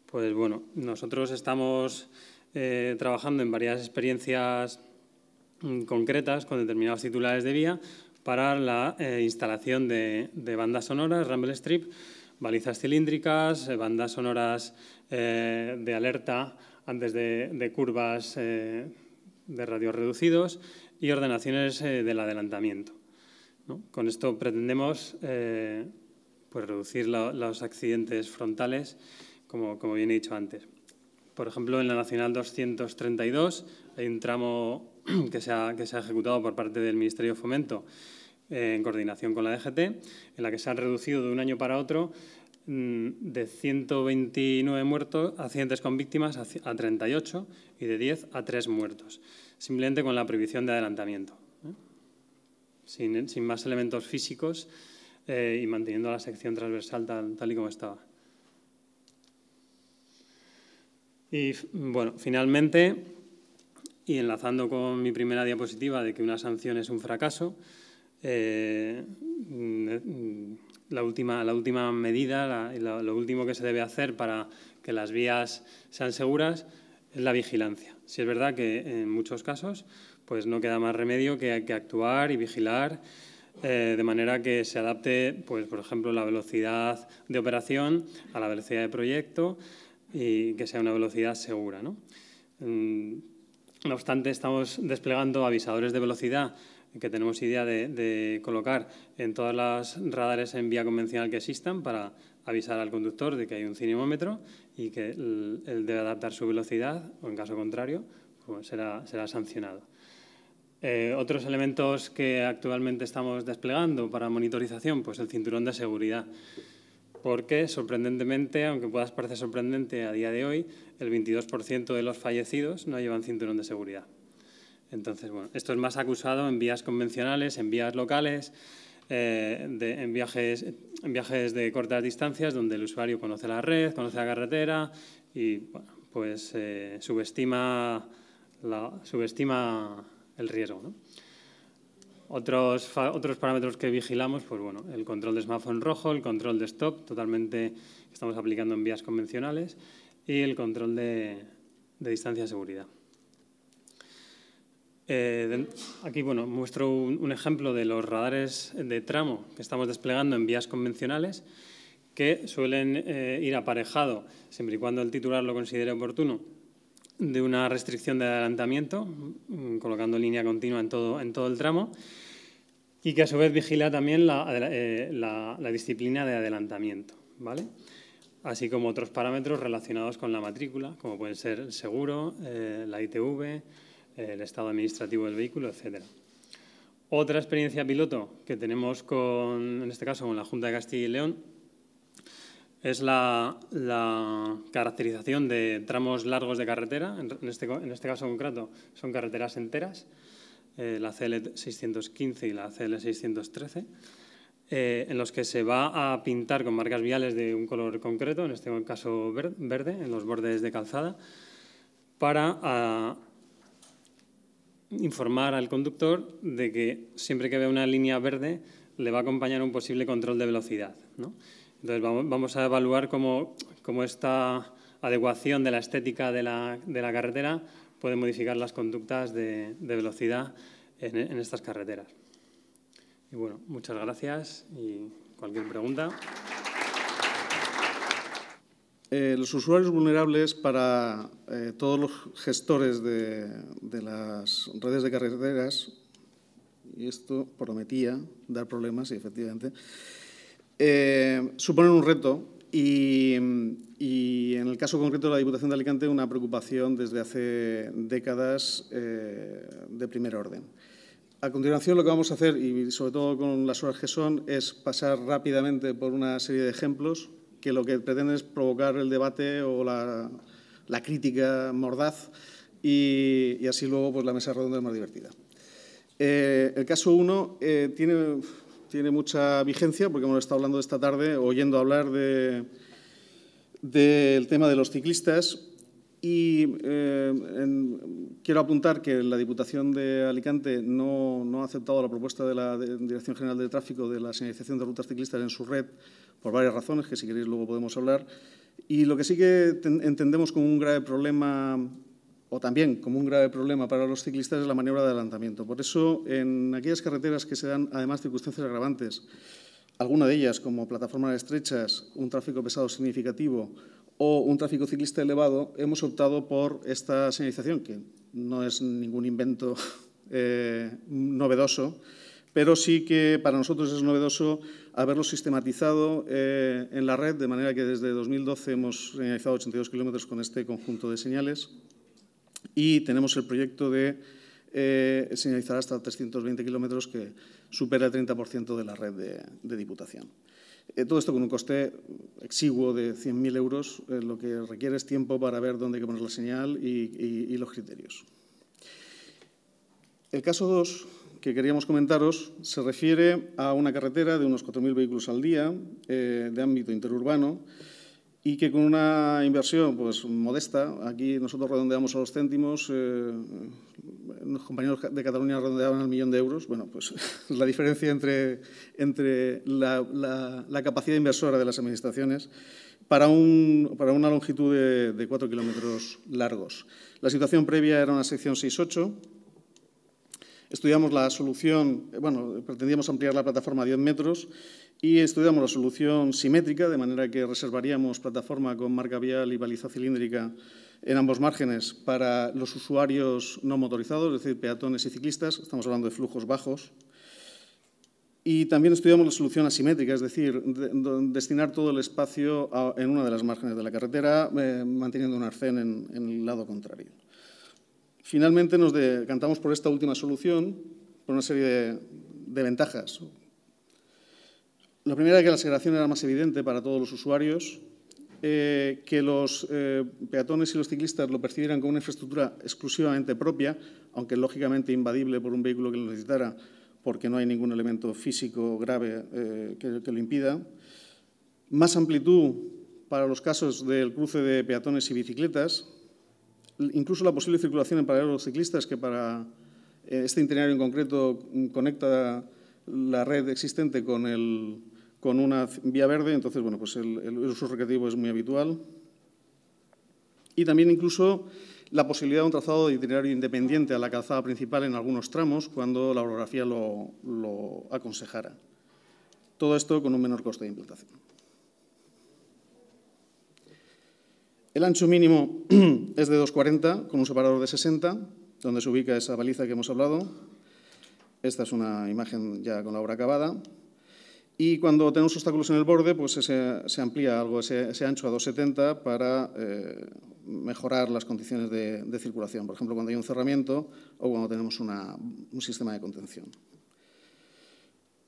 Speaker 6: pues bueno, nosotros estamos trabajando en varias experiencias mm, concretas con determinados titulares de vía para la instalación de, de bandas sonoras, Rumble Strip, balizas cilíndricas, eh, bandas sonoras eh, de alerta antes de, curvas eh, de radios reducidos y ordenaciones del adelantamiento. Con esto pretendemos pues reducir los accidentes frontales, como, bien he dicho antes. Por ejemplo, en la Nacional 232 hay un tramo que se que se ha ejecutado por parte del Ministerio de Fomento en coordinación con la DGT, e en la que se han reducido de un año para otro mm, de 129 muertos, accidentes con víctimas a 38 y de 10 a 3 muertos, simplemente con la prohibición de adelantamiento, ¿eh? sin, más elementos físicos eh, y manteniendo la sección transversal tal y como estaba. Y bueno, finalmente, y enlazando con mi primera diapositiva de que una sanción es un fracaso, eh, mm, eh, mm, la, última, medida, lo último que se debe hacer para que las vías sean seguras es la vigilancia. Si es verdad que en muchos casos pues no queda más remedio que, que actuar y vigilar eh, de manera que se adapte, pues, por ejemplo, la velocidad de operación a la velocidad de proyecto y que sea una velocidad segura. No mm, obstante, estamos desplegando avisadores de velocidad que tenemos idea de, colocar en todas las radares en vía convencional que existan para avisar al conductor de que hay un cinemómetro y que él, debe adaptar su velocidad o, en caso contrario, pues será, será sancionado. Eh, otros elementos que actualmente estamos desplegando para monitorización, pues el cinturón de seguridad. Porque, sorprendentemente, aunque pueda parecer sorprendente a día de hoy, el 22% de los fallecidos no llevan cinturón de seguridad. Entonces, bueno, esto es más acusado en vías convencionales, en vías locales, eh, en, viajes, viajes de cortas distancias donde el usuario conoce la red, conoce la carretera y pues eh, subestima, subestima el riesgo. Otros, parámetros que vigilamos, pues bueno, el control de smartphone rojo, el control de stop, totalmente estamos aplicando en vías convencionales, y el control de, de distancia de seguridad. Eh, aquí muestro un, ejemplo de los radares de tramo que estamos desplegando en vías convencionales que suelen eh, ir aparejado, siempre y cuando el titular lo considere oportuno, de una restricción de adelantamiento, mm, colocando línea continua en todo, el tramo, y que a su vez vigila también eh, la, disciplina de adelantamiento, ¿vale? así como otros parámetros relacionados con la matrícula, como pueden ser el seguro, la ITV, el estado administrativo del vehículo, etc. Otra experiencia piloto que tenemos con, en este caso, con la Junta de Castilla y León es la, caracterización de tramos largos de carretera, en este, en este caso concreto son carreteras enteras, eh, la CL615 y la CL613, eh, en los que se va a pintar con marcas viales de un color concreto, en este caso verde, en los bordes de calzada, para ah, informar al conductor de que siempre que vea una línea verde le va a acompañar un posible control de velocidad. Entonces vamos a evaluar cómo, esta adecuación de la estética de la, carretera puede modificar las conductas de, velocidad en, en, estas carreteras. Y bueno, muchas gracias y cualquier pregunta.
Speaker 3: Eh, los usuarios vulnerables para eh, todos los gestores de, las redes de carreteras, y esto prometía dar problemas, y efectivamente, eh, suponen un reto y, y, en el caso concreto de la Diputación de Alicante una preocupación desde hace décadas de primer orden. A continuación lo que vamos a hacer, y sobre todo con las horas que son, es pasar rápidamente por una serie de ejemplos que lo que pretende es provocar el debate o la, crítica mordaz y, así luego pues, la mesa redonda es más divertida. Eh, el caso 1 eh, tiene, mucha vigencia porque hemos estado hablando esta tarde, oyendo hablar del de, tema de los ciclistas y eh, quiero apuntar que la Diputación de Alicante no, no ha aceptado la propuesta de la Dirección General de Tráfico de la señalización de rutas ciclistas en su red por varias razones que si queréis luego podemos hablar. Y lo que sí que entendemos como un grave problema o también como un grave problema para los ciclistas es la maniobra de adelantamiento. Por eso, en aquellas carreteras que se dan además circunstancias agravantes, alguna de ellas como plataformas estrechas, un tráfico pesado significativo o un tráfico ciclista elevado, hemos optado por esta señalización, que no es ningún invento eh, novedoso, pero sí que para nosotros es novedoso haberlo sistematizado eh, en la red, de manera que desde 2012 hemos señalizado 82 kilómetros con este conjunto de señales y tenemos el proyecto de eh, señalizar hasta 320 kilómetros que supera el 30% de la red de, diputación. Eh, todo esto con un coste exiguo de 100.000 euros, lo que requiere es tiempo para ver dónde hay que poner la señal y, y los criterios. El caso 2 que queríamos comentaros se refiere a una carretera de unos 4.000 vehículos al día eh, de ámbito interurbano y que con una inversión pues, modesta, aquí nosotros redondeamos a los céntimos, eh, los compañeros de Cataluña redondeaban al millón de euros, bueno, pues la diferencia entre, entre la, capacidad inversora de las administraciones para, un, para, una longitud de, de 4 kilómetros largos. La situación previa era una sección 68 Estudiamos la solución, eh, bueno, pretendíamos ampliar la plataforma a 10 metros y estudiamos la solución simétrica, de manera que reservaríamos plataforma con marca vial y baliza cilíndrica en ambos márgenes para los usuarios no motorizados, es decir, peatones y ciclistas, estamos hablando de flujos bajos. Y también estudiamos la solución asimétrica, es decir, destinar todo el espacio en una de las márgenes de la carretera, eh, manteniendo un arcén en el lado contrario. Finalmente nos decantamos por esta última solución por una serie de, ventajas. La primera es que la segregación era más evidente para todos los usuarios, eh, que los eh, peatones y los ciclistas lo percibieran como una infraestructura exclusivamente propia, aunque lógicamente invadible por un vehículo que lo necesitara, porque no hay ningún elemento físico grave eh, que lo impida. Más amplitud para los casos del cruce de peatones y bicicletas, incluso la posible circulación en paralelo a los ciclistas, que para eh, este itinerario en concreto mm, conecta la red existente con, una vía verde, entonces bueno, pues el, uso recreativo es muy habitual. Y también incluso la posibilidad de un trazado de itinerario independiente a la calzada principal en algunos tramos cuando la orografía lo, lo aconsejara. Todo esto con un menor coste de implantación. El ancho mínimo es de 2,40 con un separador de 60, donde se ubica esa baliza que hemos hablado. Esta es una imagen ya con la obra acabada. Y cuando tenemos obstáculos en el borde, pues se amplía algo ese, ancho a 2,70 para eh, mejorar las condiciones de, circulación, por ejemplo, cuando hay un cerramiento o cuando tenemos un sistema de contención.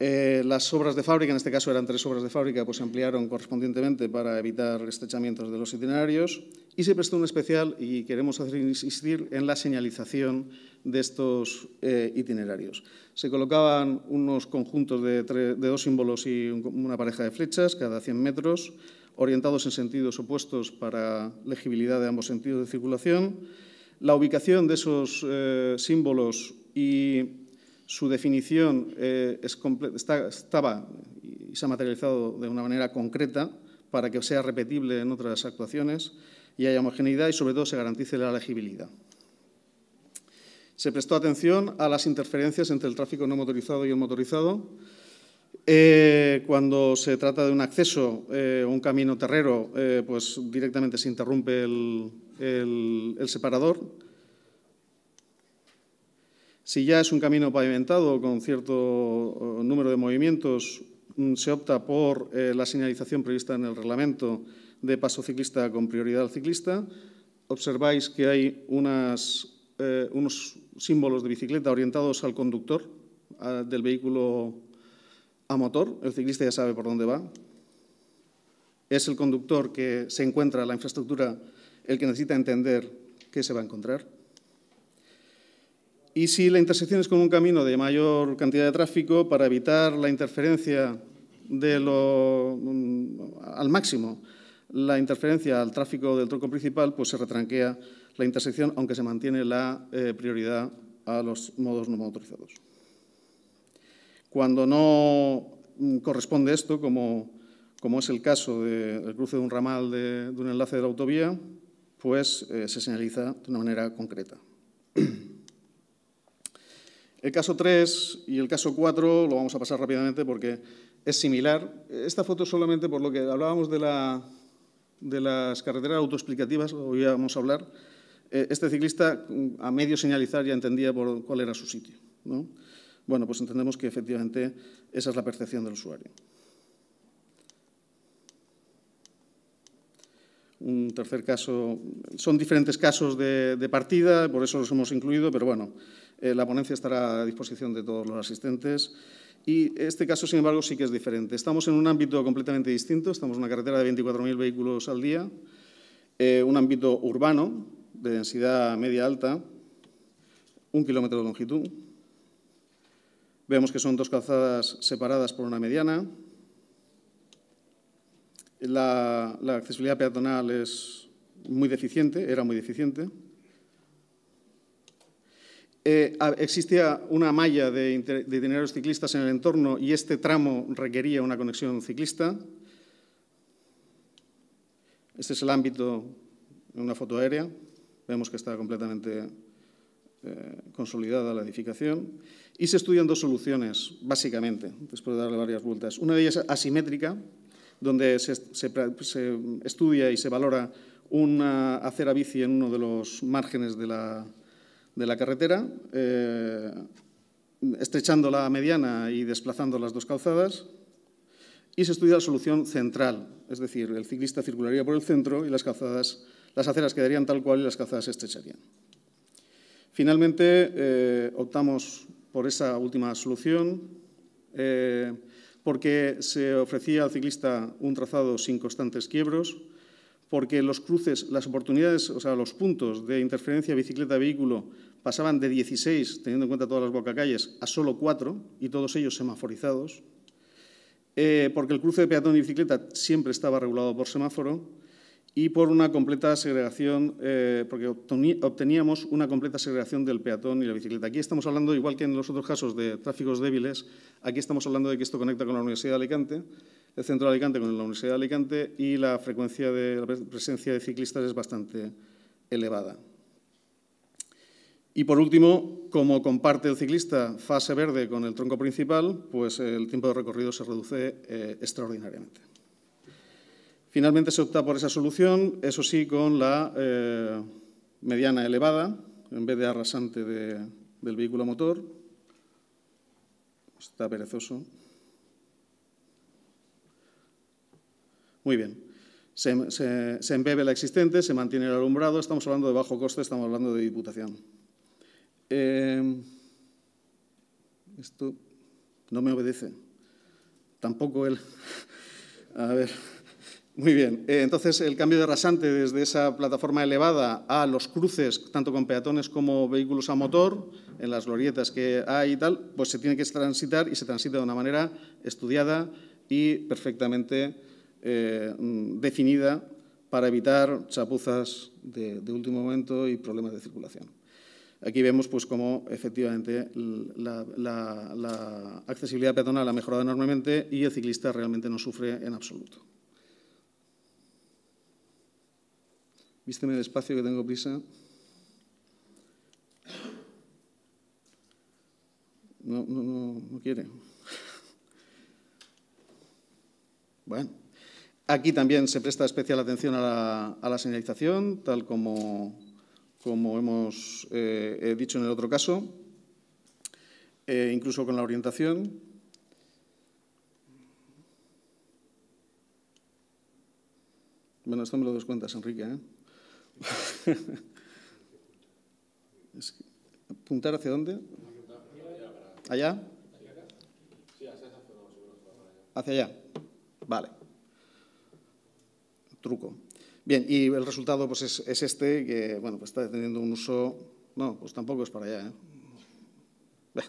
Speaker 3: Eh, las obras de fábrica, en este caso eran tres obras de fábrica, pues se ampliaron correspondientemente para evitar estrechamientos de los itinerarios y se prestó un especial, y queremos hacer insistir, en la señalización de estos eh, itinerarios. Se colocaban unos conjuntos de, dos símbolos y una pareja de flechas cada 100 metros, orientados en sentidos opuestos para legibilidad de ambos sentidos de circulación. La ubicación de esos eh, símbolos y su definición eh, estaba y se ha materializado de una manera concreta para que sea repetible en otras actuaciones y haya homogeneidad y, sobre todo, se garantice la legibilidad. Se prestó atención a las interferencias entre el tráfico no motorizado y el motorizado. Eh, cuando se trata de un acceso o eh, un camino terrero, pues directamente se interrumpe el separador si ya es un camino pavimentado con cierto número de movimientos, mm, se opta por eh, la señalización prevista en el reglamento de paso ciclista con prioridad al ciclista. Observáis que hay eh, unos símbolos de bicicleta orientados al conductor del vehículo a motor. El ciclista ya sabe por dónde va. Es el conductor que se encuentra en la infraestructura el que necesita entender qué se va a encontrar. Y si la intersección es con un camino de mayor cantidad de tráfico, para evitar la interferencia de mm, al máximo, la interferencia al tráfico del tronco principal, pues se retranquea la intersección, aunque se mantiene la eh, prioridad a los modos no motorizados. Cuando no mm, corresponde esto, como, es el caso del cruce de un ramal de, un enlace de la autovía, pues eh, se señaliza de una manera concreta. El caso 3 y el caso 4 lo vamos a pasar rápidamente porque es similar. Esta foto solamente por lo que hablábamos de, las carreteras autoexplicativas, hoy vamos a hablar. Eh, este ciclista, mm, a medio señalizar, ya entendía cuál era su sitio. Bueno, pues entendemos que efectivamente esa es la percepción del usuario. Un tercer caso, son diferentes casos de, partida, por eso los hemos incluido, pero bueno, eh, la ponencia estará a disposición de todos los asistentes. Y este caso, sin embargo, sí que es diferente. Estamos en un ámbito completamente distinto, estamos en una carretera de 24.000 vehículos al día, eh, un ámbito urbano de densidad media-alta, un kilómetro de longitud. Vemos que son dos calzadas separadas por una mediana, la, accesibilidad peatonal es muy deficiente, era muy deficiente. Eh, existía una malla de, itinerarios ciclistas en el entorno y este tramo requería una conexión ciclista. Este es el ámbito en una foto aérea. Vemos que está completamente eh, consolidada la edificación. Y se estudian dos soluciones, básicamente, después de darle varias vueltas. Una de ellas es asimétrica, donde se, estudia y se valora una acera bici en uno de los márgenes de la, de la carretera, eh, estrechando la mediana y desplazando las dos calzadas, y se estudia la solución central, es decir, el ciclista circularía por el centro y las calzadas, las aceras quedarían tal cual y las calzadas se estrecharían. Finalmente, eh, optamos por esa última solución. Eh, porque se ofrecía al ciclista un trazado sin constantes quiebros, porque los cruces, las oportunidades, o sea, los puntos de interferencia bicicleta-vehículo pasaban de 16, teniendo en cuenta todas las bocacalles, a solo 4, y todos ellos semaforizados, eh, porque el cruce de peatón y bicicleta siempre estaba regulado por semáforo, y por una completa segregación, eh, porque obteníamos una completa segregación del peatón y la bicicleta. Aquí estamos hablando, igual que en los otros casos de tráficos débiles, Aquí estamos hablando de que esto conecta con la Universidad de Alicante, el centro de Alicante con la Universidad de Alicante y la frecuencia de presencia de ciclistas es bastante elevada. Y por último, como comparte el ciclista fase verde con el tronco principal, pues el tiempo de recorrido se reduce eh, extraordinariamente. Finalmente se opta por esa solución, eso sí, con la eh, mediana elevada, en vez de arrasante del vehículo motor, Está perezoso. Muy bien. Se, embebe la existente, se mantiene el alumbrado, estamos hablando de bajo coste, estamos hablando de diputación. Eh, esto no me obedece. Tampoco él. A ver. Muy bien. Eh, entonces, el cambio de rasante desde esa plataforma elevada a los cruces, tanto con peatones como vehículos a motor, en las glorietas que hay y tal, pues se tiene que transitar y se transita de una manera estudiada y perfectamente eh, mm, definida para evitar chapuzas de, último momento y problemas de circulación. Aquí vemos pues, cómo efectivamente la, la accesibilidad peatonal ha mejorado enormemente y el ciclista realmente no sufre en absoluto. Vísteme despacio que tengo prisa. No, no, quiere. Bueno, aquí también se presta especial atención a la, señalización, tal como, hemos eh, dicho en el otro caso, e incluso con la orientación. Bueno, esto me lo descuentas, Enrique. ¿eh? ¿Apuntar hacia dónde? ¿Allá? ¿Hacia allá? Vale. Truco. Bien, y el resultado pues, es, este, que bueno, pues está teniendo un uso... No, pues tampoco es para allá. ¿eh?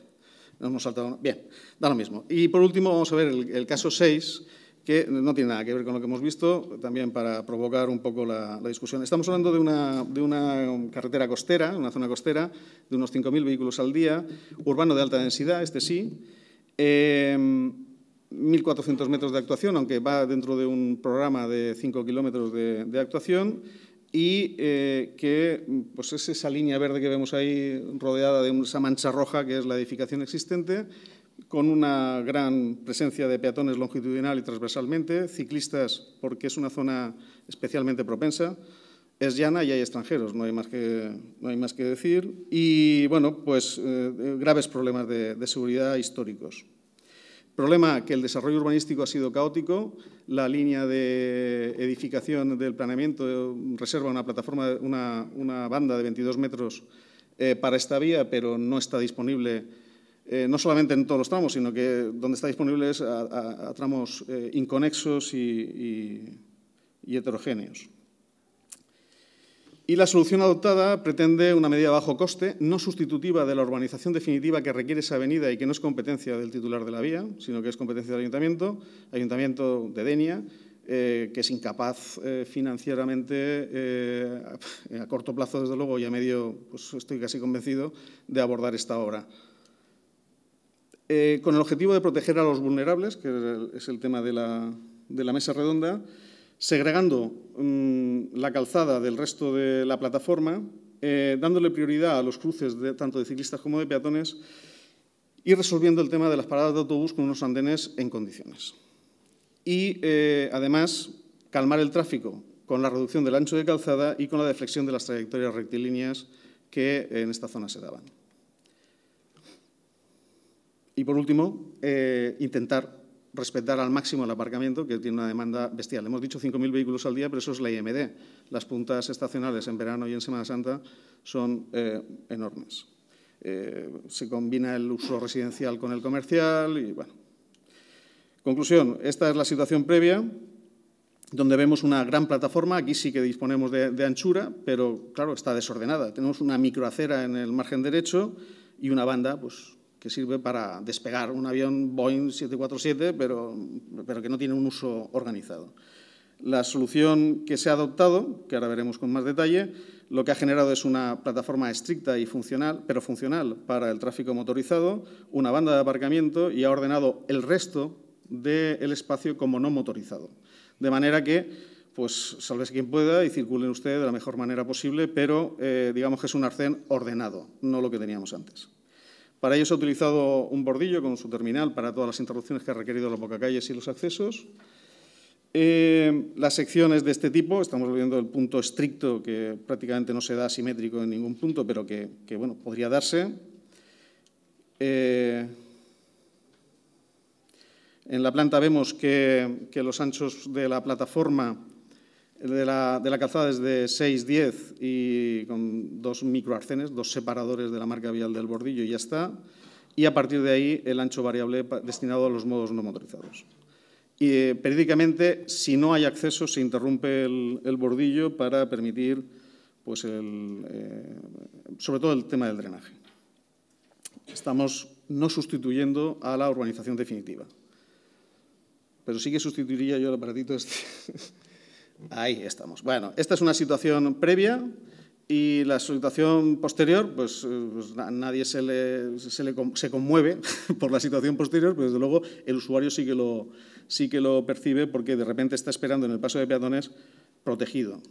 Speaker 3: hemos saltado... Bien, da lo mismo. Y por último vamos a ver el, el caso 6, que no tiene nada que ver con lo que hemos visto, también para provocar un poco la, discusión. Estamos hablando de una, carretera costera, una zona costera, de unos 5.000 vehículos al día, urbano de alta densidad, este sí, 1.400 em, metros de actuación, aunque va dentro de un programa de 5 kilómetros de, actuación, y eh, que pues, es esa línea verde que vemos ahí rodeada de esa mancha roja que es la edificación existente, con una gran presencia de peatones longitudinal y transversalmente, ciclistas porque es una zona especialmente propensa, es llana y hay extranjeros, no hay más que, decir, y bueno, pues eh, eh, graves problemas de, seguridad históricos. Problema que el desarrollo urbanístico ha sido caótico, la línea de edificación del planeamiento reserva una, plataforma, una, banda de 22 metros eh, para esta vía, pero no está disponible eh, no solamente en todos los tramos, sino que donde está disponible es a, tramos eh, inconexos y, heterogéneos. Y la solución adoptada pretende una medida de bajo coste, no sustitutiva de la urbanización definitiva que requiere esa avenida y que no es competencia del titular de la vía, sino que es competencia del ayuntamiento, ayuntamiento de Denia, eh, que es incapaz financieramente, a corto plazo desde luego y a medio, pues estoy casi convencido, de abordar esta obra. Eh, con el objetivo de proteger a los vulnerables, que es el tema de la, mesa redonda, segregando mm, la calzada del resto de la plataforma, eh, dándole prioridad a los cruces tanto de ciclistas como de peatones y resolviendo el tema de las paradas de autobús con unos andenes en condiciones. Y, eh, además, calmar el tráfico con la reducción del ancho de calzada y con la deflexión de las trayectorias rectilíneas que en esta zona se daban. Y por último, eh, intentar respetar al máximo el aparcamiento, que tiene una demanda bestial. Hemos dicho 5.000 vehículos al día, pero eso es la IMD. Las puntas estacionales en verano y en Semana Santa son eh, enormes. Eh, se combina el uso residencial con el comercial y, bueno. Conclusión, esta es la situación previa, donde vemos una gran plataforma, aquí sí que disponemos de, de anchura, pero, claro, está desordenada. Tenemos una microacera en el margen derecho y una banda, pues, que sirve para despegar un avión Boeing 747, pero, pero que no tiene un uso organizado. La solución que se ha adoptado, que ahora veremos con más detalle, lo que ha generado es una plataforma estricta y funcional, pero funcional para el tráfico motorizado, una banda de aparcamiento y ha ordenado el resto del espacio como no motorizado. De manera que, pues, salves quien pueda y circulen ustedes de la mejor manera posible, pero eh, digamos que es un arcén ordenado, no lo que teníamos antes. Para ello se ha utilizado un bordillo con su terminal para todas las interrupciones que ha requerido los bocacalles y los accesos. Eh, las secciones de este tipo, estamos viendo el punto estricto que prácticamente no se da asimétrico en ningún punto, pero que, bueno, podría darse. Eh, en la planta vemos que los anchos de la plataforma de la, de la calzada es de 10 y con dos microarcenes, dos separadores de la marca vial del bordillo y ya está. Y a partir de ahí el ancho variable destinado a los modos no motorizados. Y eh, periódicamente, si no hay acceso, se interrumpe el, bordillo para permitir, pues eh, sobre todo, el tema del drenaje. Estamos no sustituyendo a la urbanización definitiva. Pero sí que sustituiría yo el aparatito este. Ahí estamos. Bueno, esta es una situación previa y la situación posterior, pues, pues nadie se, conmueve por la situación posterior, pero desde luego el usuario sí que, lo, sí que lo percibe porque de repente está esperando en el paso de peatones protegido.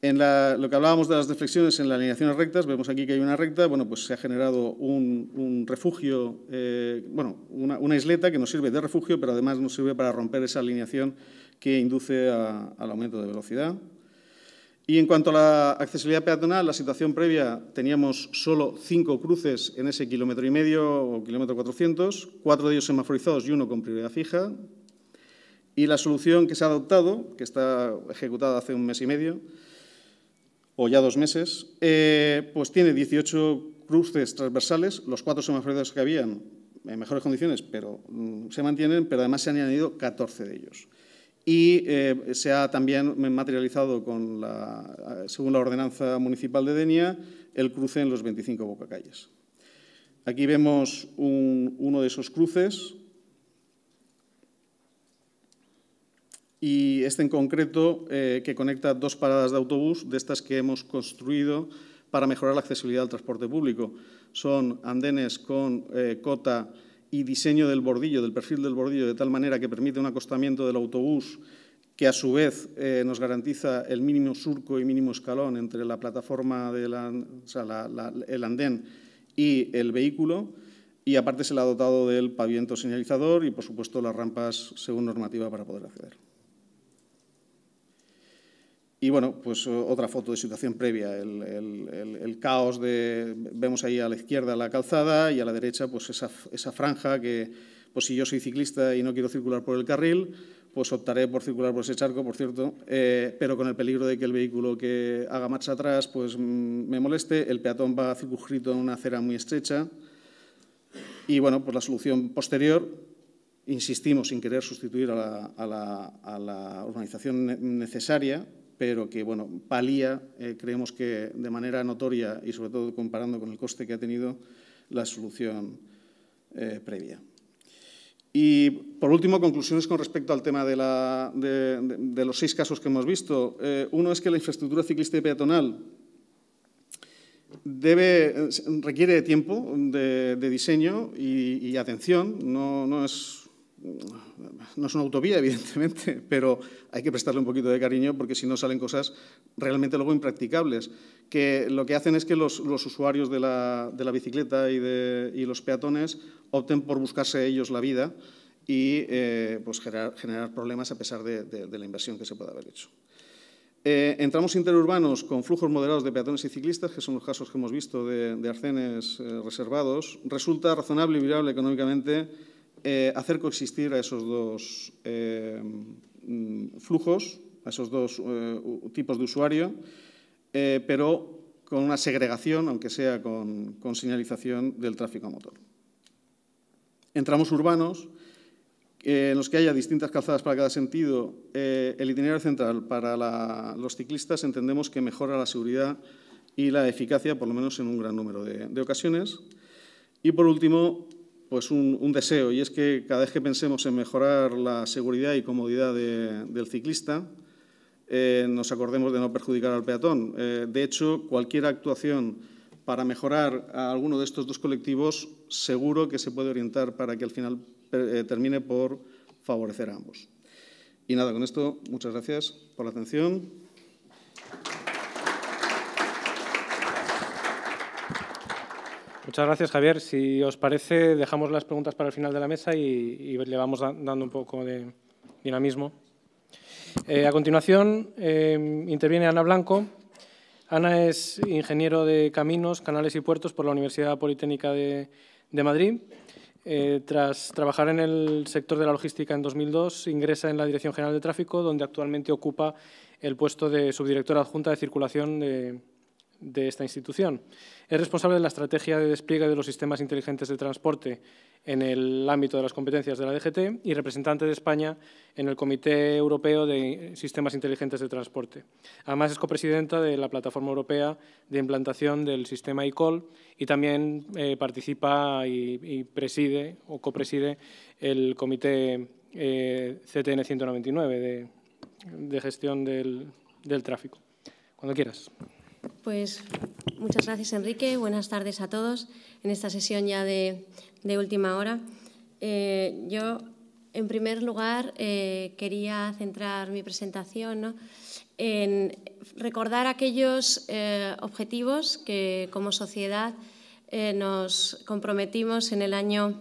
Speaker 3: En lo que hablábamos de las deflexiones en las alineaciones rectas, vemos aquí que hay una recta, bueno, pues se ha generado un, refugio, eh, bueno, una, una, isleta que nos sirve de refugio, pero además nos sirve para romper esa alineación que induce al aumento de velocidad. Y en cuanto a la accesibilidad peatonal, la situación previa teníamos solo cinco cruces en ese kilómetro y medio o kilómetro 400, cuatro de ellos semaforizados y uno con prioridad fija. Y la solución que se ha adoptado, que está ejecutada hace un mes y medio, o ya dos meses, eh, pues tiene 18 cruces transversales, los cuatro semaforizados que habían en mejores condiciones, pero mm, se mantienen, pero además se han añadido 14 de ellos y eh, se ha también materializado, con eh, según la ordenanza municipal de Denia, el cruce en los 25 bocacalles. Aquí vemos uno de esos cruces y este en concreto eh, que conecta dos paradas de autobús de estas que hemos construido para mejorar la accesibilidad al transporte público. Son andenes con cota y diseño del bordillo, del perfil del bordillo, de tal manera que permite un acostamiento del autobús que a su vez eh, nos garantiza el mínimo surco y mínimo escalón entre la plataforma, de o sea, el andén y el vehículo, y aparte se le ha dotado del pavimento señalizador y, por supuesto, las rampas según normativa para poder acceder. Y bueno, pues eh, otra foto de situación previa, el, caos de, vemos ahí a la izquierda la calzada y a la derecha pues esa, franja que, pues si yo soy ciclista y no quiero circular por el carril, pues optaré por circular por ese charco, por cierto, eh, pero con el peligro de que el vehículo que haga marcha atrás pues mm, me moleste, el peatón va circunscrito en una acera muy estrecha y bueno, pues la solución posterior insistimos sin querer sustituir a la, organización a la urbanización necesaria, pero que bueno, palía, eh, creemos que de manera notoria y sobre todo comparando con el coste que ha tenido la solución eh, previa. Y por último, conclusiones con respecto al tema de, los seis casos que hemos visto. Eh, uno es que la infraestructura ciclista y peatonal requiere de tiempo, de, diseño y, atención. No, no es no es una autovía, evidentemente, pero hay que prestarle un poquito de cariño porque si no salen cosas realmente luego impracticables, que lo que hacen es que los, usuarios de la, bicicleta y, los peatones opten por buscarse ellos la vida y eh, pues generar, problemas a pesar de, la inversión que se pueda haber hecho. Eh, en interurbanos con flujos moderados de peatones y ciclistas, que son los casos que hemos visto de, arcenes eh, reservados, resulta razonable y viable económicamente eh, hacer coexistir a esos dos eh, mm, flujos, a esos dos eh, tipos de usuario, pero con una segregación, aunque sea con, con señalización del tráfico motor. En tramos urbanos, en los que haya distintas calzadas para cada sentido, el itinerario central para los ciclistas entendemos que mejora la seguridad y la eficacia, por lo menos en un gran número de ocasiones. Y por último, pues un, deseo, y es que cada vez que pensemos en mejorar la seguridad y comodidad del ciclista, eh, nos acordemos de no perjudicar al peatón. Eh, de hecho, cualquier actuación para mejorar a alguno de estos dos colectivos seguro que se puede orientar para que al final eh, termine por favorecer a ambos. Y nada, con esto, muchas gracias por la atención.
Speaker 1: Muchas gracias, Javier. Si os parece, dejamos las preguntas para el final de la mesa y, le vamos dando un poco de dinamismo. Eh, a continuación, eh, interviene Ana Blanco. Ana es ingeniero de caminos, canales y puertos por la Universidad Politécnica de, Madrid. Eh, tras trabajar en el sector de la logística en 2002, ingresa en la Dirección General de Tráfico, donde actualmente ocupa el puesto de subdirectora adjunta de circulación de, de esta institución. Es responsable de la estrategia de despliegue de los sistemas inteligentes de transporte en el ámbito de las competencias de la DGT y representante de España en el Comité Europeo de Sistemas Inteligentes de Transporte. Además, es copresidenta de la Plataforma Europea de Implantación del Sistema ICOL y también eh, participa y, preside o copreside el Comité eh, CTN 199 de, de gestión del, del tráfico. Cuando quieras.
Speaker 9: Pues muchas gracias, Enrique. Buenas tardes a todos en esta sesión ya de, última hora. Eh, yo, en primer lugar, eh, quería centrar mi presentación en recordar aquellos eh, objetivos que, como sociedad, nos comprometimos en el año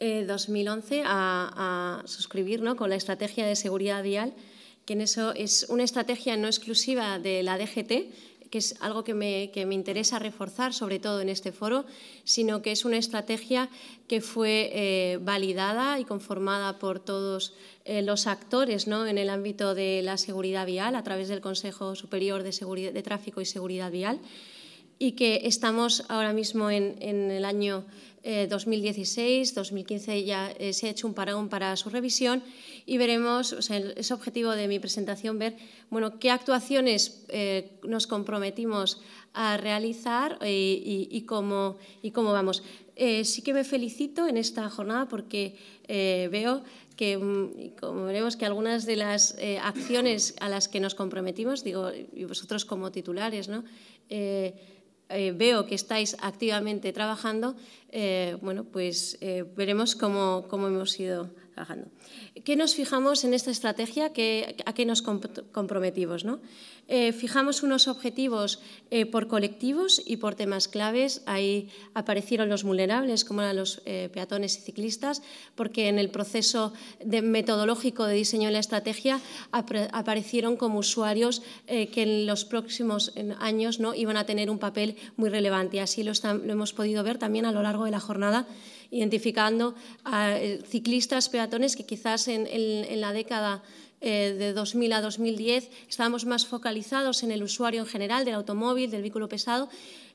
Speaker 9: 2011 a, a suscribir con la Estrategia de Seguridad Vial que en eso es una estrategia no exclusiva de la DGT, que es algo que me, interesa reforzar, sobre todo en este foro, sino que es una estrategia que fue eh, validada y conformada por todos eh, los actores ¿no? en el ámbito de la seguridad vial a través del Consejo Superior de, Seguridad, de Tráfico y Seguridad Vial y que estamos ahora mismo en, en el año 2016-2015 eh, ya eh, se ha hecho un parón para su revisión y veremos, es objetivo de mi presentación ver bueno, qué actuaciones eh, nos comprometimos a realizar y, cómo, y cómo, vamos. sí que me felicito en esta jornada porque veo que, mm, como veremos, que algunas de las acciones a las que nos comprometimos, digo, y vosotros como titulares, ¿no? Eh, veo que estáis activamente trabajando, eh, bueno, pues eh, veremos cómo hemos ido ¿Qué nos fijamos en esta estrategia? ¿A qué nos comprometimos? ¿no? Eh, fijamos unos objetivos eh, por colectivos y por temas claves. Ahí aparecieron los vulnerables, como eran los eh, peatones y ciclistas, porque en el proceso metodológico de diseño de la estrategia aparecieron como usuarios que en los próximos años ¿no? iban a tener un papel muy relevante. Así lo hemos podido ver también a lo largo de la jornada identificando a eh, ciclistas, peatones que quizás en, la década eh, de 2000 a 2010 estábamos más focalizados en el usuario en general, del automóvil, del vehículo pesado,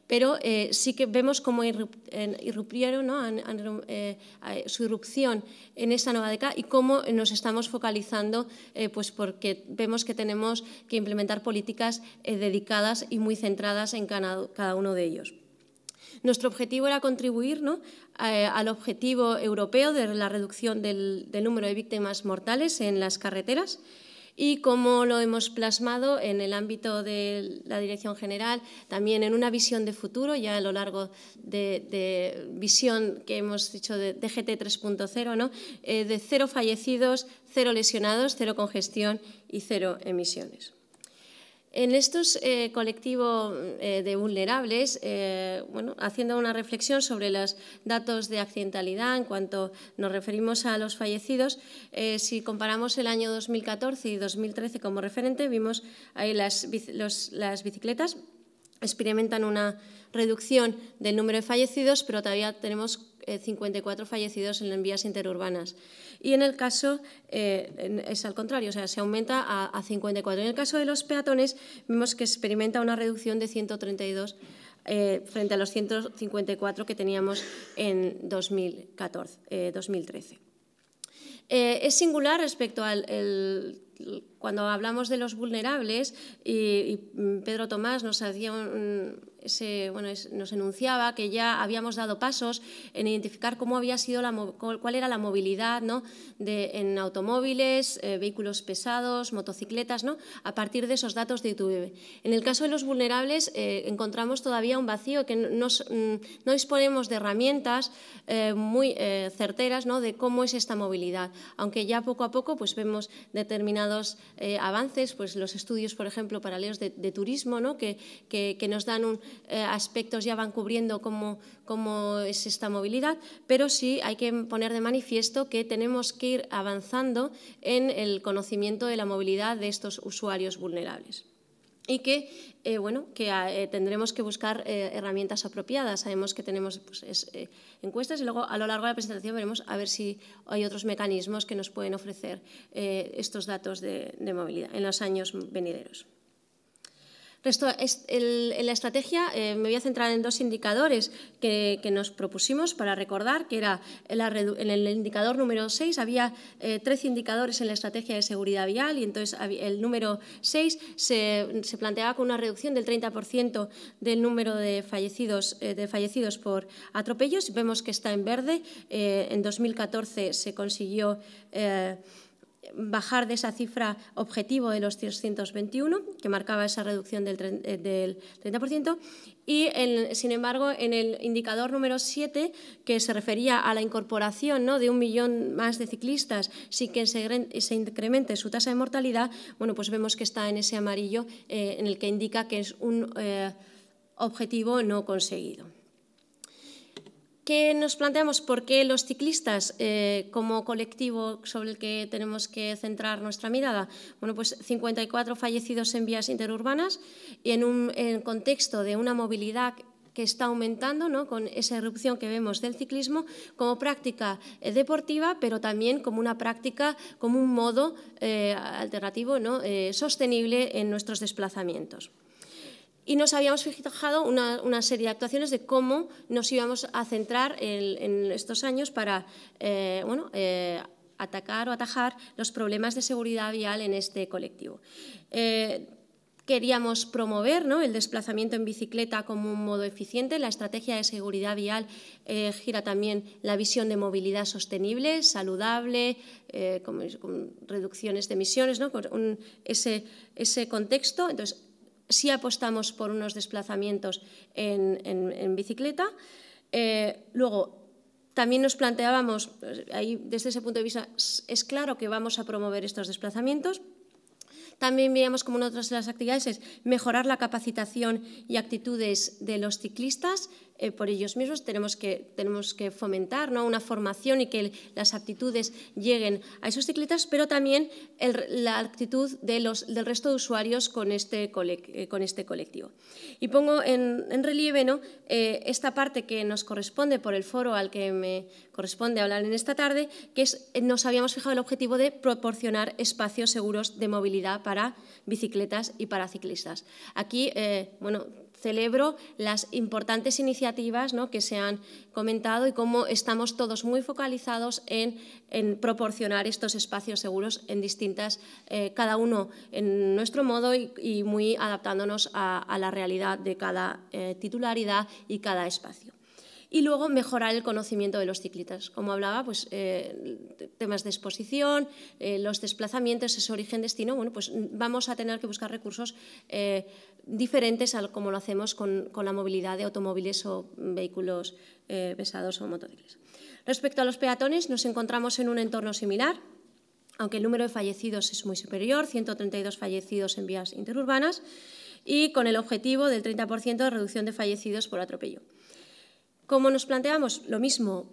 Speaker 9: pero eh, sí que vemos cómo irrumpieron su irrupción en esta nueva década y cómo nos estamos focalizando, pues porque vemos que tenemos que implementar políticas dedicadas y muy centradas en cada uno de ellos. Nuestro objetivo era contribuir eh, al objetivo europeo de la reducción del, número de víctimas mortales en las carreteras y como lo hemos plasmado en el ámbito de la Dirección General, también en una visión de futuro, ya a lo largo de, visión que hemos dicho de, GT 3.0, ¿no? Eh, de cero fallecidos, cero lesionados, cero congestión y cero emisiones. En estos eh, colectivos eh, de vulnerables, eh, bueno, haciendo una reflexión sobre los datos de accidentalidad en cuanto nos referimos a los fallecidos, si comparamos el año 2014 y 2013 como referente, vimos ahí las bicicletas experimentan una reducción del número de fallecidos, pero todavía tenemos 54 eh, fallecidos en vías interurbanas. Y en el caso eh, es al contrario, o sea, se aumenta a, 54. En el caso de los peatones, vemos que experimenta una reducción de 132 eh, frente a los 154 que teníamos en 2014, 2013. es singular respecto al cuando hablamos de los vulnerables, y, mm, Pedro Tomás nos hacía un, bueno, nos enunciaba que ya habíamos dado pasos en identificar cómo había sido la, cuál era la movilidad ¿no? de, en automóviles, eh, vehículos pesados, motocicletas, ¿no? a partir de esos datos de YouTube En el caso de los vulnerables eh, encontramos todavía un vacío que no mm, disponemos de herramientas eh, muy certeras ¿no? de cómo es esta movilidad, aunque ya poco a poco pues, vemos determinados avances, pues los estudios, por ejemplo, paralelos de, turismo, ¿no? que, que, que nos dan un, eh, aspectos ya van cubriendo cómo, es esta movilidad, pero sí hay que poner de manifiesto que tenemos que ir avanzando en el conocimiento de la movilidad de estos usuarios vulnerables y que, eh, bueno, que ah, eh, tendremos que buscar herramientas apropiadas. Sabemos que tenemos pues, encuestas y luego a lo largo de la presentación veremos a ver si hay otros mecanismos que nos pueden ofrecer estos datos de movilidad en los años venideros. Resto, es, en la estrategia eh, me voy a centrar en dos indicadores que, nos propusimos para recordar, que era el indicador número 6 había eh, tres 13 indicadores en la estrategia de seguridad vial y entonces el número 6 se, planteaba con una reducción del 30% del número de fallecidos, eh, de fallecidos por atropellos. Vemos que está en verde. en 2014 se consiguió bajar de esa cifra objetivo de los 321, que marcaba esa reducción del 30%, eh, y sin embargo en el indicador número 7, que se refería a la incorporación ¿no? de un millón más de ciclistas sin que se, incremente su tasa de mortalidad, bueno, pues vemos que está en ese amarillo eh, en el que indica que es un eh, objetivo no conseguido. ¿Qué nos planteamos por qué los ciclistas eh, como colectivo sobre el que tenemos que centrar nuestra mirada. Bueno, pues 54 fallecidos en vías interurbanas y en un contexto de una movilidad que está aumentando con esa erupción que vemos del ciclismo como práctica eh, deportiva, pero también como una práctica, como un modo eh, alternativo, ¿no? sostenible en nuestros desplazamientos. Y nos habíamos fijado una, serie de actuaciones de cómo nos íbamos a centrar en, estos años para eh, bueno, eh, atacar o atajar los problemas de seguridad vial en este colectivo. Eh, queríamos promover ¿no? el desplazamiento en bicicleta como un modo eficiente. La estrategia de seguridad vial gira también la visión de movilidad sostenible, saludable, con, reducciones de emisiones, ¿no? con ese, ese contexto. Entonces, si apostamos por unos desplazamientos en, bicicleta. Eh, luego, también nos planteábamos, eh, desde ese punto de vista, es claro que vamos a promover estos desplazamientos. También veíamos como una de las actividades es mejorar la capacitación y actitudes de los ciclistas, eh, por ellos mismos, tenemos que, tenemos que fomentar ¿no? una formación y que las aptitudes lleguen a esos ciclistas, pero también la actitud de los, del resto de usuarios con este, eh, con este colectivo. Y pongo en, relieve ¿no? Eh, esta parte que nos corresponde por el foro al que me corresponde hablar en esta tarde, que es, nos habíamos fijado el objetivo de proporcionar espacios seguros de movilidad para bicicletas y para ciclistas. Aquí, bueno, celebro las importantes iniciativas ¿no? que se han comentado y cómo estamos todos muy focalizados en, proporcionar estos espacios seguros en distintas, eh, cada uno en nuestro modo y, muy adaptándonos a, la realidad de cada eh, titularidad y cada espacio y luego mejorar el conocimiento de los ciclistas. Como hablaba, pues eh, temas de exposición, eh, los desplazamientos, ese origen-destino, bueno, pues vamos a tener que buscar recursos eh, diferentes a como lo hacemos con, con, la movilidad de automóviles o vehículos pesados o motocicletas. Respecto a los peatones, nos encontramos en un entorno similar, aunque el número de fallecidos es muy superior, 132 fallecidos en vías interurbanas, y con el objetivo del 30% de reducción de fallecidos por atropello. Como nos planteamos lo mismo,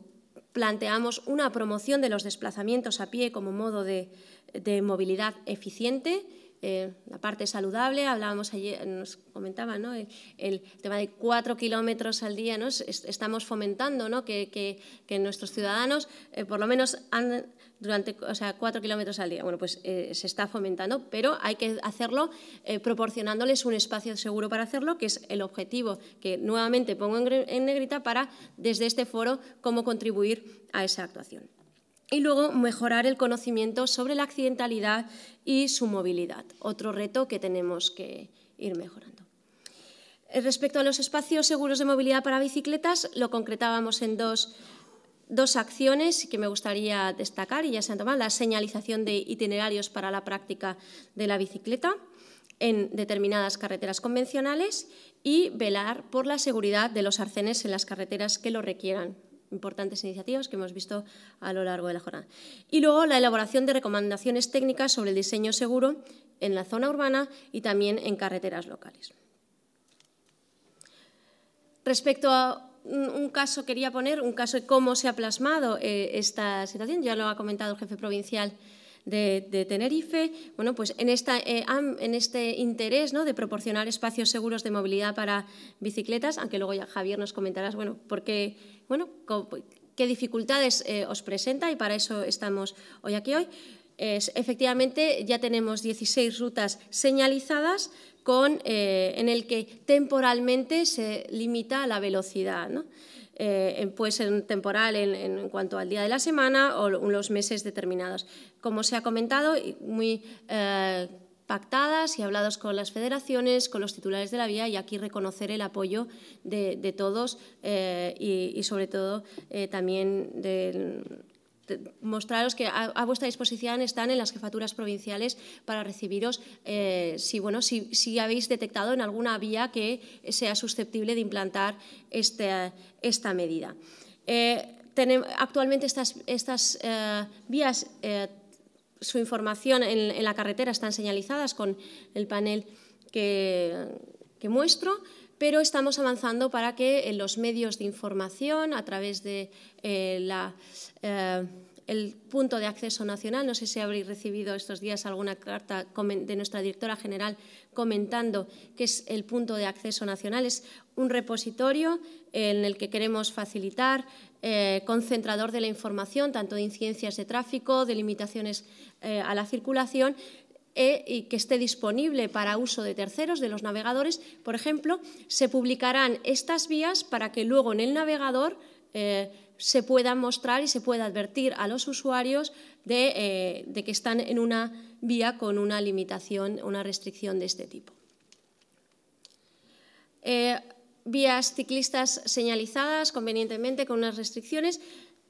Speaker 9: planteamos una promoción de los desplazamientos a pie como modo de, movilidad eficiente. Eh, la parte saludable, hablábamos ayer, nos comentaba eh, el, tema de cuatro kilómetros al día, ¿no? estamos fomentando ¿no? que, nuestros ciudadanos eh, por lo menos han, durante o sea, cuatro kilómetros al día. Bueno, pues eh, se está fomentando, pero hay que hacerlo eh, proporcionándoles un espacio seguro para hacerlo, que es el objetivo que nuevamente pongo en negrita para, desde este foro, cómo contribuir a esa actuación. Y luego mejorar el conocimiento sobre la accidentalidad y su movilidad, otro reto que tenemos que ir mejorando. Eh, respecto a los espacios seguros de movilidad para bicicletas, lo concretábamos en dos dos acciones que me gustaría destacar y ya se han tomado, la señalización de itinerarios para la práctica de la bicicleta en determinadas carreteras convencionales y velar por la seguridad de los arcenes en las carreteras que lo requieran. Importantes iniciativas que hemos visto a lo largo de la jornada. Y luego la elaboración de recomendaciones técnicas sobre el diseño seguro en la zona urbana y también en carreteras locales. Respecto a un caso, quería poner un caso de cómo se ha plasmado eh, esta situación, ya lo ha comentado el jefe provincial de, Tenerife, bueno, pues en, eh, este interés de proporcionar espacios seguros de movilidad para bicicletas, aunque luego ya Javier nos comentarás, bueno, qué dificultades eh, os presenta y para eso estamos hoy aquí hoy. efectivamente, ya tenemos 16 rutas señalizadas, eh, en el que temporalmente se limita la velocidad. Eh, puede ser temporal en, cuanto al día de la semana o los meses determinados. Como se ha comentado, muy eh, pactadas y hablados con las federaciones, con los titulares de la vía y aquí reconocer el apoyo de, todos y, sobre todo también del mostraros que a, vuestra disposición están en las jefaturas provinciales para recibiros eh, si, si, habéis detectado en alguna vía que sea susceptible de implantar este, esta medida. Eh, actualmente estas, eh, vías, su información en, la carretera están señalizadas con el panel que muestro pero estamos avanzando para que en eh, los medios de información, a través del eh, eh, punto de acceso nacional, no sé si habréis recibido estos días alguna carta de nuestra directora general comentando que es el punto de acceso nacional, es un repositorio en el que queremos facilitar concentrador de la información, tanto de incidencias de tráfico, de limitaciones a la circulación, e, y que esté disponible para uso de terceros, de los navegadores, por ejemplo, se publicarán estas vías para que luego en el navegador eh, se pueda mostrar y se pueda advertir a los usuarios eh, de, que están en una vía con una limitación, una restricción de este tipo. Eh, vías ciclistas señalizadas convenientemente con unas restricciones.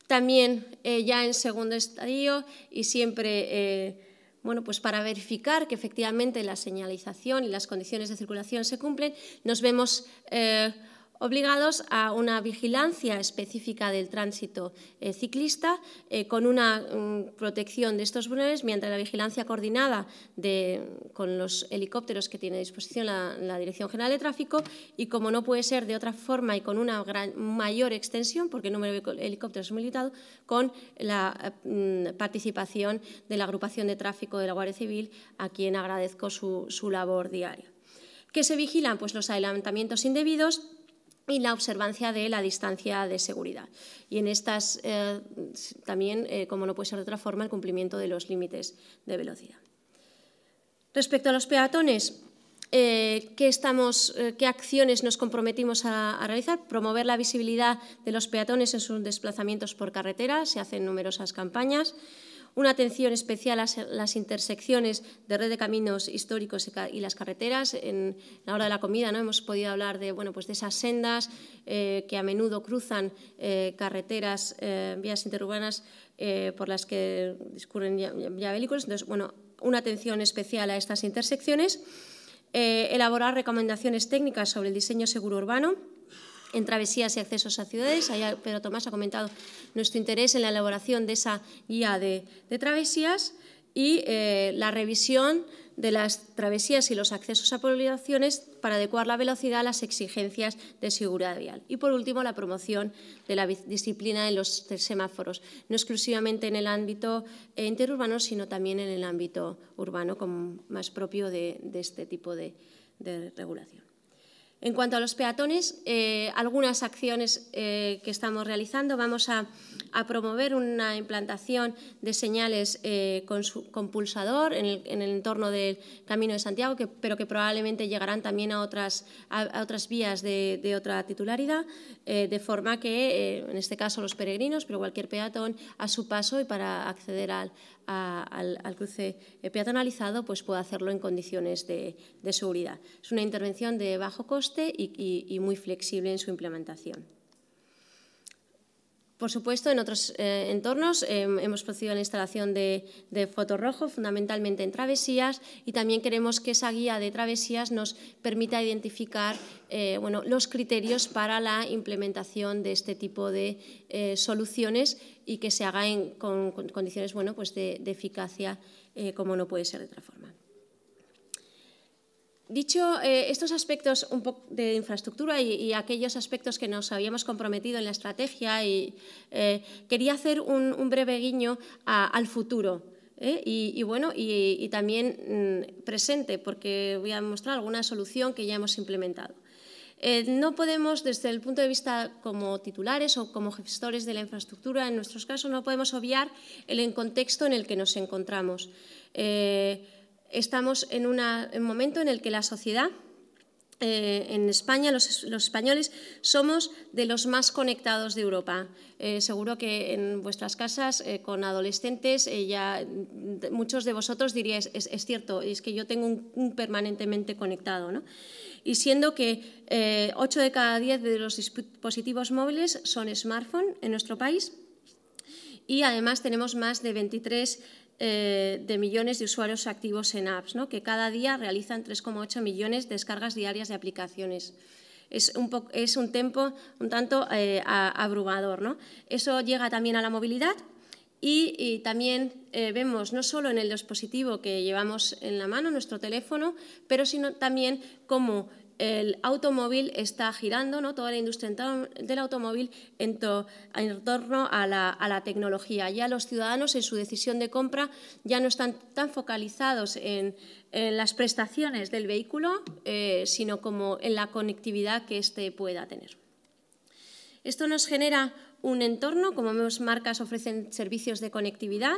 Speaker 9: También ya en segundo estadio y siempre bueno, pues para verificar que efectivamente la señalización y las condiciones de circulación se cumplen, nos vemos eh, obligados a una vigilancia específica del tránsito eh, ciclista eh, con una mm, protección de estos vulnerables, mientras la vigilancia coordinada con los helicópteros que tiene a disposición la, Dirección General de Tráfico y como no puede ser de otra forma y con una mayor extensión, porque el número de helicópteros es muy limitado, con la mm, participación de la agrupación de tráfico de la Guardia Civil, a quien agradezco su, su labor diaria. ¿Qué se vigilan? Pues los adelantamientos indebidos, y la observancia de la distancia de seguridad. Y en estas eh, también, eh, como no puede ser de otra forma, el cumplimiento de los límites de velocidad. Respecto a los peatones, eh, ¿qué, acciones nos comprometimos a, a, realizar? Promover la visibilidad de los peatones en sus desplazamientos por carretera, se hacen numerosas campañas una atención especial a las intersecciones de red de caminos históricos y las carreteras. En la hora de la comida ¿no? hemos podido hablar de, bueno, pues de esas sendas eh, que a menudo cruzan eh, carreteras, eh, vías interurbanas por las que discurren ya, vehículos. Entonces, bueno, una atención especial a estas intersecciones. elaborar recomendaciones técnicas sobre el diseño seguro urbano en travesías y accesos a ciudades. Pero ah, Pedro Tomás ha comentado nuestro interés en la elaboración de esa guía de, travesías y eh, la revisión de las travesías y los accesos a poblaciones para adecuar la velocidad a las exigencias de seguridad vial. Y, por último, la promoción de la disciplina en los semáforos, no exclusivamente en el ámbito eh, interurbano, sino también en el ámbito urbano, como más propio de, este tipo de regulación. En cuanto a los peatones, eh, algunas acciones eh, que estamos realizando, vamos a, promover una implantación de señales eh, con, pulsador en el, entorno del Camino de Santiago, pero que probablemente llegarán también a otras, vías de, de, otra titularidad, de forma que, en este caso los peregrinos, pero cualquier peatón, a su paso y para acceder al, al, cruce eh, peatonalizado, pues puede hacerlo en condiciones de, seguridad. Es una intervención de bajo coste y muy flexible en su implementación. Por supuesto, en otros eh, entornos em, hemos procedido a la instalación de, fotorrojo, fundamentalmente en travesías, y también queremos que esa guía de travesías nos permita identificar eh, los criterios para la implementación de este tipo de eh, soluciones y que se haga con, condiciones bueno, pues de eficacia, como no puede ser de otra forma. Dicho eh, estos aspectos un de infraestructura y, aquellos aspectos que nos habíamos comprometido en la estrategia, y, eh, quería hacer un, breve guiño al futuro. ¿eh? Y, bueno, y, también mm, presente, porque voy a mostrar alguna solución que ya hemos implementado. no podemos, desde el punto de vista como titulares o como gestores de la infraestructura, en nuestros casos, no podemos obviar el contexto en el que nos encontramos. Eh, Estamos en, un momento en el que la sociedad eh, en España los, españoles somos de los más conectados de Europa. Eh, seguro que en vuestras casas eh, con adolescentes ya muchos de vosotros diríais, es, cierto, es que yo tengo un, permanentemente conectado. Y siendo que 8 de cada 10 de los dispositivos móviles son smartphone en nuestro país y además tenemos más de 23 eh, de millones de usuarios activos en apps, que cada día realizan 3,8 millones de descargas diarias de aplicaciones. Es un, es un tempo un tanto eh, abrugador. abrumador. ¿no? Eso llega también a la movilidad y, también eh, vemos no solo en el dispositivo que llevamos en la mano, nuestro teléfono, pero sino también cómo el automóvil está girando, toda la industria del automóvil en, torno a la, tecnología. Ya los ciudadanos en su decisión de compra ya no están tan focalizados en, las prestaciones del vehículo, eh, sino como en la conectividad que éste pueda tener. Esto nos genera un entorno, como vemos, marcas ofrecen servicios de conectividad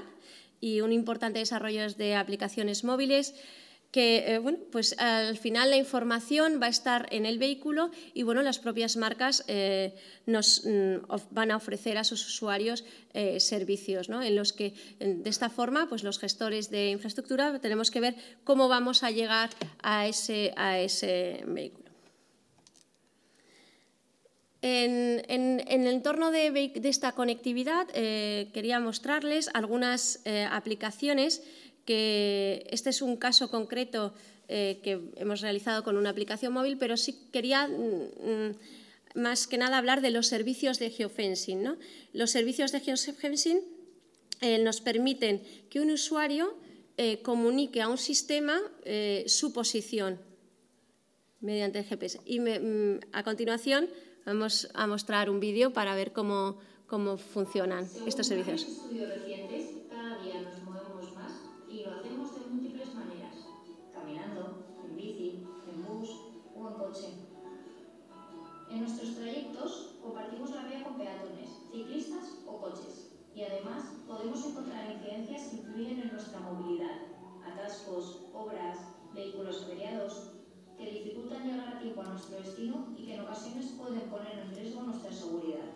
Speaker 9: y un importante desarrollo de aplicaciones móviles que eh, bueno, pues al final la información va a estar en el vehículo y bueno, las propias marcas eh, nos mm, van a ofrecer a sus usuarios eh, servicios, en los que de esta forma pues los gestores de infraestructura tenemos que ver cómo vamos a llegar a ese, vehículo. En, el entorno de, de esta conectividad quería mostrarles algunas aplicaciones que este es un caso concreto eh, que hemos realizado con una aplicación móvil, pero sí quería mm, mm, más que nada hablar de los servicios de geofencing. Los servicios de geofencing eh, nos permiten que un usuario eh, comunique a un sistema su posición mediante el GPS. Y mm, a continuación vamos a mostrar un vídeo para ver cómo, funcionan estos servicios.
Speaker 4: En nuestros trayectos compartimos la vía con peatones, ciclistas o coches y además podemos encontrar incidencias que influyen en nuestra movilidad, atascos, obras, vehículos averiados, que dificultan llegar a tiempo a nuestro destino y que en ocasiones pueden poner en riesgo nuestra seguridad.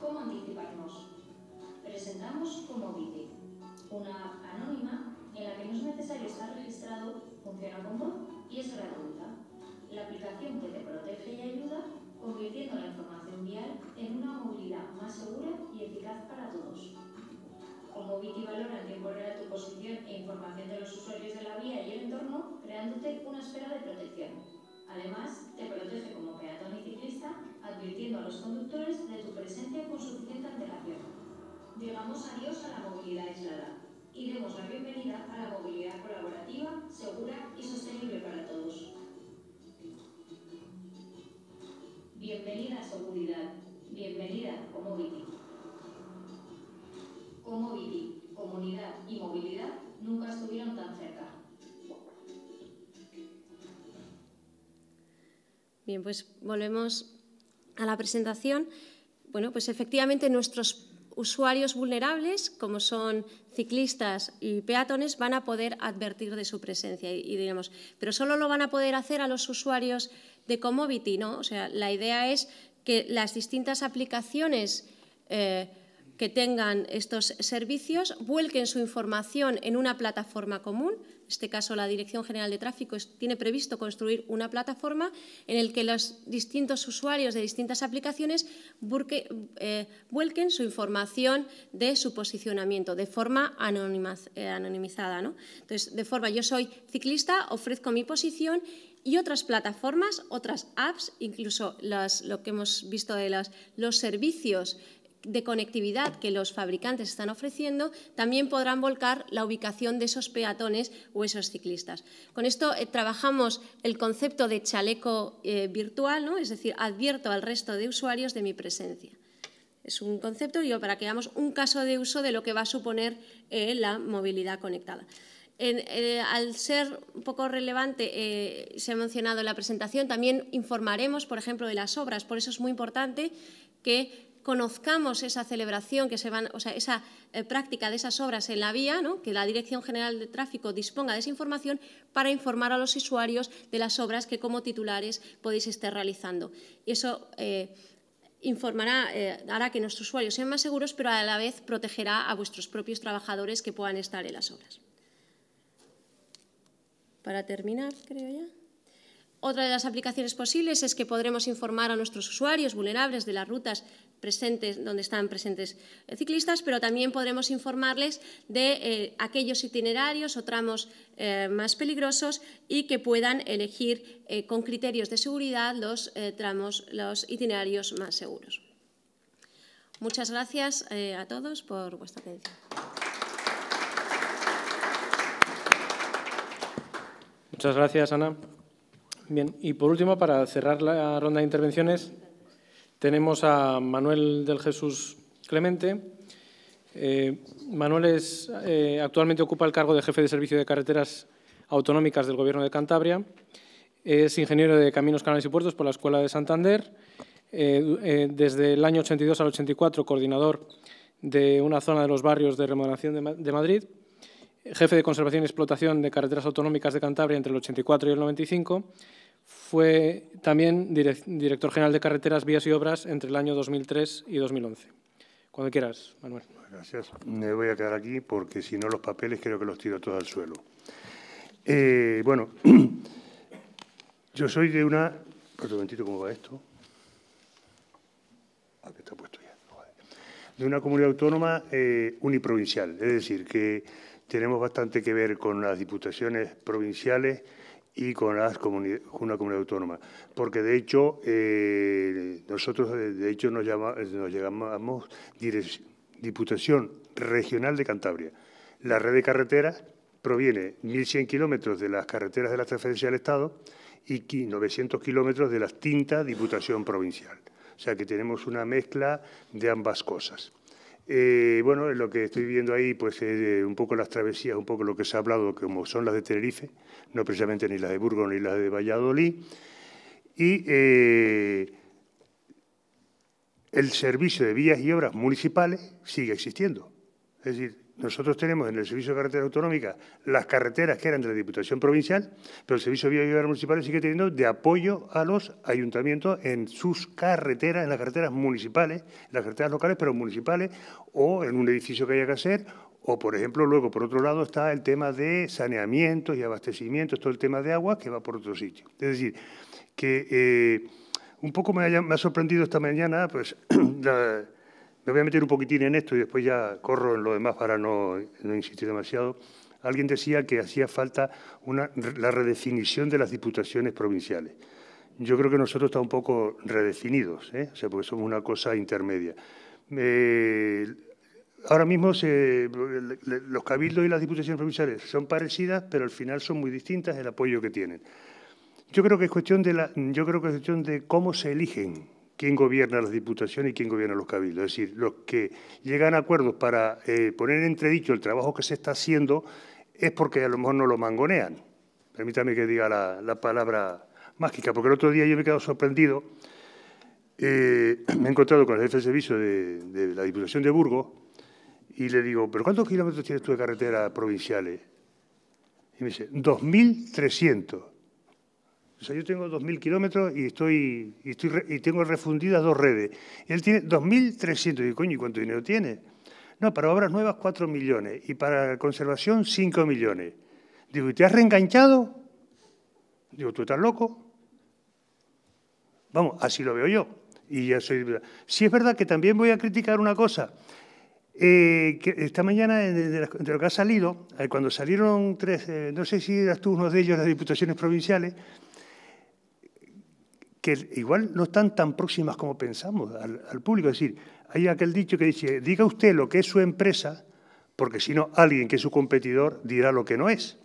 Speaker 4: ¿Cómo anticiparnos? Presentamos como Vite, una app anónima en la que no es necesario estar registrado, funciona como y es gratuita. La aplicación que te protege y ayuda, convirtiendo la información vial en una movilidad más segura y eficaz para todos. Como Wiki valora en tiempo real tu posición e información de los usuarios de la vía y el entorno, creándote una esfera de protección. Además, te protege como peatón y ciclista, advirtiendo a los conductores de tu presencia con suficiente antelación. Llegamos adiós a la movilidad aislada y demos la bienvenida a la movilidad colaborativa, segura y sostenible para todos. Bienvenida a Seguridad. Bienvenida a Como Comodity, comunidad y movilidad nunca estuvieron tan cerca.
Speaker 9: Bien, pues volvemos a la presentación. Bueno, pues efectivamente nuestros usuarios vulnerables, como son ciclistas y peatones, van a poder advertir de su presencia. Y, pero solo lo van a poder hacer a los usuarios de Comovity, ¿no? O sea, la idea es que las distintas aplicaciones eh, que tengan estos servicios vuelquen su información en una plataforma común. En este caso, la Dirección General de Tráfico tiene previsto construir una plataforma en la que los distintos usuarios de distintas aplicaciones eh, vuelquen su información de su posicionamiento de forma eh, anonimizada. Entonces, de forma, yo soy ciclista, ofrezco mi posición y otras plataformas, otras apps, incluso lo que hemos visto de los servicios de conectividad que los fabricantes están ofreciendo, también podrán volcar la ubicación de esos peatones o esos ciclistas. Con esto eh, trabajamos el concepto de chaleco eh, virtual, ¿no? es decir, advierto al resto de usuarios de mi presencia. Es un concepto y para que veamos un caso de uso de lo que va a suponer eh, la movilidad conectada. Eh, al ser un poco relevante, eh, se ha mencionado en la presentación, también informaremos, por ejemplo, de las obras. Por eso es muy importante que conozcamos esa celebración, que se van, o sea, esa eh, práctica de esas obras en la vía, que la Dirección General de Tráfico disponga de esa información para informar a los usuarios de las obras que como titulares podéis estar realizando. Y eso informará, hará que nuestros usuarios sean más seguros, pero a la vez protegerá a vuestros propios trabajadores que puedan estar en las obras para terminar, creo ya. Otra de las aplicaciones posibles es que podremos informar a nuestros usuarios vulnerables de las rutas presentes donde están presentes eh, ciclistas, pero también podremos informarles de eh, aquellos itinerarios o tramos eh, más peligrosos y que puedan elegir con criterios de seguridad los tramos, los itinerarios más seguros. Muchas gracias a todos por vuestra atención.
Speaker 1: Muchas gracias, Ana. Bien, y por último, para cerrar la ronda de intervenciones, tenemos a Manuel del Jesús Clemente. Eh, Manuel es, eh, actualmente ocupa el cargo de jefe de servicio de carreteras autonómicas del Gobierno de Cantabria. Es ingeniero de Caminos, Canales y Puertos por la Escuela de Santander. Eh, desde el año 82 al 84, coordinador de una zona de los barrios de remodelación de Madrid jefe de conservación y explotación de carreteras autonómicas de Cantabria entre el 84 y el 95. Fue también director general de carreteras, vías y obras entre el año 2003 y 2011. Cuando quieras, Manuel.
Speaker 7: Gracias. Me voy a quedar aquí porque si no los papeles creo que los tiro todos al suelo. Eh, bueno, yo soy de una... ¿cómo va esto? Aquí ah, está puesto ya. De una comunidad autónoma eh, uniprovincial. Es decir, que tenemos bastante que ver con las diputaciones provinciales y con una comunidad autónoma. Porque de hecho, eh, nosotros eh, de hecho nos, llamamos Diputación Regional de Cantabria. La red de carreteras proviene 1.100 kilómetros de las carreteras de la transferencia del Estado y 900 kilómetros de la tintas Diputación Provincial. O sea que tenemos una mezcla de ambas cosas. Eh, bueno, lo que estoy viendo ahí, pues eh, un poco las travesías, un poco lo que se ha hablado, como son las de Tenerife, no precisamente ni las de Burgos ni las de Valladolid. Y eh, el servicio de vías y obras municipales sigue existiendo. Es decir, nosotros tenemos en el Servicio de Carreteras Autonómica las carreteras que eran de la Diputación Provincial, pero el Servicio de Municipal sigue teniendo de apoyo a los ayuntamientos en sus carreteras, en las carreteras municipales, en las carreteras locales, pero municipales, o en un edificio que haya que hacer, o, por ejemplo, luego, por otro lado, está el tema de saneamiento y abastecimientos, todo el tema de agua, que va por otro sitio. Es decir, que eh, un poco me ha, me sorprendido esta mañana, pues, la me voy a meter un poquitín en esto y después ya corro en lo demás para no, insistir demasiado. Alguien decía que hacía falta una, la redefinición de las diputaciones provinciales. Yo creo que nosotros estamos un poco redefinidos, ¿eh? o sea, porque somos una cosa intermedia. Eh, ahora mismo los cabildos y las diputaciones provinciales son parecidas, pero al final son muy distintas el apoyo que tienen. Yo creo que es cuestión de, yo creo que es cuestión de cómo se eligen quién gobierna las diputaciones y quién gobierna los cabildos. Es decir, los que llegan a acuerdos para eh, poner en entredicho el trabajo que se está haciendo es porque a lo mejor no lo mangonean. Permítame que diga la, palabra mágica, porque el otro día yo me he quedado sorprendido. Eh, me he encontrado con el jefe de servicio de, la Diputación de Burgos y le digo, ¿pero cuántos kilómetros tienes tú de carretera provinciales? Y me dice, 2.300. O sea, yo tengo 2.000 kilómetros y, estoy, tengo refundidas dos redes. Él tiene 2.300. Y coño, ¿y cuánto dinero tiene? No, para obras nuevas 4 millones y para conservación 5 millones. Digo, ¿y te has reenganchado? Digo, ¿tú estás loco? Vamos, así lo veo yo. Y ya soy. Sí, es verdad que también voy a criticar una cosa. Eh, que esta mañana, de, lo que ha salido, eh, cuando salieron tres, eh, no sé si eras tú uno de ellos, las diputaciones provinciales, que igual no están tan próximas como pensamos al, público. Es decir, hay aquel dicho que dice, diga usted lo que es su empresa, porque si no, alguien que es su competidor dirá lo que no es.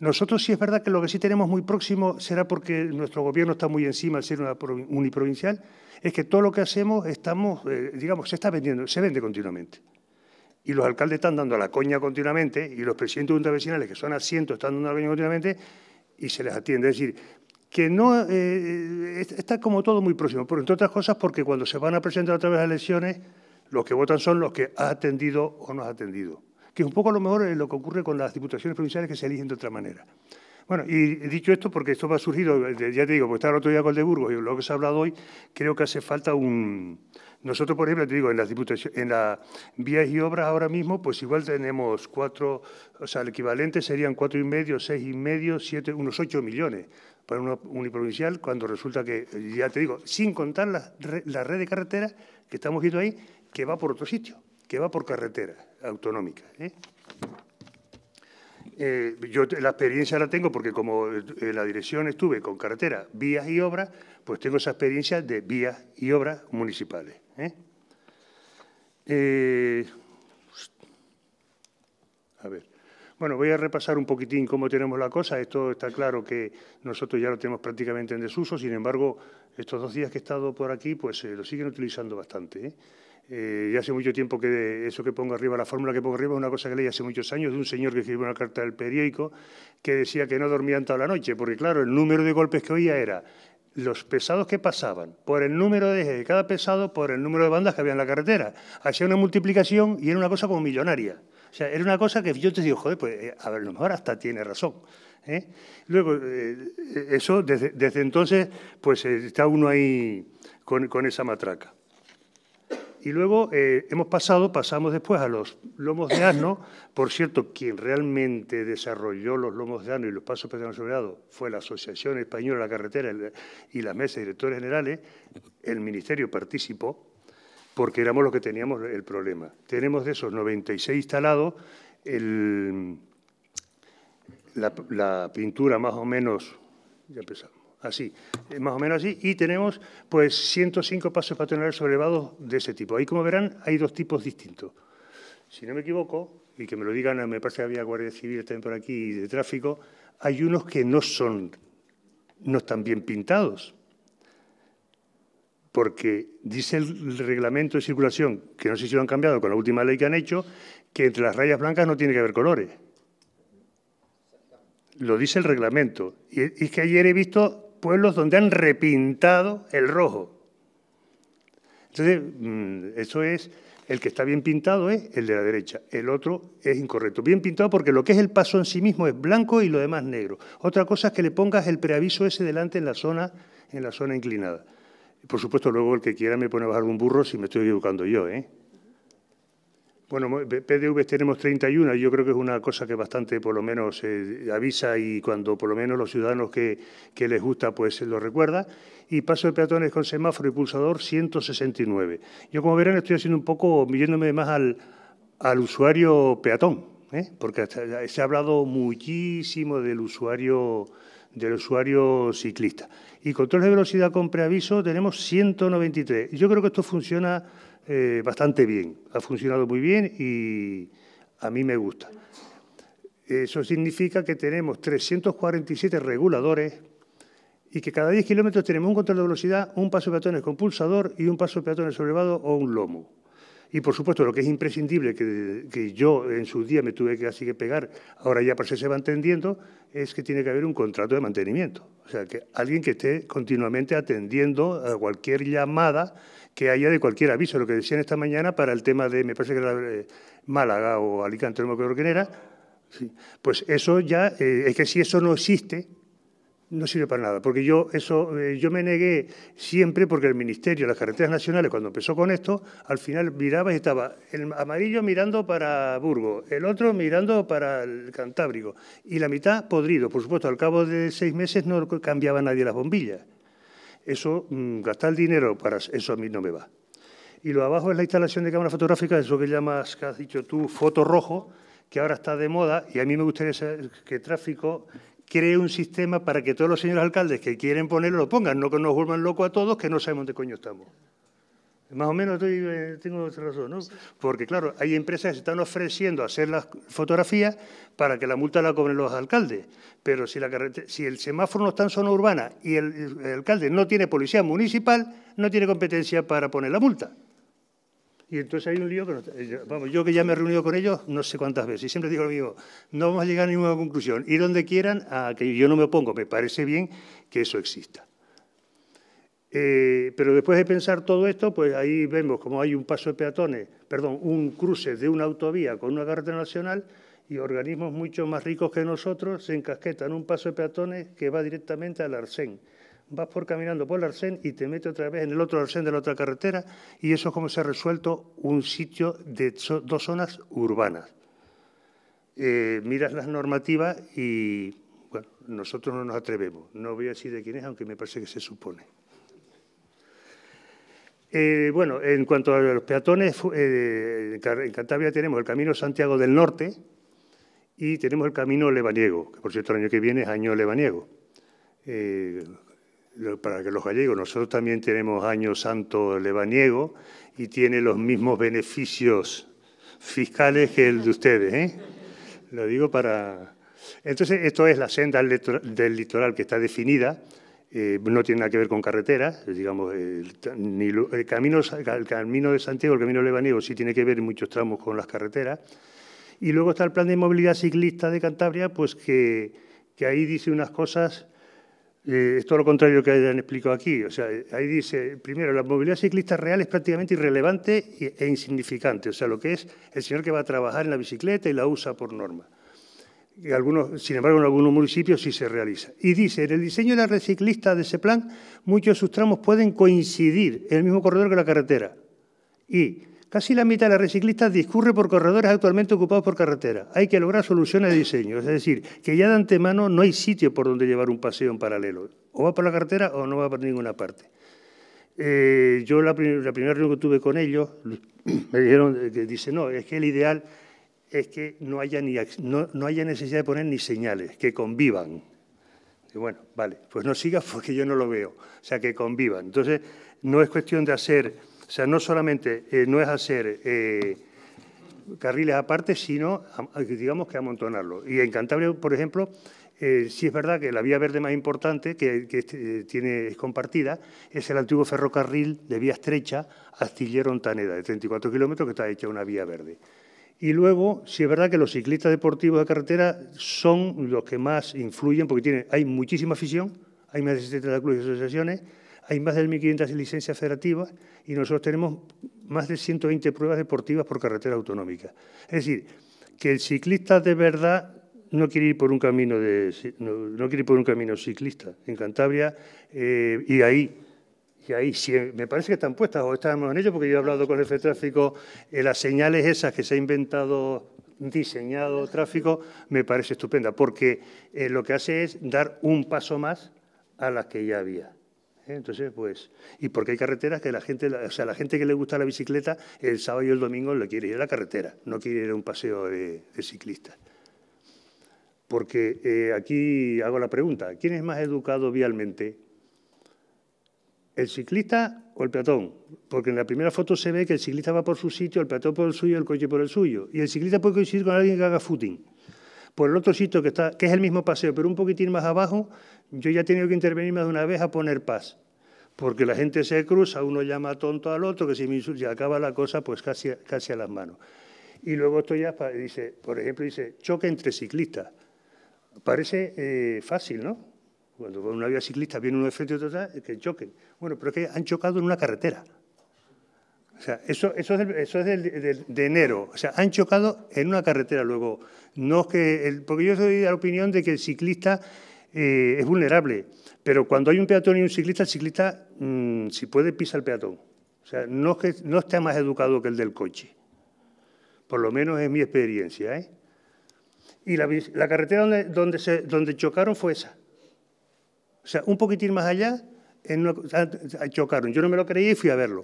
Speaker 7: Nosotros sí es verdad que lo que sí tenemos muy próximo será porque nuestro gobierno está muy encima al ser una uniprovincial, es que todo lo que hacemos estamos, eh, digamos, se está vendiendo, se vende continuamente. Y los alcaldes están dando la coña continuamente y los presidentes de juntas vecinales, que son asientos, están dando la coña continuamente y se les atiende. Es decir, que no eh, eh, está como todo muy próximo, pero entre otras cosas porque cuando se van a presentar otra vez las elecciones, los que votan son los que ha atendido o no ha atendido, que es un poco a lo mejor eh, lo que ocurre con las diputaciones provinciales que se eligen de otra manera. Bueno, y dicho esto, porque esto va surgido, ya te digo, porque estaba el otro día con el de Burgos y lo que se ha hablado hoy, creo que hace falta un... Nosotros, por ejemplo, te digo, en las en las vías y obras ahora mismo, pues igual tenemos cuatro, o sea, el equivalente serían cuatro y medio, seis y medio, siete, unos ocho millones para uniprovincial cuando resulta que, ya te digo, sin contar la, red de carreteras que estamos viendo ahí, que va por otro sitio, que va por carretera autonómica. ¿eh? Eh, yo la experiencia la tengo porque como eh, en la dirección estuve con carretera, vías y obras, pues tengo esa experiencia de vías y obras municipales. a ver. Bueno, voy a repasar un poquitín cómo tenemos la cosa. Esto está claro que nosotros ya lo tenemos prácticamente en desuso, sin embargo, estos dos días que he estado por aquí, pues eh, lo siguen utilizando bastante. ¿eh? ¿eh? ya hace mucho tiempo que eso que pongo arriba, la fórmula que pongo arriba, es una cosa que leí hace muchos años de un señor que escribió una carta del periódico que decía que no dormían toda la noche, porque claro, el número de golpes que oía era los pesados que pasaban por el número de ejes de cada pesado por el número de bandas que había en la carretera. Hacía una multiplicación y era una cosa como millonaria. O sea, era una cosa que yo te digo, joder, pues eh, a ver, a lo mejor hasta tiene razón. ¿eh? Luego, eh, eso, desde, entonces, pues está uno ahí con, esa matraca. Y luego hemos pasado, pasamos después a los lomos de asno. Por cierto, quien realmente desarrolló los lomos de asno y los pasos peatonales fue la Asociación Española de la Carretera y la Mesa de Directores Generales. El Ministerio participó, porque éramos los que teníamos el problema. Tenemos de esos 96 instalados la, pintura más o menos, ya empezamos, así, eh, más o menos así, y tenemos pues 105 pasos patronales sobrelevados de ese tipo. Ahí, como verán, hay dos tipos distintos. Si no me equivoco, y que me lo digan, me parece que había Guardia Civil también por aquí de tráfico, hay unos que no son, no están bien pintados porque dice el reglamento de circulación, que no sé si lo han cambiado con la última ley que han hecho, que entre las rayas blancas no tiene que haber colores. Lo dice el reglamento. Y es que ayer he visto pueblos donde han repintado el rojo. Entonces, mm, eso es, el que está bien pintado es el de la derecha, el otro es incorrecto. Bien pintado porque lo que es el paso en sí mismo es blanco y lo demás negro. Otra cosa es que le pongas el preaviso ese delante en la zona, en la zona inclinada. Por supuesto, luego el que quiera me pone a bajar un burro si me estoy equivocando yo, ¿eh? Bueno, PDV tenemos 31, yo creo que es una cosa que bastante por lo menos eh, avisa y cuando por lo menos los ciudadanos que, les gusta pues lo recuerda. Y paso de peatones con semáforo y pulsador 169. Yo como verán estoy haciendo un poco, mirándome más al, usuario peatón, ¿eh? porque se ha hablado muchísimo del usuario del usuario ciclista. Y controles de velocidad con preaviso tenemos 193. Yo creo que esto funciona eh, bastante bien, ha funcionado muy bien y a mí me gusta. Eso significa que tenemos 347 reguladores y que cada 10 kilómetros tenemos un control de velocidad, un paso de peatones con pulsador y un paso de peatones sobrevado o un lomo. Y, por supuesto, lo que es imprescindible, que, yo en su día me tuve que así que pegar, ahora ya parece que se va entendiendo, es que tiene que haber un contrato de mantenimiento. O sea, que alguien que esté continuamente atendiendo a cualquier llamada que haya de cualquier aviso. Lo que decían esta mañana para el tema de, me parece que era eh, Málaga o Alicante, no me acuerdo quién era, pues eso ya, eh, es que si eso no existe, no sirve para nada, porque yo eso eh, yo me negué siempre porque el Ministerio de las Carreteras Nacionales cuando empezó con esto, al final miraba y estaba el amarillo mirando para Burgo, el otro mirando para el Cantábrico y la mitad podrido. Por supuesto, al cabo de seis meses no cambiaba nadie las bombillas. Eso, mm, gastar dinero para eso a mí no me va. Y lo abajo es la instalación de cámara fotográfica, eso que llamas, que has dicho tú, foto rojo, que ahora está de moda y a mí me gustaría saber que tráfico cree un sistema para que todos los señores alcaldes que quieren ponerlo lo pongan, no que nos vuelvan locos a todos que no sabemos dónde coño estamos. Más o menos estoy, eh, otra tengo razón, ¿no? Porque, claro, hay empresas que están ofreciendo hacer las fotografías para que la multa la cobren los alcaldes. Pero si, el semáforo no está en zona urbana y el alcalde no tiene policía municipal, no tiene competencia para poner la multa. Y entonces hay un lío que... vamos, yo que ya me he reunido con ellos no sé cuántas veces y siempre digo lo mismo, no vamos a llegar a ninguna conclusión. Ir donde quieran, a que yo no me opongo, me parece bien que eso exista. Eh, pero después de pensar todo esto, pues ahí vemos como hay un paso de peatones, perdón, un cruce de una autovía con una carretera nacional y organismos mucho más ricos que nosotros se encasquetan un paso de peatones que va directamente al Arsén vas por caminando por el Arsén y te mete otra vez en el otro Arsén de la otra carretera y eso es como se ha resuelto un sitio de dos zonas urbanas. Eh, miras las normativas y bueno, nosotros no nos atrevemos. No voy a decir de quién es, aunque me parece que se supone. Eh, bueno, en cuanto a los peatones, eh, en Cantabria tenemos el Camino Santiago del Norte y tenemos el Camino Lebaniego, que por cierto el año que viene es año Lebaniego para que los gallegos, nosotros también tenemos Año Santo Lebaniego y tiene los mismos beneficios fiscales que el de ustedes. ¿eh? Lo digo para... Entonces, esto es la senda del litoral que está definida, eh, no tiene nada que ver con carreteras, digamos, el, ni, el, camino, el camino de Santiago, el camino lebaniego sí tiene que ver en muchos tramos con las carreteras. Y luego está el plan de movilidad ciclista de Cantabria, pues que ahí dice unas cosas eh, es todo lo contrario que hayan explicado aquí. O sea, ahí dice, primero, la movilidad ciclista real es prácticamente irrelevante e insignificante. O sea, lo que es el señor que va a trabajar en la bicicleta y la usa por norma. algunos, sin embargo, en algunos municipios sí se realiza. Y dice, en el diseño de la reciclista de ese plan, muchos de sus tramos pueden coincidir en el mismo corredor que la carretera. Y Casi la mitad de los reciclistas discurre por corredores actualmente ocupados por carretera. Hay que lograr soluciones de diseño, es decir, que ya de antemano no hay sitio por donde llevar un paseo en paralelo. O va por la carretera o no va por ninguna parte. Eh, yo la, primera reunión que tuve con ellos, me dijeron eh, que dice, no, es que el ideal es que no haya, necesidad de poner ni señales, que convivan. bueno, vale, pues no sigas porque yo no lo veo, o sea, que convivan. Entonces, no es cuestión de hacer o sea, no solamente eh, no es hacer eh, carriles aparte, sino, digamos, que amontonarlo. Y en Cantabria, por ejemplo, eh, sí es verdad que la vía verde más importante que, este, tiene, es compartida es el antiguo ferrocarril de vía estrecha Astillero-Ontaneda, de 34 kilómetros, que está hecha una vía verde. Y luego, sí es verdad que los ciclistas deportivos de carretera son los que más influyen, porque hay muchísima afición, hay más de 70 clubes y asociaciones, hay más de 1.500 licencias federativas y nosotros tenemos más de 120 pruebas deportivas por carretera autonómica. Es decir, que el ciclista de verdad no quiere ir por un camino no, quiere ir por un camino ciclista en Cantabria eh, y ahí ahí me parece que están puestas o estábamos en ello porque yo he hablado con el jefe de tráfico eh, las señales esas que se ha inventado diseñado tráfico me parece estupenda porque eh, lo que hace es dar un paso más a las que ya había. ¿eh? Entonces, pues, y porque hay carreteras que la gente, o sea, la gente que le gusta la bicicleta, el sábado y el domingo le quiere ir a la carretera, no quiere ir a un paseo de, ciclista. ciclistas. Porque eh, aquí hago la pregunta, ¿quién es más educado vialmente? ¿El ciclista o el peatón? Porque en la primera foto se ve que el ciclista va por su sitio, el peatón por el suyo, el coche por el suyo. Y el ciclista puede coincidir con alguien que haga footing. Por el otro sitio que, está, que es el mismo paseo, pero un poquitín más abajo, yo ya he tenido que intervenir más de una vez a poner paz. Porque la gente se cruza, uno llama tonto al otro, que si me acaba la cosa pues casi, a las manos. Y luego esto ya dice, por ejemplo, dice, choque entre ciclistas. Parece eh, fácil, ¿no? Cuando una vía ciclista viene uno de frente y otro que choquen. Bueno, pero es que han chocado en una carretera. O sea, eso, es, de enero. O sea, han chocado en una carretera luego. No es que porque yo soy de la opinión de que el ciclista eh, es vulnerable, pero cuando hay un peatón y un ciclista, el ciclista, mm, si puede, pisa el peatón. O sea, no que no está más educado que el del coche. Por lo menos es mi experiencia. ¿eh? Y la, carretera donde, donde, chocaron fue esa. O sea, un poquitín más allá chocaron. Yo no me lo creí y fui a verlo.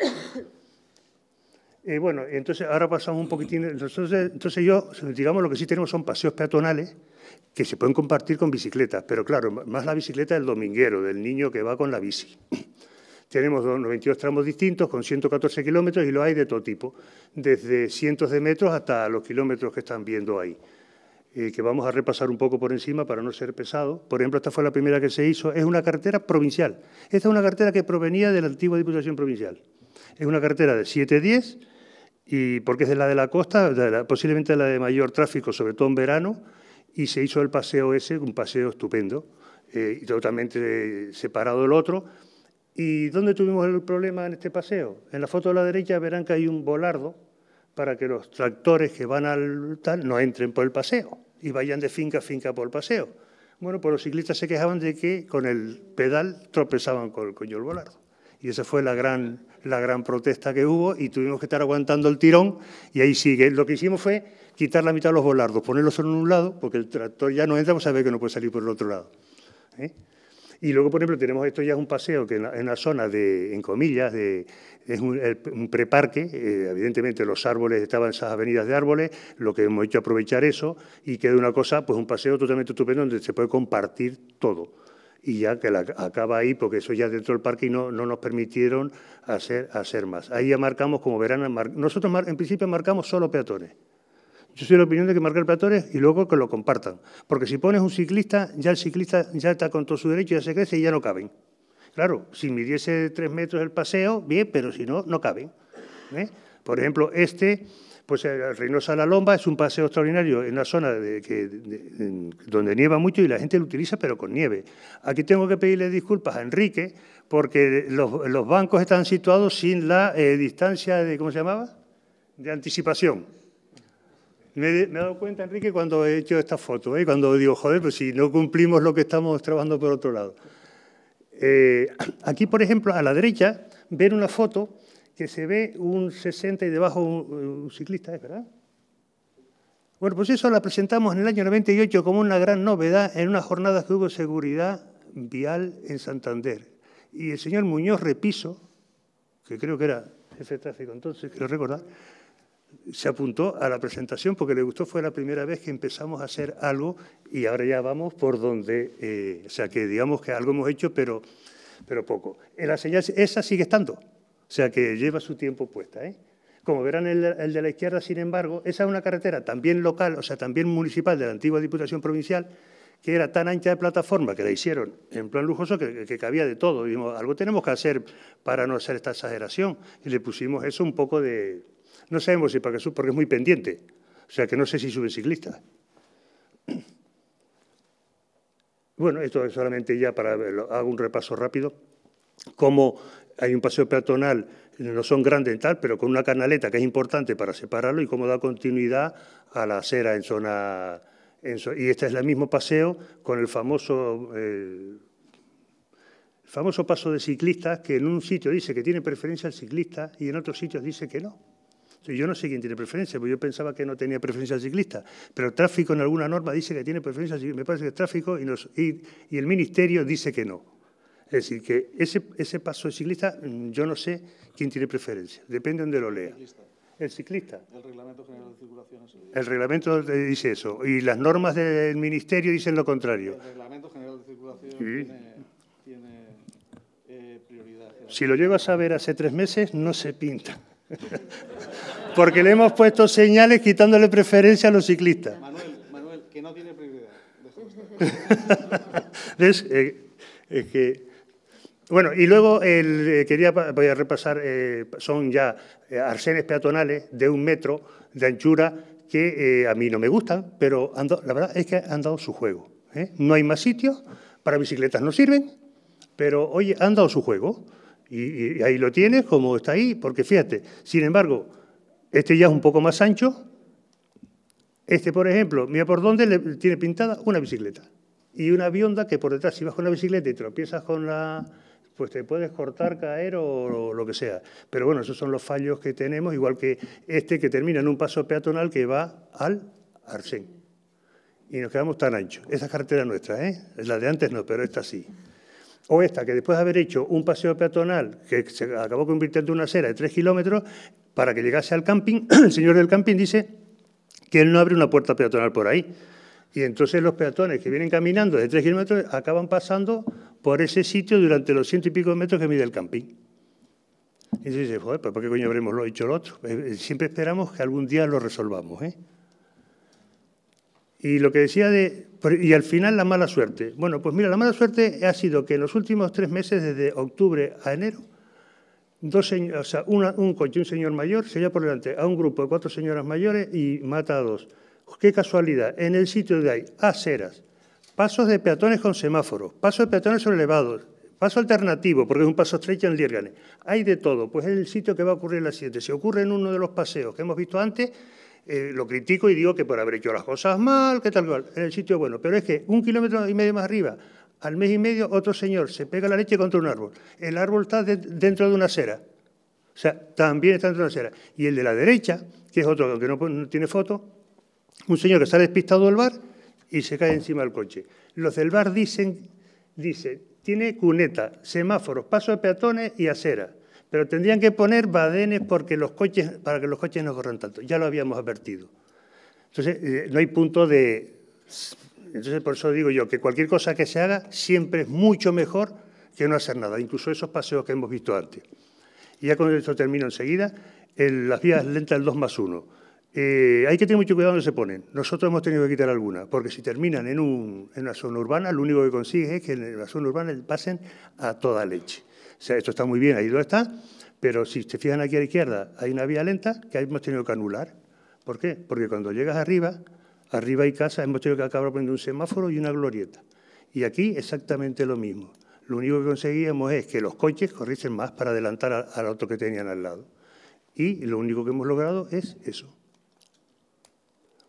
Speaker 7: Eh, bueno, entonces ahora pasamos un poquitín. Entonces, yo, digamos, lo que sí tenemos son paseos peatonales que se pueden compartir con bicicletas, pero claro, más la bicicleta del dominguero, del niño que va con la bici. Tenemos 92 tramos distintos con 114 kilómetros y lo hay de todo tipo, desde cientos de metros hasta los kilómetros que están viendo ahí, eh, que vamos a repasar un poco por encima para no ser pesado. Por ejemplo, esta fue la primera que se hizo, es una carretera provincial. Esta es una carretera que provenía de la antigua Diputación Provincial. Es una carretera de 710 y porque es de la de la costa, posiblemente la de mayor tráfico, sobre todo en verano, y se hizo el paseo ese, un paseo estupendo, eh, totalmente separado del otro. ¿Y dónde tuvimos el problema en este paseo? En la foto de la derecha verán que hay un volardo para que los tractores que van al tal no entren por el paseo y vayan de finca a finca por el paseo. Bueno, pues los ciclistas se quejaban de que con el pedal tropezaban con el coño volardo. Y esa fue la gran la gran protesta que hubo y tuvimos que estar aguantando el tirón y ahí sigue. Lo que hicimos fue quitar la mitad de los volardos, ponerlos solo en un lado, porque el tractor ya no entra, pues ver que no puede salir por el otro lado. ¿eh? Y luego, por ejemplo, tenemos esto ya es un paseo que en la zona de, en comillas, de, es un, preparque, eh, evidentemente los árboles, estaban esas avenidas de árboles, lo que hemos hecho aprovechar eso y queda una cosa, pues un paseo totalmente estupendo donde se puede compartir todo y ya que la, acaba ahí, porque eso ya dentro del parque y no, nos permitieron hacer, hacer más. Ahí ya marcamos, como verán, nosotros en principio marcamos solo peatones. Yo soy de la opinión de que marcar peatones y luego que lo compartan. Porque si pones un ciclista, ya el ciclista ya está con todo su derecho, ya se crece y ya no caben. Claro, si midiese tres metros el paseo, bien, pero si no, no caben. ¿eh? Por ejemplo, este pues el Reynosa de la Lomba es un paseo extraordinario en una zona donde nieva mucho y la gente lo utiliza, pero con nieve. Aquí tengo que pedirle disculpas a Enrique porque los, bancos están situados sin la eh, distancia de, ¿cómo se llamaba? De anticipación. Me, he dado cuenta, Enrique, cuando he hecho esta foto, ¿eh? cuando digo, joder, pues si no cumplimos lo que estamos trabajando por otro lado. Eh, aquí, por ejemplo, a la derecha, ver una foto que se ve un 60 y debajo un, ciclista, ¿es verdad? Bueno, pues eso la presentamos en el año 98 como una gran novedad en una jornada que hubo seguridad vial en Santander. Y el señor Muñoz Repiso, que creo que era jefe de tráfico entonces, quiero recordar, se apuntó a la presentación porque le gustó, fue la primera vez que empezamos a hacer algo y ahora ya vamos por donde, eh, o sea que digamos que algo hemos hecho, pero, pero poco. La señal, esa sigue estando. O sea que lleva su tiempo puesta. ¿eh? Como verán el, de la izquierda, sin embargo, esa es una carretera también local, o sea, también municipal de la antigua Diputación Provincial, que era tan ancha de plataforma que la hicieron en plan lujoso que, cabía de todo. Dijimos, algo tenemos que hacer para no hacer esta exageración. Y le pusimos eso un poco de... No sabemos si para que porque es muy pendiente. O sea que no sé si sube ciclista. Bueno, esto es solamente ya para hago un repaso rápido. Como hay un paseo peatonal, no son grandes tal, pero con una canaleta que es importante para separarlo y cómo da continuidad a la acera en zona... y este es el mismo paseo con el famoso... Eh, famoso paso de ciclistas que en un sitio dice que tiene preferencia el ciclista y en otros sitios dice que no. yo no sé quién tiene preferencia, porque yo pensaba que no tenía preferencia al ciclista, pero el tráfico en alguna norma dice que tiene preferencia, ciclista, me parece que es tráfico y el ministerio dice que no. Es decir, que ese, paso de ciclista, mm, yo no sé quién tiene preferencia, depende de donde lo lea. El ciclista. El reglamento general de circulación. el reglamento dice eso. Y las normas del ministerio dicen lo contrario. El
Speaker 3: reglamento general de circulación tiene,
Speaker 7: eh, prioridad. Si lo llego a saber hace tres meses, no se pinta. Porque le hemos puesto señales quitándole preferencia a los ciclistas. Manuel, Manuel que no tiene prioridad. Eh, es que bueno, y luego eh, quería voy a repasar, eh, son ya eh, arsenes peatonales de un metro de anchura que a mí no me gustan, pero la verdad es que han dado su juego. No hay más sitios, para bicicletas no sirven, pero oye, han dado su juego. Y, ahí lo tienes como está ahí, porque fíjate, sin embargo, este ya es un poco más ancho. Este, por ejemplo, mira por dónde tiene pintada una bicicleta. Y una bionda que por detrás, si vas con la bicicleta y tropiezas con la, pues te puedes cortar, caer o, lo que sea. Pero bueno, esos son los fallos que tenemos, igual que este que termina en un paso peatonal que va al Arsén Y nos quedamos tan anchos. Esa carretera nuestra, ¿eh? La de antes no, pero esta sí. O esta, que después de haber hecho un paseo peatonal que se acabó convirtiendo en una acera de tres kilómetros, para que llegase al camping, el señor del camping dice que él no abre una puerta peatonal por ahí. Y entonces los peatones que vienen caminando de tres kilómetros acaban pasando por ese sitio durante los ciento y pico de metros que mide el camping. Y se dice, joder, pues ¿por qué coño habremos lo hecho lo otro? Eh, eh, siempre esperamos que algún día lo resolvamos. ¿eh? Y lo que decía de... Y al final la mala suerte. Bueno, pues mira, la mala suerte ha sido que en los últimos tres meses, desde octubre a enero, dos o sea, un coche, un señor mayor, se lleva por delante a un grupo de cuatro señoras mayores y mata a dos. Qué casualidad, en el sitio de ahí, aceras, pasos de peatones con semáforos, pasos de peatones elevados, paso alternativo, porque es un paso estrecho en Lierganes. Hay de todo, pues es el sitio que va a ocurrir la siguiente. Si ocurre en uno de los paseos que hemos visto antes, eh, lo critico y digo que por haber hecho las cosas mal, que tal cual, en el sitio bueno. Pero es que un kilómetro y medio más arriba, al mes y medio, otro señor se pega la leche contra un árbol. El árbol está dentro de una acera. O sea, también está dentro de una acera. Y el de la derecha, que es otro que no, tiene foto, un señor que está despistado del bar y se cae encima del coche. Los del bar dicen, dice, tiene cuneta, semáforos, paso de peatones y acera. Pero tendrían que poner badenes porque los coches, para que los coches no corran tanto. Ya lo habíamos advertido. Entonces, eh, no hay punto de... Entonces, por eso digo yo que cualquier cosa que se haga siempre es mucho mejor que no hacer nada, incluso esos paseos que hemos visto antes. Y ya con esto termino enseguida, En las vías lentas del 2 más 1. Eh, hay que tener mucho cuidado donde se ponen. Nosotros hemos tenido que quitar algunas, porque si terminan en, un, una zona urbana, lo único que consigue es que en la zona urbana pasen a toda leche. O sea, esto está muy bien, ahí lo está, pero si se fijan aquí a la izquierda, hay una vía lenta que hemos tenido que anular. ¿Por qué? Porque cuando llegas arriba, arriba hay casa, hemos tenido que acabar poniendo un semáforo y una glorieta. Y aquí exactamente lo mismo. Lo único que conseguíamos es que los coches corriesen más para adelantar al otro que tenían al lado. Y lo único que hemos logrado es eso.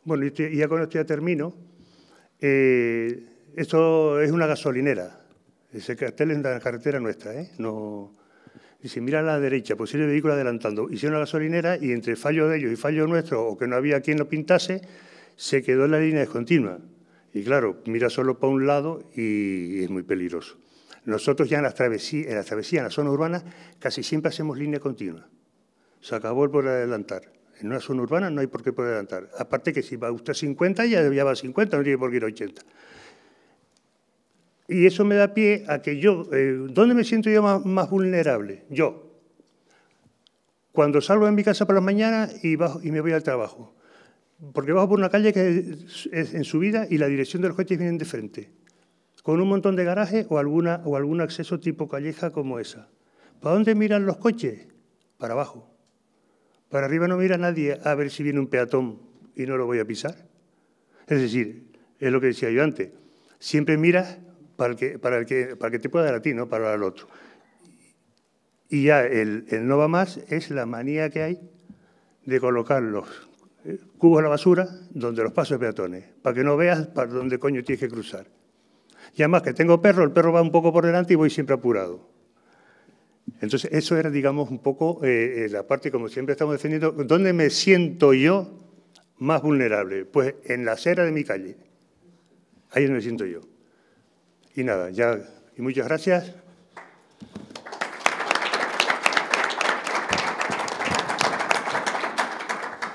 Speaker 7: Bueno, y ya con esto ya termino. Eh, esto es una gasolinera. Ese cartel es la carretera nuestra, ¿eh? No... Dice, mira a la derecha, posible vehículo adelantando. Hicieron la gasolinera y entre fallo de ellos y fallo nuestro, o que no había quien lo pintase, se quedó en la línea descontinua. Y claro, mira solo para un lado y es muy peligroso. Nosotros ya en las travesías, en las travesías, en la zonas urbanas, casi siempre hacemos línea continua. Se acabó el por adelantar. En una zona urbana no hay por qué poder adelantar. Aparte que si va usted a 50, ya, va a 50, no tiene por qué ir a 80. Y eso me da pie a que yo, eh, ¿dónde me siento yo más, vulnerable? Yo. Cuando salgo de mi casa por la mañana y, bajo, y me voy al trabajo. Porque bajo por una calle que es, en subida y la dirección de los coches viene de frente. Con un montón de garajes o, alguna, o algún acceso tipo calleja como esa. ¿Para dónde miran los coches? Para abajo. Para arriba no mira nadie a ver si viene un peatón y no lo voy a pisar. Es decir, es lo que decía yo antes, siempre miras para el que, para el que, para que te pueda dar a ti, no para el otro. Y ya el, no va más es la manía que hay de colocar los eh, cubos de la basura donde los pasos peatones, para que no veas para dónde coño tienes que cruzar. Y además que tengo perro, el perro va un poco por delante y voy siempre apurado. Entonces, eso era, digamos, un poco eh, eh, la parte, como siempre estamos defendiendo, ¿dónde me siento yo más vulnerable? Pues en la acera de mi calle. Ahí es donde me siento yo. Y nada, ya, y muchas gracias.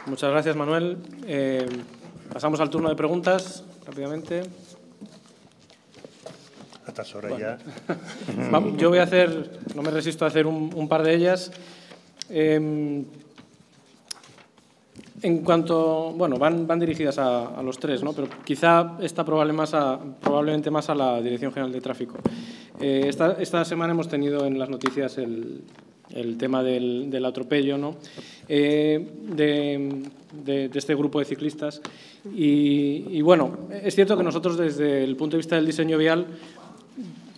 Speaker 1: Muchas gracias, Manuel. Eh, pasamos al turno de preguntas, rápidamente.
Speaker 7: Yo voy a hacer,
Speaker 1: no me resisto a hacer un, par de ellas. Em, en cuanto, bueno, van, van dirigidas a, los tres, ¿no? pero quizá esta probable más probablemente más a la Dirección General de Tráfico. Eh, esta, semana hemos tenido en las noticias el, el tema del, del, atropello ¿no? Eh, de, este grupo de ciclistas. y, bueno, es cierto que nosotros desde el punto de vista del diseño vial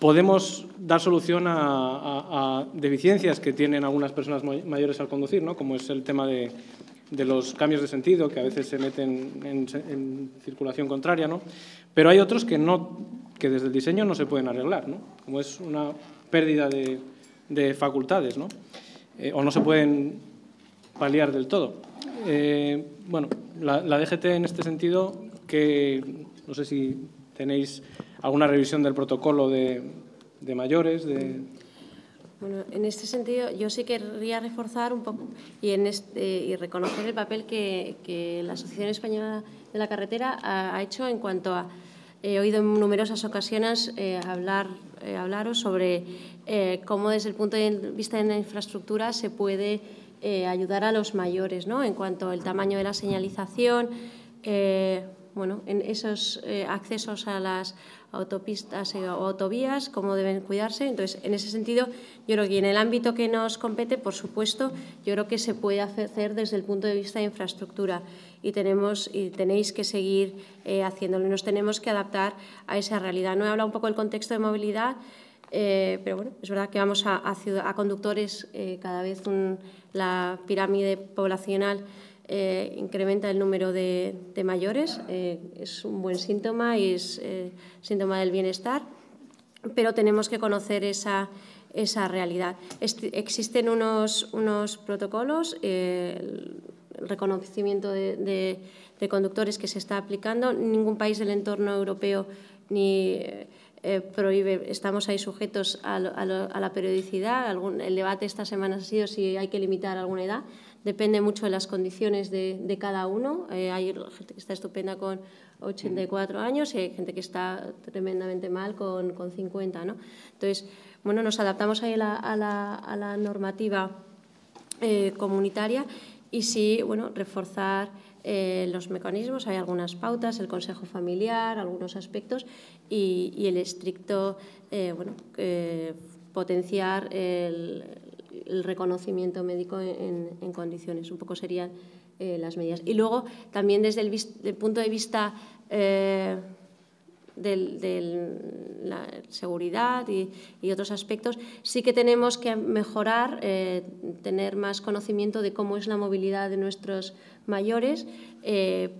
Speaker 1: podemos dar solución a, deficiencias que tienen algunas personas mayores al conducir, ¿no? como es el tema de, los cambios de sentido, que a veces se meten en, circulación contraria, pero hay otros que, no, que desde el diseño no se pueden arreglar, como es una pérdida de, facultades, ¿no? Eh, o no se pueden paliar del todo. Eh, bueno, la DGT en este sentido, que no sé si tenéis alguna revisión del protocolo de, mayores,
Speaker 2: Bueno,
Speaker 9: en este sentido, yo sí querría reforzar un poco y, en eh, y reconocer el papel que, la Asociación Española de la Carretera ha, hecho en cuanto a. Eh, he oído en numerosas ocasiones eh, hablar, hablaros sobre cómo, desde el punto de vista de la infraestructura, se puede ayudar a los mayores ¿no? en cuanto al tamaño de la señalización, bueno, en esos accesos a las, autopistas eh, o autovías, cómo deben cuidarse. Entonces, en ese sentido, yo creo que en el ámbito que nos compete, por supuesto, yo creo que se puede hacer desde el punto de vista de infraestructura y, tenemos, y tenéis que seguir eh, haciéndolo. Nos tenemos que adaptar a esa realidad. No he hablado un poco del contexto de movilidad, eh, pero bueno, es verdad que vamos a, conductores cada vez la pirámide poblacional eh, incrementa el número de, mayores, eh, es un buen síntoma y es eh, síntoma del bienestar, pero tenemos que conocer esa, realidad. existen unos, protocolos, el reconocimiento de, conductores que se está aplicando, ningún país del entorno europeo ni... prohíbe, estamos ahí sujetos a, la periodicidad. el debate esta semana ha sido si hay que limitar alguna edad depende mucho de las condiciones de, cada uno. Eh, hay gente que está estupenda con 84 años y hay gente que está tremendamente mal con, 50. ¿no? Entonces, bueno, nos adaptamos ahí a la, normativa eh, comunitaria y sí, bueno, reforzar eh, los mecanismos, hay algunas pautas, el consejo familiar, algunos aspectos y, y el estricto, bueno, potenciar el el reconocimiento médico en, condiciones. Un poco serían eh, las medidas. Y luego, también desde el, punto de vista eh, de la seguridad y, otros aspectos, sí que tenemos que mejorar, eh, tener más conocimiento de cómo es la movilidad de nuestros mayores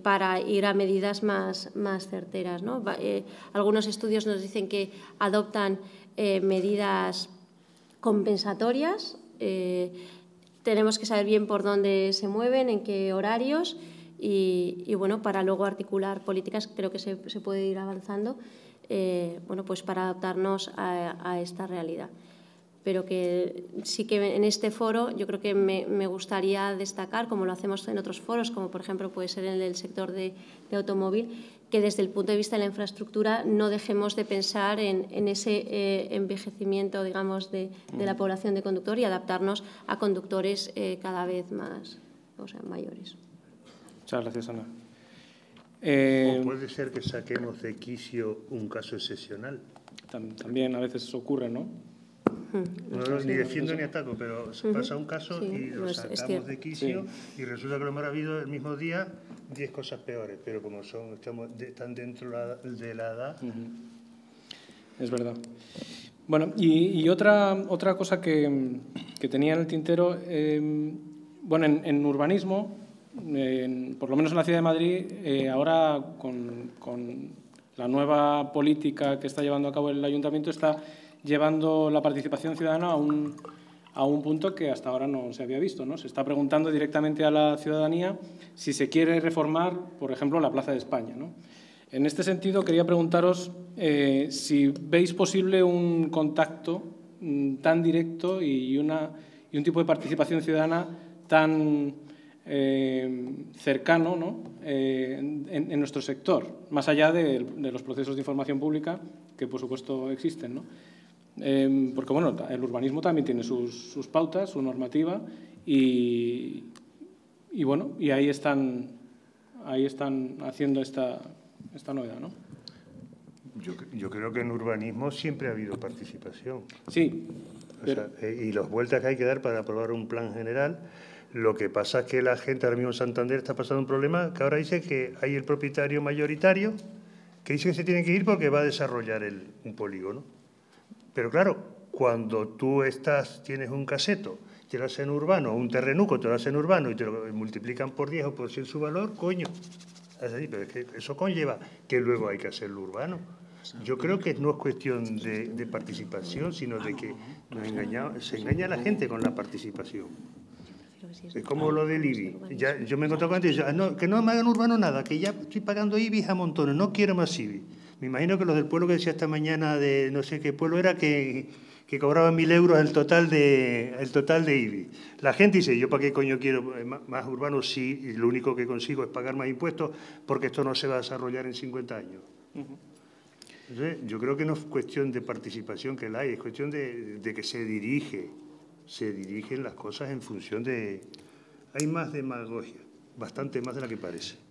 Speaker 9: para ir a medidas más, certeras. algunos estudios nos dicen que adoptan medidas compensatorias eh, tenemos que saber bien por dónde se mueven, en qué horarios y, bueno, para luego articular políticas creo que se, puede ir avanzando eh, bueno, pues para adaptarnos a, esta realidad. Pero que sí que en este foro yo creo que me, gustaría destacar, como lo hacemos en otros foros, como por ejemplo puede ser en el sector de automóvil, que desde el punto de vista de la infraestructura no dejemos de pensar en, ese eh, envejecimiento, digamos, de, la mm. población de conductor y adaptarnos a conductores eh, cada vez más, o sea, mayores.
Speaker 7: Muchas gracias, Ana. Eh, puede ser que saquemos de quicio un caso excepcional. también a veces ocurre, ¿no? No, no, ni defiendo ni ataco, pero se pasa un caso y lo sacamos de quicio y resulta que lo hemos habido el mismo día 10 cosas peores, pero como son estamos están dentro de la edad...
Speaker 1: Es verdad. Bueno, y, otra, otra cosa que, que tenía en el tintero, em, bueno, en, urbanismo, por lo menos en la ciudad de Madrid, eh, ahora con, con la nueva política que está llevando a cabo el ayuntamiento está llevando la participación ciudadana a un, a un punto que hasta ahora no se había visto. ¿no? Se está preguntando directamente a la ciudadanía si se quiere reformar, por ejemplo, la Plaza de España. ¿no? En este sentido, quería preguntaros eh, si veis posible un contacto mm, tan directo y, una, y, un tipo de participación ciudadana tan eh, cercano ¿no? Eh, en, nuestro sector, más allá de, de, los procesos de información pública que, por supuesto, existen. ¿no? Em, porque bueno, el urbanismo también tiene sus, pautas, su normativa, y, y, bueno, y ahí están, ahí están haciendo esta, esta novedad, ¿no?
Speaker 7: Yo, yo, creo que en urbanismo siempre ha habido participación. Sí. Eh, y las vueltas que hay que dar para aprobar un plan general. Lo que pasa es que la gente ahora mismo en Santander está pasando un problema que ahora dice que hay el propietario mayoritario que dice que se tiene que ir porque va a desarrollar un polígono. Pero claro, cuando tú estás, tienes un caseto, te lo hacen urbano, un terrenuco te lo hacen urbano y te lo multiplican por 10 o por 100 su valor, coño. pero es que eso conlleva que luego hay que hacerlo urbano. Yo creo que no es cuestión de, participación, sino de que nos engaña, se engaña a la gente con la participación. Es como lo del IBI. yo me encontré con ah, que no me hagan urbano nada, que ya estoy pagando IBI a montones, no quiero más IBI. Me imagino que los del pueblo que decía esta mañana de no sé qué pueblo era que, que cobraban mil euros el total de el total de IBI. La gente dice, yo para qué coño quiero eh, más urbanos si sí, lo único que consigo es pagar más impuestos porque esto no se va a desarrollar en 50 años. yo creo que no es cuestión de participación que la hay, es cuestión de, de que se dirige, se dirigen las cosas en función de... Hay más demagogia, bastante más de la que parece.